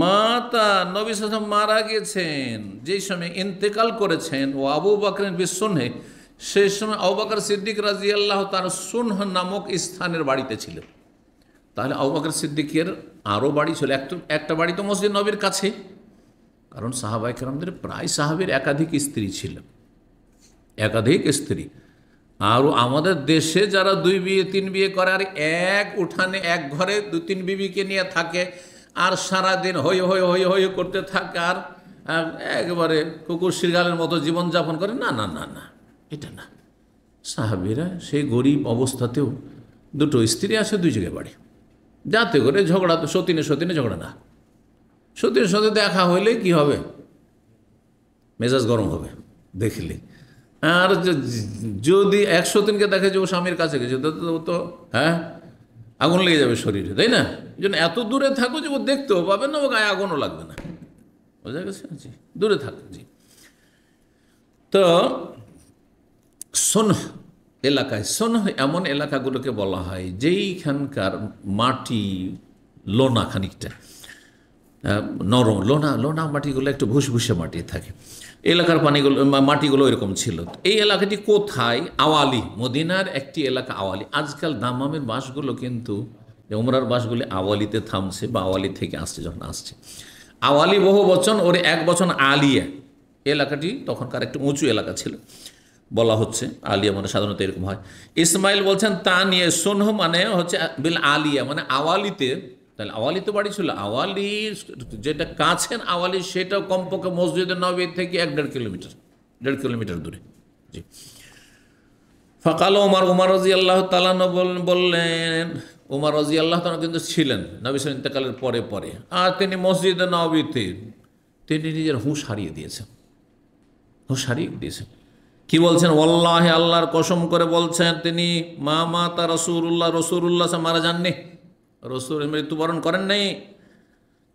মা তা নবী সাসম মারা গেছেন যেই সময় ইন্তেকাল করেছেন ও আবু বাকরেন বিশ্বনে সেই সময় আবু বাকর সিদ্দিক রাজি আল্লাহ তার সুনহ নামক স্থানের বাড়িতে ছিলেন তাহলে আবু বাকর সিদ্দিকের আরও বাড়ি ছিল একটা একটা বাড়ি তো মসজিদ নবীর কাছে কারণ সাহাবাই কেরামদের প্রায় সাহাবের একাধিক স্ত্রী ছিলেন একাধিক স্ত্রী আর আমাদের দেশে যারা দুই বিয়ে তিন বিয়ে করে আর এক উঠানে এক ঘরে দু তিন বিবিকে নিয়ে থাকে আর সারাদিন হই হই হই হই করতে থাকে আর একবারে কুকুর শিরগালের মতো জীবনযাপন করে না না না না এটা না সাহাবিরা সেই গরিব অবস্থাতেও দুটো স্ত্রী আছে দুই জায়গায় বাড়ি যাতে করে ঝগড়া তো সতীনে সতীনে ঝগড়া না সতীনে সাথে দেখা হইলে কি হবে মেজাজ গরম হবে দেখলে আর যদি একশো দিনকে দেখে যে ও স্বামীর কাছে গেছে তো হ্যাঁ আগুন লেগে যাবে শরীরে তাই না যেন এত দূরে থাকো যে ও দেখতেও পাবে না ও গায়ে আগুনও লাগবে না বোঝা গেছে জি দূরে থাকো জি তো সোনহ এলাকায় সোনহ এমন এলাকাগুলোকে বলা হয় যেইখানকার মাটি লোনা খানিকটা নরম লোনা লোনা মাটিগুলো একটু ভুসভুসে মাটি থাকে এলাকার পানিগুলো মাটিগুলো এরকম ছিল এই এলাকাটি কোথায় আওয়ালি মদিনার একটি এলাকা আওয়ালি আজকাল দামামের বাসগুলো কিন্তু উমরার বাসগুলি আওয়ালিতে থামছে বা আওয়ালি থেকে আসছে যখন আসছে আওয়ালি বহু বচন ওর এক বচন আলিয়া এলাকাটি তখনকার একটি উঁচু এলাকা ছিল বলা হচ্ছে আলিয়া মানে সাধারণত এরকম হয় ইসমাইল বলছেন তা নিয়ে সোনহ মানে হচ্ছে বিল আলিয়া মানে আওয়ালিতে তাহলে আওয়ালি তো বাড়ি ছিল আওয়ালি যেটা কাছেন আওয়ালি সেটাও কমপক্ষে মসজিদের নবীর থেকে এক দেড় কিলোমিটার দেড় কিলোমিটার দূরে জি ফকাল ওমার উমার রাজি আল্লাহ তালান বললেন উমার রাজি আল্লাহ তালা কিন্তু ছিলেন নবিসের ইন্তেকালের পরে পরে আর তিনি মসজিদে নবীতে তিনি নিজের হুঁশ হারিয়ে দিয়েছেন হুঁশ হারিয়ে দিয়েছেন কি বলছেন ওল্লাহে আল্লাহর কসম করে বলছেন তিনি মা মাতা রসুরুল্লাহ রসুরুল্লাহ মারা যাননি রসুল মৃত্যুবরণ করেন নাই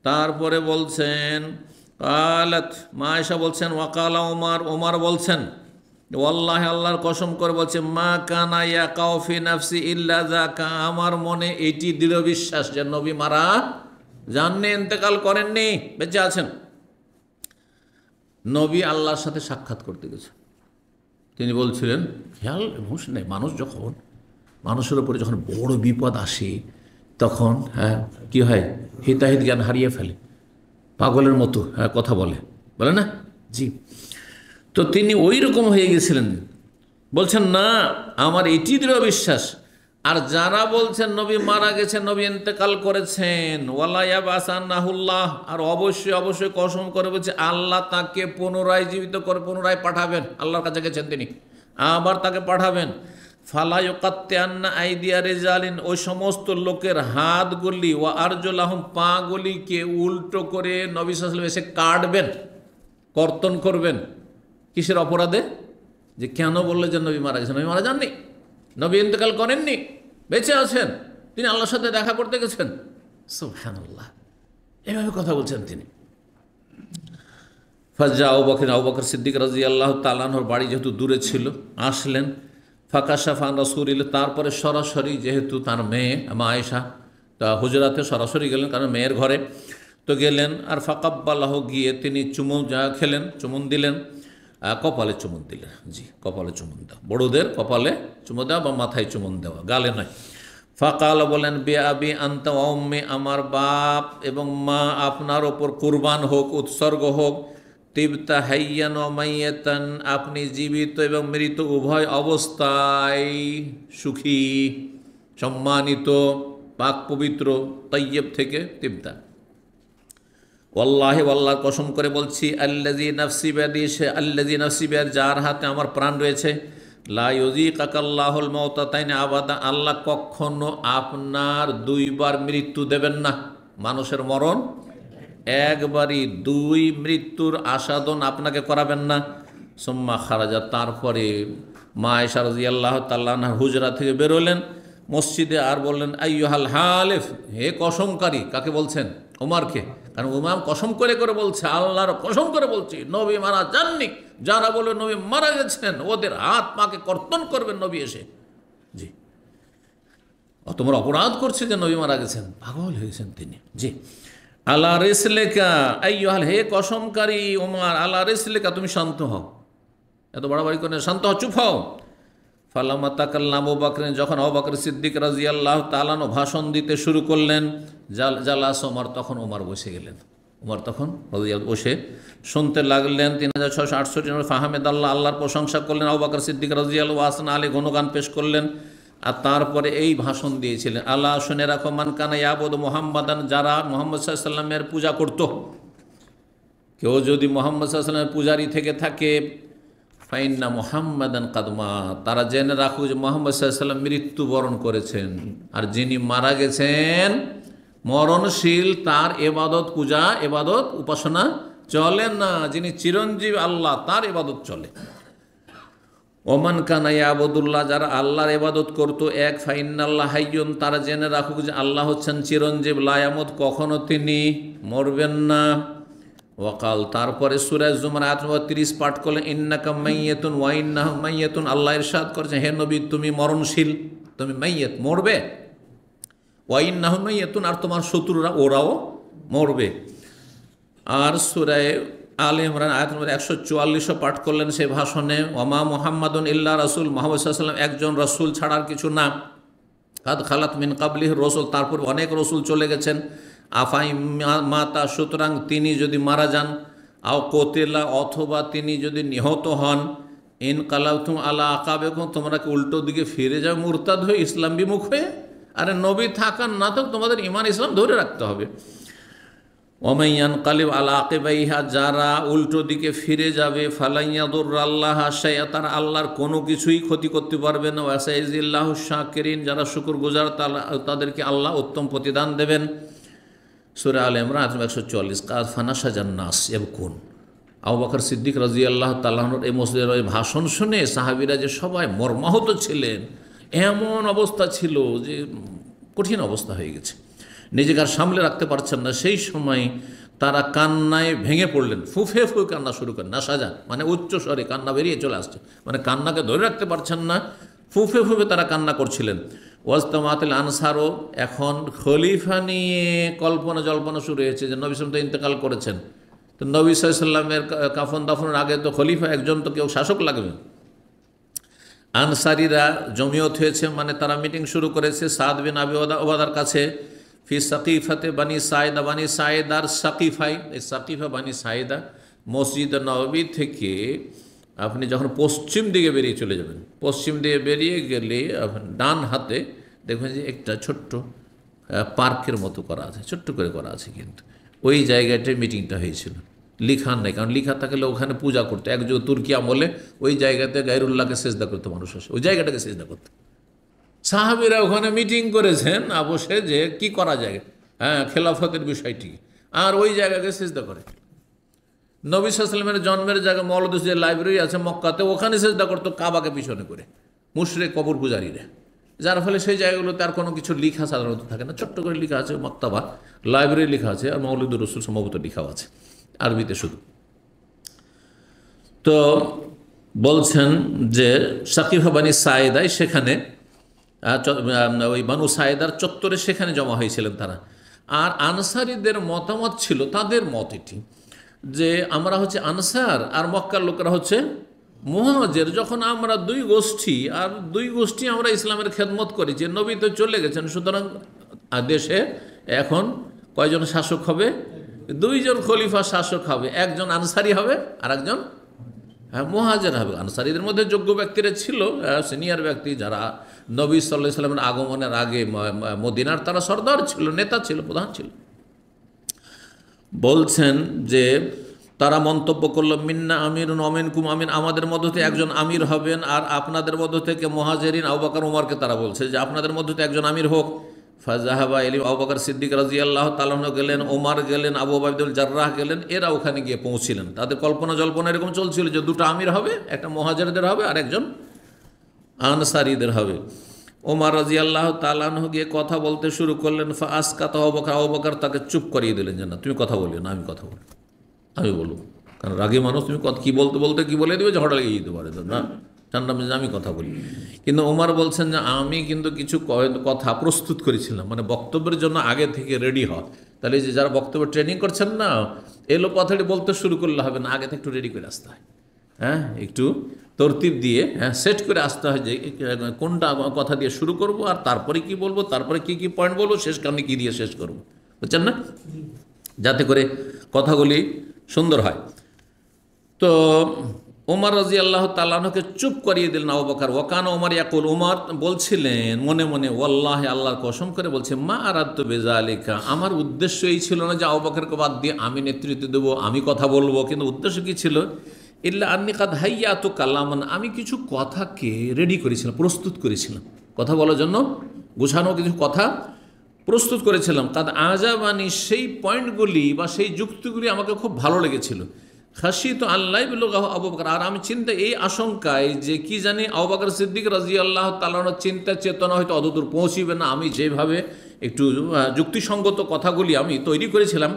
তারপরে বলছেন কালাত মায়েশা বলছেন ওয়াকালা ওমার ওমার বলছেন আল্লাহ আল্লাহর কসম করে বলছে মা কানা ইয়া কাউফি নাফসি ইল্লা জাকা আমার মনে এটি দৃঢ় বিশ্বাস যে নবী মারা জাননে ইন্তেকাল করেননি বেঁচে আছেন নবী আল্লাহর সাথে সাক্ষাৎ করতে গেছে তিনি বলছিলেন খেয়াল হুঁশ নেই মানুষ যখন মানুষের উপরে যখন বড় বিপদ আসে তখন হ্যাঁ কী হয় হিতাহিত জ্ঞান হারিয়ে ফেলে পাগলের মতো হ্যাঁ কথা বলে বলে না জি তো তিনি ওই রকম হয়ে গেছিলেন বলছেন না আমার এটি দৃঢ় বিশ্বাস আর যারা বলছেন নবী মারা গেছেন নবী এতেকাল করেছেন ওয়ালাইয়া নাহুল্লাহ আর অবশ্যই অবশ্যই কসম করে বলছে আল্লাহ তাকে পুনরায় জীবিত করে পুনরায় পাঠাবেন আল্লাহর কাছে গেছেন তিনি আবার তাকে পাঠাবেন ফালায়কাত্তে আন্না আইদিয়া রেজালিন ওই সমস্ত লোকের হাতগুলি ও আরজুল আহম পাগুলিকে উল্টো করে নবী এসে কাটবেন কর্তন করবেন কিসের অপরাধে যে কেন বললে যে নবী মারা গেছেন নবী মারা যাননি নবী ইন্তকাল করেননি বেঁচে আছেন তিনি আল্লাহর সাথে দেখা করতে গেছেন সুবহানাল্লাহ এভাবে কথা বলছেন তিনি ফাজা আবু বকর আবু বকর সিদ্দিক রাজি আল্লাহ তালানোর বাড়ি যেহেতু দূরে ছিল আসলেন ফাঁকাশা রসুরিল তারপরে সরাসরি যেহেতু তার মেয়ে মা তা হুজরাতে সরাসরি গেলেন কারণ মেয়ের ঘরে তো গেলেন আর ফাকাব্বাল্লাহ গিয়ে তিনি চুমু যা খেলেন চুমুন দিলেন কপালে চুমুন দিলেন জি কপালে চুমুন দেওয়া বড়োদের কপালে চুমু দেওয়া বা মাথায় চুমুন দেওয়া গালে নয় ফাঁকাল বলেন বে আবি আন্তা আমার বাপ এবং মা আপনার ওপর কুরবান হোক উৎসর্গ হোক তিবতা হাইয়ান মাইয়াতান আপনি জীবিত এবং মৃত উভয় অবস্থায় সুখী সম্মানিত পাক পবিত্র তৈয়ব থেকে তিবতা ওল্লাহে ওল্লাহ কসম করে বলছি আল্লাজি নফসিবাদি সে আল্লাজি নফসিবের যার হাতে আমার প্রাণ রয়েছে লাইজি কাকাল্লাহুল মমতা তাই না আবাদা আল্লাহ কখনো আপনার দুইবার মৃত্যু দেবেন না মানুষের মরণ একবারই দুই মৃত্যুর আসাদন আপনাকে করাবেন না সোম্মা খারাজা তারপরে মা এসার আল্লাহ তাল্লাহ হুজরা থেকে বেরোলেন মসজিদে আর বললেন হাল হালেফ হে কসমকারী কাকে বলছেন ওমারকে কারণ উমাম কসম করে করে বলছে আল্লাহর কসম করে বলছি নবী মারা যাননি যারা বলে নবী মারা গেছেন ওদের হাত পাকে কর্তন করবেন নবী এসে জি তোমরা অপরাধ করছে যে নবী মারা গেছেন পাগল হয়েছেন তিনি জি আল্লাহ রেসলেকা আইহাল হে কসমকারী ওমার আল্লাহ রেসলেকা তুমি শান্ত হও এত বাড়াবাড়ি করে শান্ত হও চুপ হও ফালামা তাকাল্লাম ওবাকরেন যখন অবাকর সিদ্দিক রাজি আল্লাহ তালানো ভাষণ দিতে শুরু করলেন জাল জালাস ওমার তখন ওমার বসে গেলেন ওমার তখন বসে শুনতে লাগলেন তিন হাজার ছশো আটষট্টি ফাহামেদ আল্লাহ আল্লাহর প্রশংসা করলেন আবাকর সিদ্দিক রাজিয়াল ওয়াসনা আলী ঘন গান পেশ করলেন আর তারপরে এই ভাষণ দিয়েছিলেন আল্লাহ শুনে রাখো কানা ইয়াবদ মোহাম্মদান যারা মোহাম্মদ সাল্লামের পূজা করত কেউ যদি মোহাম্মদ সাল্লামের পূজারি থেকে থাকে ফাইন্না মোহাম্মদান কাদমা তারা জেনে রাখো যে মোহাম্মদ সাল্লাম মৃত্যুবরণ করেছেন আর যিনি মারা গেছেন মরণশীল তার এবাদত পূজা এবাদত উপাসনা চলে না যিনি চিরঞ্জীব আল্লাহ তার এবাদত চলে ওমান কানাই আবদুল্লাহ যারা আল্লাহর এবাদত করতো এক আল্লাহ হাইয়ন তারা জেনে রাখুক যে আল্লাহ হচ্ছেন চিরঞ্জীব লায়ামত কখনও তিনি মরবেন না ওয়াকাল তারপরে সুরাজ জুমার আত্মত্রিশ পাঠ করলেন ইন্নাকা মাইয়েতুন ওয়াইন্না মাইয়েতুন আল্লাহ ইরশাদ করছেন হে নবী তুমি মরণশীল তুমি মাইয়েত মরবে ওয়াইন্নাহ মাইয়েতুন আর তোমার শত্রুরা ওরাও মরবে আর সুরায় আল ইমরান আয়াত নম্বর একশো চুয়াল্লিশও পাঠ করলেন সেই ভাষণে ওমা মোহাম্মদন ইল্লা রসুল মোহাম্মদ সাল্লাম একজন রসুল ছাড়ার কিছু না কাদ খালাত মিন কাবলিহ রসুল তারপর অনেক রসুল চলে গেছেন আফাই মাতা সুতরাং তিনি যদি মারা যান আও কোতেলা অথবা তিনি যদি নিহত হন ইন আল্লাহ আলা আকাবে তোমরা উল্টো দিকে ফিরে যাও মুরতাদ হয়ে ইসলাম বিমুখ হয়ে আরে নবী থাকার না তো তোমাদের ইমান ইসলাম ধরে রাখতে হবে ওমাইয়ান কালিব আল আকেবাইহা যারা উল্টো দিকে ফিরে যাবে ফালাইয়াদুর আল্লাহ সাইয়া তার আল্লাহর কোনো কিছুই ক্ষতি করতে পারবে না ওয়াসাইজিল্লাহ শাহরিন যারা শুকুর গুজার তাদেরকে আল্লাহ উত্তম প্রতিদান দেবেন সুরা আল ইমরান একশো চল্লিশ কাজ ফানা সাজান নাস এবকুন আবু বকর সিদ্দিক রাজি আল্লাহ তাল্লাহর এই মসজিদের ওই ভাষণ শুনে সাহাবিরা যে সবাই মর্মাহত ছিলেন এমন অবস্থা ছিল যে কঠিন অবস্থা হয়ে গেছে নিজেকে আর সামলে রাখতে পারছেন না সেই সময় তারা কান্নায় ভেঙে পড়লেন ফুফে ফু কান্না শুরু করেন না সাজান মানে উচ্চ স্বরে কান্না বেরিয়ে চলে আসছে মানে কান্নাকে ধরে রাখতে পারছেন না ফুফে ফুফে তারা কান্না করছিলেন ওয়াজতামাতিল আনসারও এখন খলিফা নিয়ে কল্পনা জল্পনা শুরু হয়েছে যে নবী তো ইন্তেকাল করেছেন তো নবী সাল্লামের কাফন দাফনের আগে তো খলিফা একজন তো কেউ শাসক লাগবে আনসারিরা জমিয়ত হয়েছে মানে তারা মিটিং শুরু করেছে সাদ বিন আবি ওবাদার কাছে ফি সাকিফাতে বানি সায়দা বানি সায়েদার সাকিফাই এই সাকিফা বানি সায়েদা মসজিদ নবী থেকে আপনি যখন পশ্চিম দিকে বেরিয়ে চলে যাবেন পশ্চিম দিকে বেরিয়ে গেলে ডান হাতে দেখবেন যে একটা ছোট্ট পার্কের মতো করা আছে ছোট্ট করে করা আছে কিন্তু ওই জায়গাটায় মিটিংটা হয়েছিল লিখান নেই কারণ লিখা থাকলে ওখানে পূজা করতো একজন তুর্কি আমলে ওই জায়গাতে গাইরুল্লাহকে সেজদা করতো মানুষ ওই জায়গাটাকে সেজদা করতো সাহাবিরা ওখানে মিটিং করেছেন অবশ্যই যে কি করা যায় হ্যাঁ খেলাফতের বিষয়টি আর ওই জায়গাকে সিজদা করে নবী সালামের জন্মের জায়গা মৌলদুস যে লাইব্রেরি আছে মক্কাতে ওখানে সেজদা করতো কাবাকে পিছনে করে মুশরে কবর পুজারিরা যার ফলে সেই জায়গাগুলোতে আর কোনো কিছু লিখা সাধারণত থাকে না ছোট্ট করে লেখা আছে মক্তাবা লাইব্রেরি লেখা আছে আর মৌলুদুর রসুল সম্ভবত লেখাও আছে আরবিতে শুধু তো বলছেন যে সাকিফা বানী সেখানে ওই বানু সায়েদার চত্বরে সেখানে জমা হয়েছিলেন তারা আর আনসারিদের মতামত ছিল তাদের মত এটি যে আমরা হচ্ছে আনসার আর মক্কার লোকরা হচ্ছে মহাজের যখন আমরা দুই গোষ্ঠী আর দুই গোষ্ঠী আমরা ইসলামের খেদমত যে নবী তো চলে গেছেন সুতরাং দেশে এখন কয়জন শাসক হবে দুইজন খলিফা শাসক হবে একজন আনসারি হবে আর একজন হ্যাঁ, মহাজের হবে আনসারীদের মধ্যে যোগ্য ব্যক্তিরা ছিল হ্যাঁ, সিনিয়র ব্যক্তি যারা নবী সাল্লাহ সাল্লামের আগমনের আগে মদিনার তারা সর্দার ছিল নেতা ছিল প্রধান ছিল বলছেন যে তারা মন্তব্য করল মিন্না আমির নমেন কুম আমিন আমাদের মধ্য থেকে একজন আমির হবেন আর আপনাদের মধ্য থেকে মহাজেরিন আবাকার উমারকে তারা বলছে যে আপনাদের মধ্য থেকে একজন আমির হোক ফাজাহাবা এলিম আবাকর সিদ্দিক রাজি আল্লাহ তালাহ গেলেন ওমার গেলেন আবু আবাবিদুল জার্রাহ গেলেন এরা ওখানে গিয়ে পৌঁছিলেন তাদের কল্পনা জল্পনা এরকম চলছিল যে দুটো আমির হবে একটা মহাজারদের হবে আর একজন আনসারিদের হবে ওমার রাজি আল্লাহ তালাহ গিয়ে কথা বলতে শুরু করলেন ফা আসকাত অবকার অবাকার তাকে চুপ করিয়ে দিলেন যে না তুমি কথা বলিও না আমি কথা বলি আমি বলবো কারণ রাগে মানুষ তুমি কী বলতে বলতে কী বলে দেবে ঝড়া লেগে যেতে পারে না ঠান্ডা মেজাজ আমি কথা বলি কিন্তু ওমার বলছেন যে আমি কিন্তু কিছু কথা প্রস্তুত করেছিলাম মানে বক্তব্যের জন্য আগে থেকে রেডি হ তাহলে যে যারা বক্তব্য ট্রেনিং করছেন না এলো পথাটি বলতে শুরু করলে হবে না আগে থেকে একটু রেডি করে আসতে হয় হ্যাঁ একটু তরতিব দিয়ে হ্যাঁ সেট করে আসতে হয় যে কোনটা কথা দিয়ে শুরু করব আর তারপরে কি বলবো তারপরে কি কি পয়েন্ট বলবো শেষ কারণে কী দিয়ে শেষ করব বুঝছেন না যাতে করে কথাগুলি সুন্দর হয় তো ওমর রাজি আল্লাহ তাল্লাহকে চুপ করিয়ে দিলেন আবু বকর ওকান ওমর ইয়াকুল ওমর বলছিলেন মনে মনে ওল্লাহ আল্লাহর কসম করে বলছে মা আরাধ্য বেজা আলিকা আমার উদ্দেশ্য এই ছিল না যে আবু বকরকে বাদ দিয়ে আমি নেতৃত্ব দেবো আমি কথা বলবো কিন্তু উদ্দেশ্য কী ছিল ইল্লা আন্নি কাদ হাইয়া তো কাল্লামান আমি কিছু কথাকে রেডি করেছিলাম প্রস্তুত করেছিলাম কথা বলার জন্য গোছানো কিছু কথা প্রস্তুত করেছিলাম কাদ আজাবানি সেই পয়েন্টগুলি বা সেই যুক্তিগুলি আমাকে খুব ভালো লেগেছিল খাসি তো আল্লাহ বিলোগাহ আবুবকর আর আমি চিন্তা এই আশঙ্কায় যে কি জানি আবুবাকর সিদ্দিক রাজি আল্লাহ তালানোর চিন্তা চেতনা হয়তো অতদূর পৌঁছিবে না আমি যেভাবে একটু যুক্তিসঙ্গত কথাগুলি আমি তৈরি করেছিলাম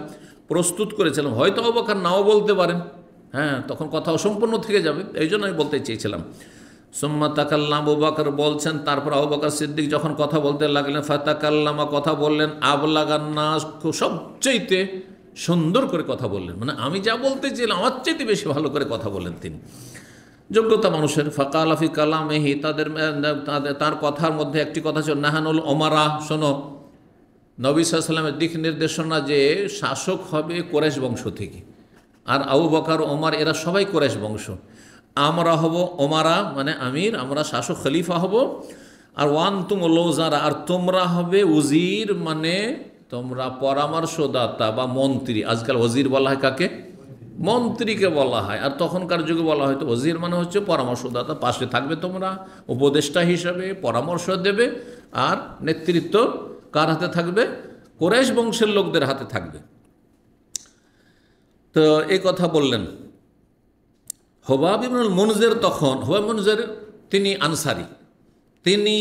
প্রস্তুত করেছিলাম হয়তো আবুবাকর নাও বলতে পারেন হ্যাঁ তখন কথা অসম্পূর্ণ থেকে যাবে এই জন্য আমি বলতে চেয়েছিলাম সোম্মা তাকাল্লাম আবুবাকর বলছেন তারপর আবুবাকর সিদ্দিক যখন কথা বলতে লাগলেন ফাতাকাল্লামা কথা বললেন আবলাগান্নাস সবচেয়েতে সুন্দর করে কথা বললেন মানে আমি যা বলতে চাইলাম আমার চাইতে বেশি ভালো করে কথা বলেন তিনি যোগ্যতা মানুষের ফাঁকা আলাফি এহি তাদের তার কথার মধ্যে একটি কথা ছিল নাহানুল ওমারা শোনো নবী সাল্লামের দিক নির্দেশনা যে শাসক হবে কোরেশ বংশ থেকে আর আবু বকার ওমার এরা সবাই কোরেশ বংশ আমরা হব ওমারা মানে আমির আমরা শাসক খলিফা হব আর ওয়ান তুম লোজারা আর তোমরা হবে উজির মানে তোমরা পরামর্শদাতা বা মন্ত্রী আজকাল ওজির বলা হয় কাকে মন্ত্রীকে বলা হয় আর তখনকার যুগে বলা হয়তো ওজির মানে হচ্ছে পরামর্শদাতা পাশে থাকবে তোমরা উপদেষ্টা হিসাবে পরামর্শ দেবে আর নেতৃত্ব কার হাতে থাকবে কোরেশ বংশের লোকদের হাতে থাকবে তো এই কথা বললেন হোবাব মনজের তখন হোবাব মনজের তিনি আনসারি তিনি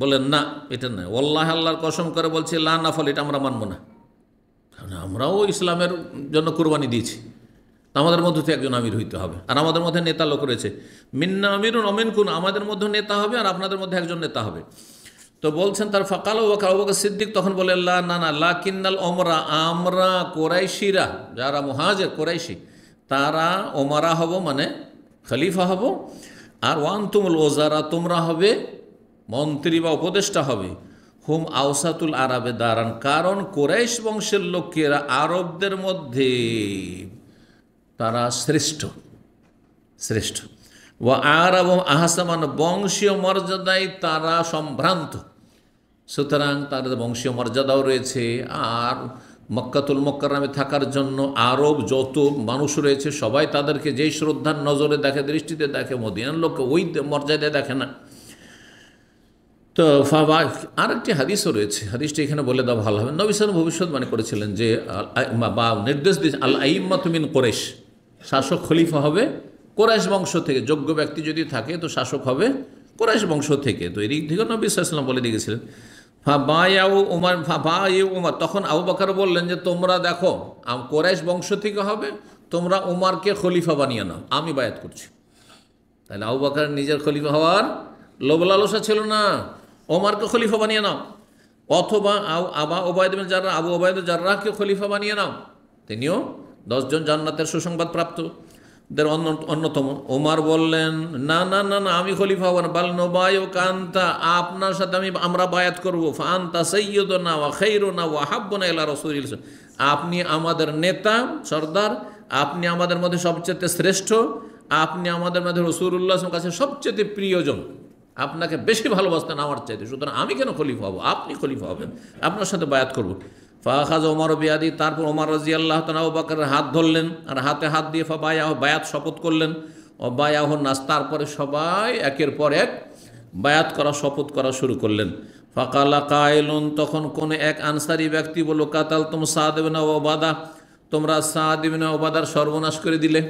বলেন না এটা নয় ওল্লাহ আল্লাহর কসম করে বলছে লা না ফল এটা আমরা মানব না আমরাও ইসলামের জন্য কুরবানি দিয়েছি আমাদের মধ্যে তো একজন আমির হইতে হবে আর আমাদের মধ্যে নেতা লোক রয়েছে মিন্না আমির অমিন কুন আমাদের মধ্যে নেতা হবে আর আপনাদের মধ্যে একজন নেতা হবে তো বলছেন তার ফাকাল সিদ্দিক তখন বলে লা না না লা কিন্নাল অমরা আমরা কোরাইশিরা যারা মহাজের কোরাইশি তারা ওমারা হব মানে খলিফা হব আর ওয়ান তুমুল ওজারা তোমরা হবে মন্ত্রী বা উপদেষ্টা হবে হুম আউসাতুল আরবে দাঁড়ান কারণ কোরাইশ বংশের লোকেরা আরবদের মধ্যে তারা শ্রেষ্ঠ শ্রেষ্ঠ ও আরব আহসামান বংশীয় মর্যাদায় তারা সম্ভ্রান্ত সুতরাং তাদের বংশীয় মর্যাদাও রয়েছে আর মক্কাতুল মক্কারামে থাকার জন্য আরব যত মানুষ রয়েছে সবাই তাদেরকে যেই শ্রদ্ধার নজরে দেখে দৃষ্টিতে দেখে মদিনার লোককে ওই মর্যাদায় দেখে না তো ফাবা একটি হাদিসও রয়েছে হাদিসটি এখানে বলে দেওয়া ভালো হবে নবিসান ভবিষ্যৎ মানে করেছিলেন যে বা নির্দেশ দিয়েছে আল আইম্মাতুমিন কোরেশ শাসক খলিফা হবে কোরাইশ বংশ থেকে যোগ্য ব্যক্তি যদি থাকে তো শাসক হবে কোরাইশ বংশ থেকে তো এদিক থেকে নবী সাল্লাম বলে দিয়েছিলেন গেছিলেন ফা বা উমার ফা বা উমার তখন আবু বাকার বললেন যে তোমরা দেখো কোরাইশ বংশ থেকে হবে তোমরা উমারকে খলিফা বানিয়ে নাও আমি বায়াত করছি তাহলে আবু বাকার নিজের খলিফা হওয়ার লোভ লালসা ছিল না ওমারকে খলিফা বানিয়ে নাও অথবা আবা ওবায়দ যারা আবু ওবায়দ জার্রাহকে খলিফা বানিয়ে নাও তিনিও দশজন জান্নাতের সুসংবাদ প্রাপ্ত অন্যতম ওমার বললেন না না না না আমি খলিফা হব না বাল নোবায়ো কান্তা আপনার সাথে আমি আমরা বায়াত করব ফান্তা সৈয়দ না ওয়া খৈর না ওয়া হাব্ব না এলা রসুল আপনি আমাদের নেতা সর্দার আপনি আমাদের মধ্যে সবচেয়ে শ্রেষ্ঠ আপনি আমাদের মধ্যে রসুল্লাহ কাছে সবচেয়ে প্রিয়জন আপনাকে বেশি ভালোবাসতেন আমার চাইতে সুতরাং আমি কেন খলিফা হব আপনি খলিফা হবেন আপনার সাথে বায়াত করবো ফাহাজ ওমর বিয়াদি তারপর ওমর রাজি আল্লাহ তালাবাকের হাত ধরলেন আর হাতে হাত দিয়ে ফা বায়াহ বায়াত শপথ করলেন ও বায়াহ নাস তারপরে সবাই একের পর এক বায়াত করা শপথ করা শুরু করলেন ফাঁকালা কায়লুন তখন কোন এক আনসারি ব্যক্তি বলল কাতাল তুম সাদ না ওবাদা তোমরা সাদ না ওবাদার সর্বনাশ করে দিলে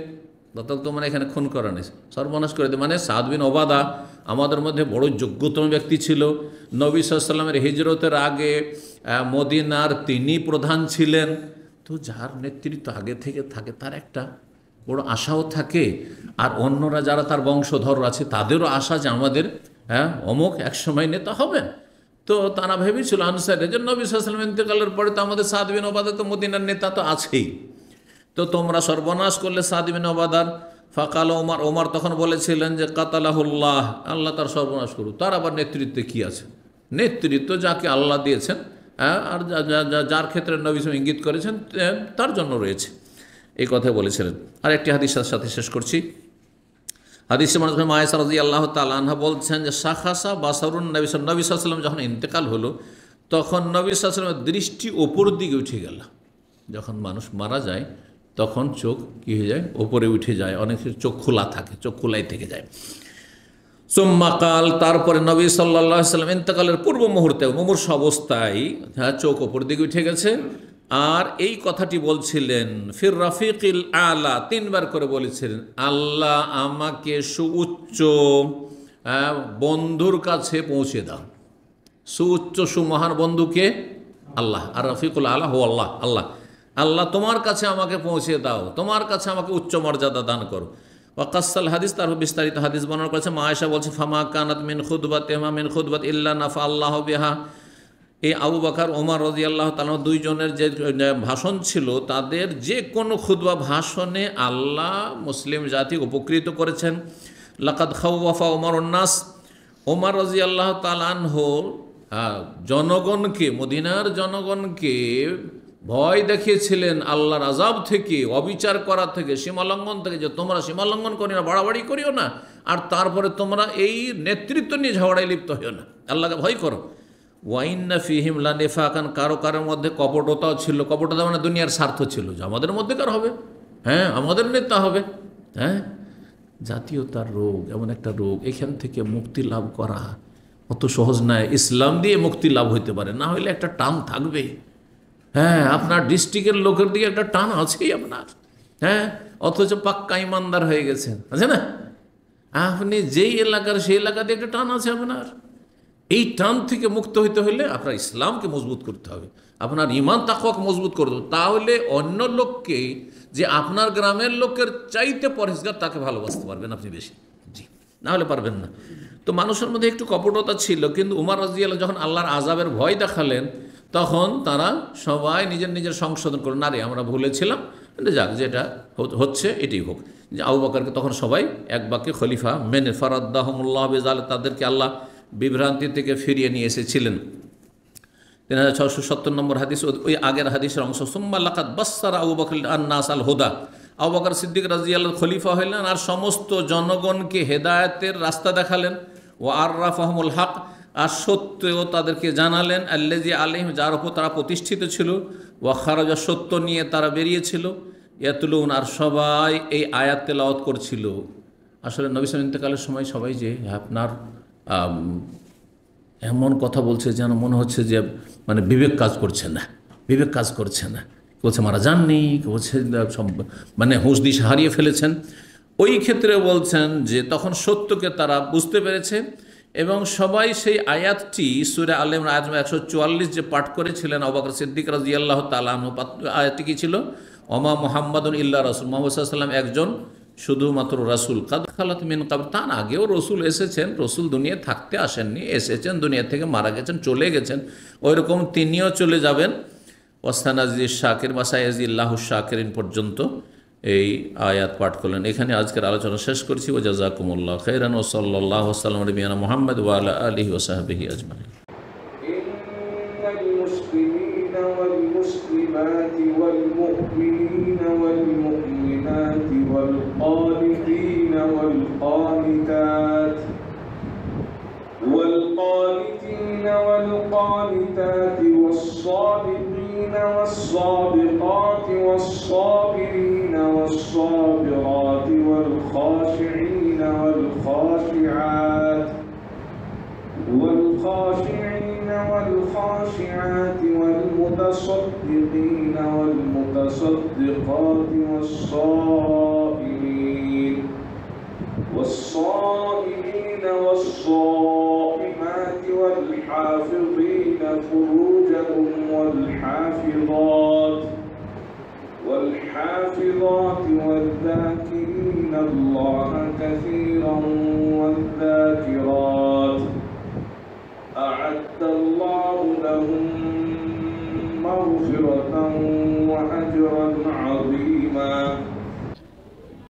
গতকাল তো মানে এখানে খুন করা নেই সর্বনাশ করে দেয় মানে সাদবিন ওবাদা আমাদের মধ্যে বড় যোগ্যতম ব্যক্তি ছিল নবী সাল্লামের হিজরতের আগে মদিনার তিনি প্রধান ছিলেন তো যার নেতৃত্ব আগে থেকে থাকে তার একটা বড় আশাও থাকে আর অন্যরা যারা তার বংশধর আছে তাদেরও আশা যে আমাদের হ্যাঁ অমুক একসময় নেতা হবেন তো তারা ভেবেছিল আনসারে যে নবী সাল্লাম ইন্তেকালের পরে তো আমাদের সাদবিন ওবাদা তো মদিনার নেতা তো আছেই তো তোমরা সর্বনাশ করলে সাদিবিন ওবাদার ফাকাল ওমার ওমার তখন বলেছিলেন যে কাতালাহুল্লাহ আল্লাহ তার সর্বনাশ করুক তার আবার নেতৃত্বে কি আছে নেতৃত্ব যাকে আল্লাহ দিয়েছেন হ্যাঁ, আর যার ক্ষেত্রে নবী ইঙ্গিত করেছেন তার জন্য রয়েছে এই কথা বলেছিলেন আর একটি হাদিসের সাথে শেষ করছি হাদিস মায়েসারদি আল্লাহ তালাহা বলছেন যে শাখাসা বাসারুন নবী নবী সাল্লাম যখন ইন্তেকাল হলো তখন নবী সাল্লামের দৃষ্টি ওপর দিকে উঠে গেল যখন মানুষ মারা যায় তখন চোখ কী হয়ে যায় ওপরে উঠে যায় অনেক চোখ খোলা থাকে চোখ খোলাই থেকে যায় সোম্মাকাল তারপরে নবী সাল্লা সাল্লাম ইন্তকালের পূর্ব মুহূর্তে মুমূর্ষ অবস্থায় হ্যাঁ চোখ ওপর দিকে উঠে গেছে আর এই কথাটি বলছিলেন ফির রাফিকিল আলা তিনবার করে বলেছিলেন আল্লাহ আমাকে সুউচ্চ হ্যাঁ, বন্ধুর কাছে পৌঁছে দাও সুউচ্চ সুমহান বন্ধুকে আল্লাহ আর রফিকুল আল্লাহ আল্লাহ আল্লাহ আল্লাহ তোমার কাছে আমাকে পৌঁছে দাও তোমার কাছে আমাকে উচ্চ মর্যাদা দান করো ওয়াকাসাল হাদিস তার বিস্তারিত হাদিস বর্ণনা করেছে মা আয়সা বলছে ফামা কানাত মিন খুদবাত তেমা মিন খুদবাত ইল্লা নাফা আল্লাহ বিহা এই আবু বাকার ওমর রজি আল্লাহ তালা দুইজনের যে ভাষণ ছিল তাদের যে কোনো খুদবা ভাষণে আল্লাহ মুসলিম জাতি উপকৃত করেছেন লাকাত খাউফা ওমর উন্নাস ওমর রজি আল্লাহ তালানহ জনগণকে মদিনার জনগণকে ভয় দেখিয়েছিলেন আল্লাহর আজাব থেকে অবিচার করা থেকে সীমালঙ্ঘন থেকে যে তোমরা সীমালঙ্ঘন করি না বাড়াবাড়ি করিও না আর তারপরে তোমরা এই নেতৃত্ব নিয়ে ঝগড়ায় লিপ্ত হইও না আল্লাহকে ভয় করো ওয়াইন্না ফিহিম খান কারো কারোর মধ্যে কপটতাও ছিল কপটতা মানে দুনিয়ার স্বার্থ ছিল যে আমাদের মধ্যে কার হবে হ্যাঁ আমাদের নেতা হবে হ্যাঁ জাতীয়তার রোগ এমন একটা রোগ এখান থেকে মুক্তি লাভ করা অত সহজ নয় ইসলাম দিয়ে মুক্তি লাভ হইতে পারে না হলে একটা টান থাকবেই হ্যাঁ আপনার ডিস্ট্রিক্টের লোকের দিকে একটা টান আছেই আপনার হ্যাঁ অথচ পাক্কা ইমানদার হয়ে গেছেন আছে না আপনি যেই এলাকার সেই এলাকাতে একটা টান আছে আপনার এই টান থেকে মুক্ত হইতে হলে আপনার ইসলামকে মজবুত করতে হবে আপনার ইমান তাকওয়াকে মজবুত করতে তাহলে অন্য লোককে যে আপনার গ্রামের লোকের চাইতে পরেশগার তাকে ভালোবাসতে পারবেন আপনি বেশি জি না হলে পারবেন না তো মানুষের মধ্যে একটু কপটতা ছিল কিন্তু উমার রাজিয়াল যখন আল্লাহর আজাবের ভয় দেখালেন তখন তারা সবাই নিজের নিজের সংশোধন করল নারী আমরা ভুলেছিলাম যাক যেটা হচ্ছে এটাই হোক যে আবু বাকরকে তখন সবাই এক বাক্যে খলিফা মেনে ফরাদ্দাহমুল্লাহ বেজালে তাদেরকে আল্লাহ বিভ্রান্তি থেকে ফিরিয়ে নিয়ে এসেছিলেন তিন হাজার ছশো সত্তর নম্বর হাদিস ওই আগের হাদিসের অংশ লাকাত বাস্তার আবু বকর আন্নাস আল হোদা আবু বাকর সিদ্দিক রাজি আল্লাহ খলিফা হইলেন আর সমস্ত জনগণকে হেদায়তের রাস্তা দেখালেন ও আর আহমুল হক আর সত্যও তাদেরকে জানালেন আল্লেজি আলিম যার উপর তারা প্রতিষ্ঠিত ছিল ওয়াখারজা সত্য নিয়ে তারা বেরিয়েছিল ইয়াতুলুন আর সবাই এই আয়াত তেলাওয়াত করছিল আসলে নবী সাল ইন্তকালের সময় সবাই যে আপনার এমন কথা বলছে যেন মনে হচ্ছে যে মানে বিবেক কাজ করছে না বিবেক কাজ করছে না বলছে মারা যাননি বলছে মানে হুঁশ দিশ হারিয়ে ফেলেছেন ওই ক্ষেত্রে বলছেন যে তখন সত্যকে তারা বুঝতে পেরেছে এবং সবাই সেই আয়াতটি সুরে আলম আজম একশো চুয়াল্লিশ যে পাঠ করেছিলেন অবাকর সিদ্দিক রাজি আল্লাহ তালাম আয়াতটি কী ছিল অমা মোহাম্মদ ইল্লা রসুল মোহাম্মদ সাল্লাম একজন শুধুমাত্র রসুল কাদ খালাত মিন কাব তার আগেও রসুল এসেছেন রসুল দুনিয়া থাকতে আসেননি এসেছেন দুনিয়া থেকে মারা গেছেন চলে গেছেন ওই রকম তিনিও চলে যাবেন ওস্তানাজির শাকির বা সাইজিল্লাহ শাকিরিন পর্যন্ত এই আয়াত পাঠ করলেন এখানে আজকের আলোচনা শেষ করছি ও জাজাকুমুল্লাহ খৈরান ও সাল্লাহ সাল্লাম রবিয়ান মোহাম্মদ ওয়ালা আলহি ওসাহাবিহি আজমাই والمسلمات والمؤمنين والمؤمنات والقانتين والقانتات والقانتين والقانتات والصادقين والصابرين والصابقات والصابرين والصابرات والخاشعين والخاشعات والخاشعين والخاشعات والمتصدقين والمتصدقات والصائمين والصائمين والصائمات والحافظين فروجهم والحافظات والحافظات والذاكرين الله كثيرا والذاكرات أعد الله لهم مغفرة وأجرا عظيما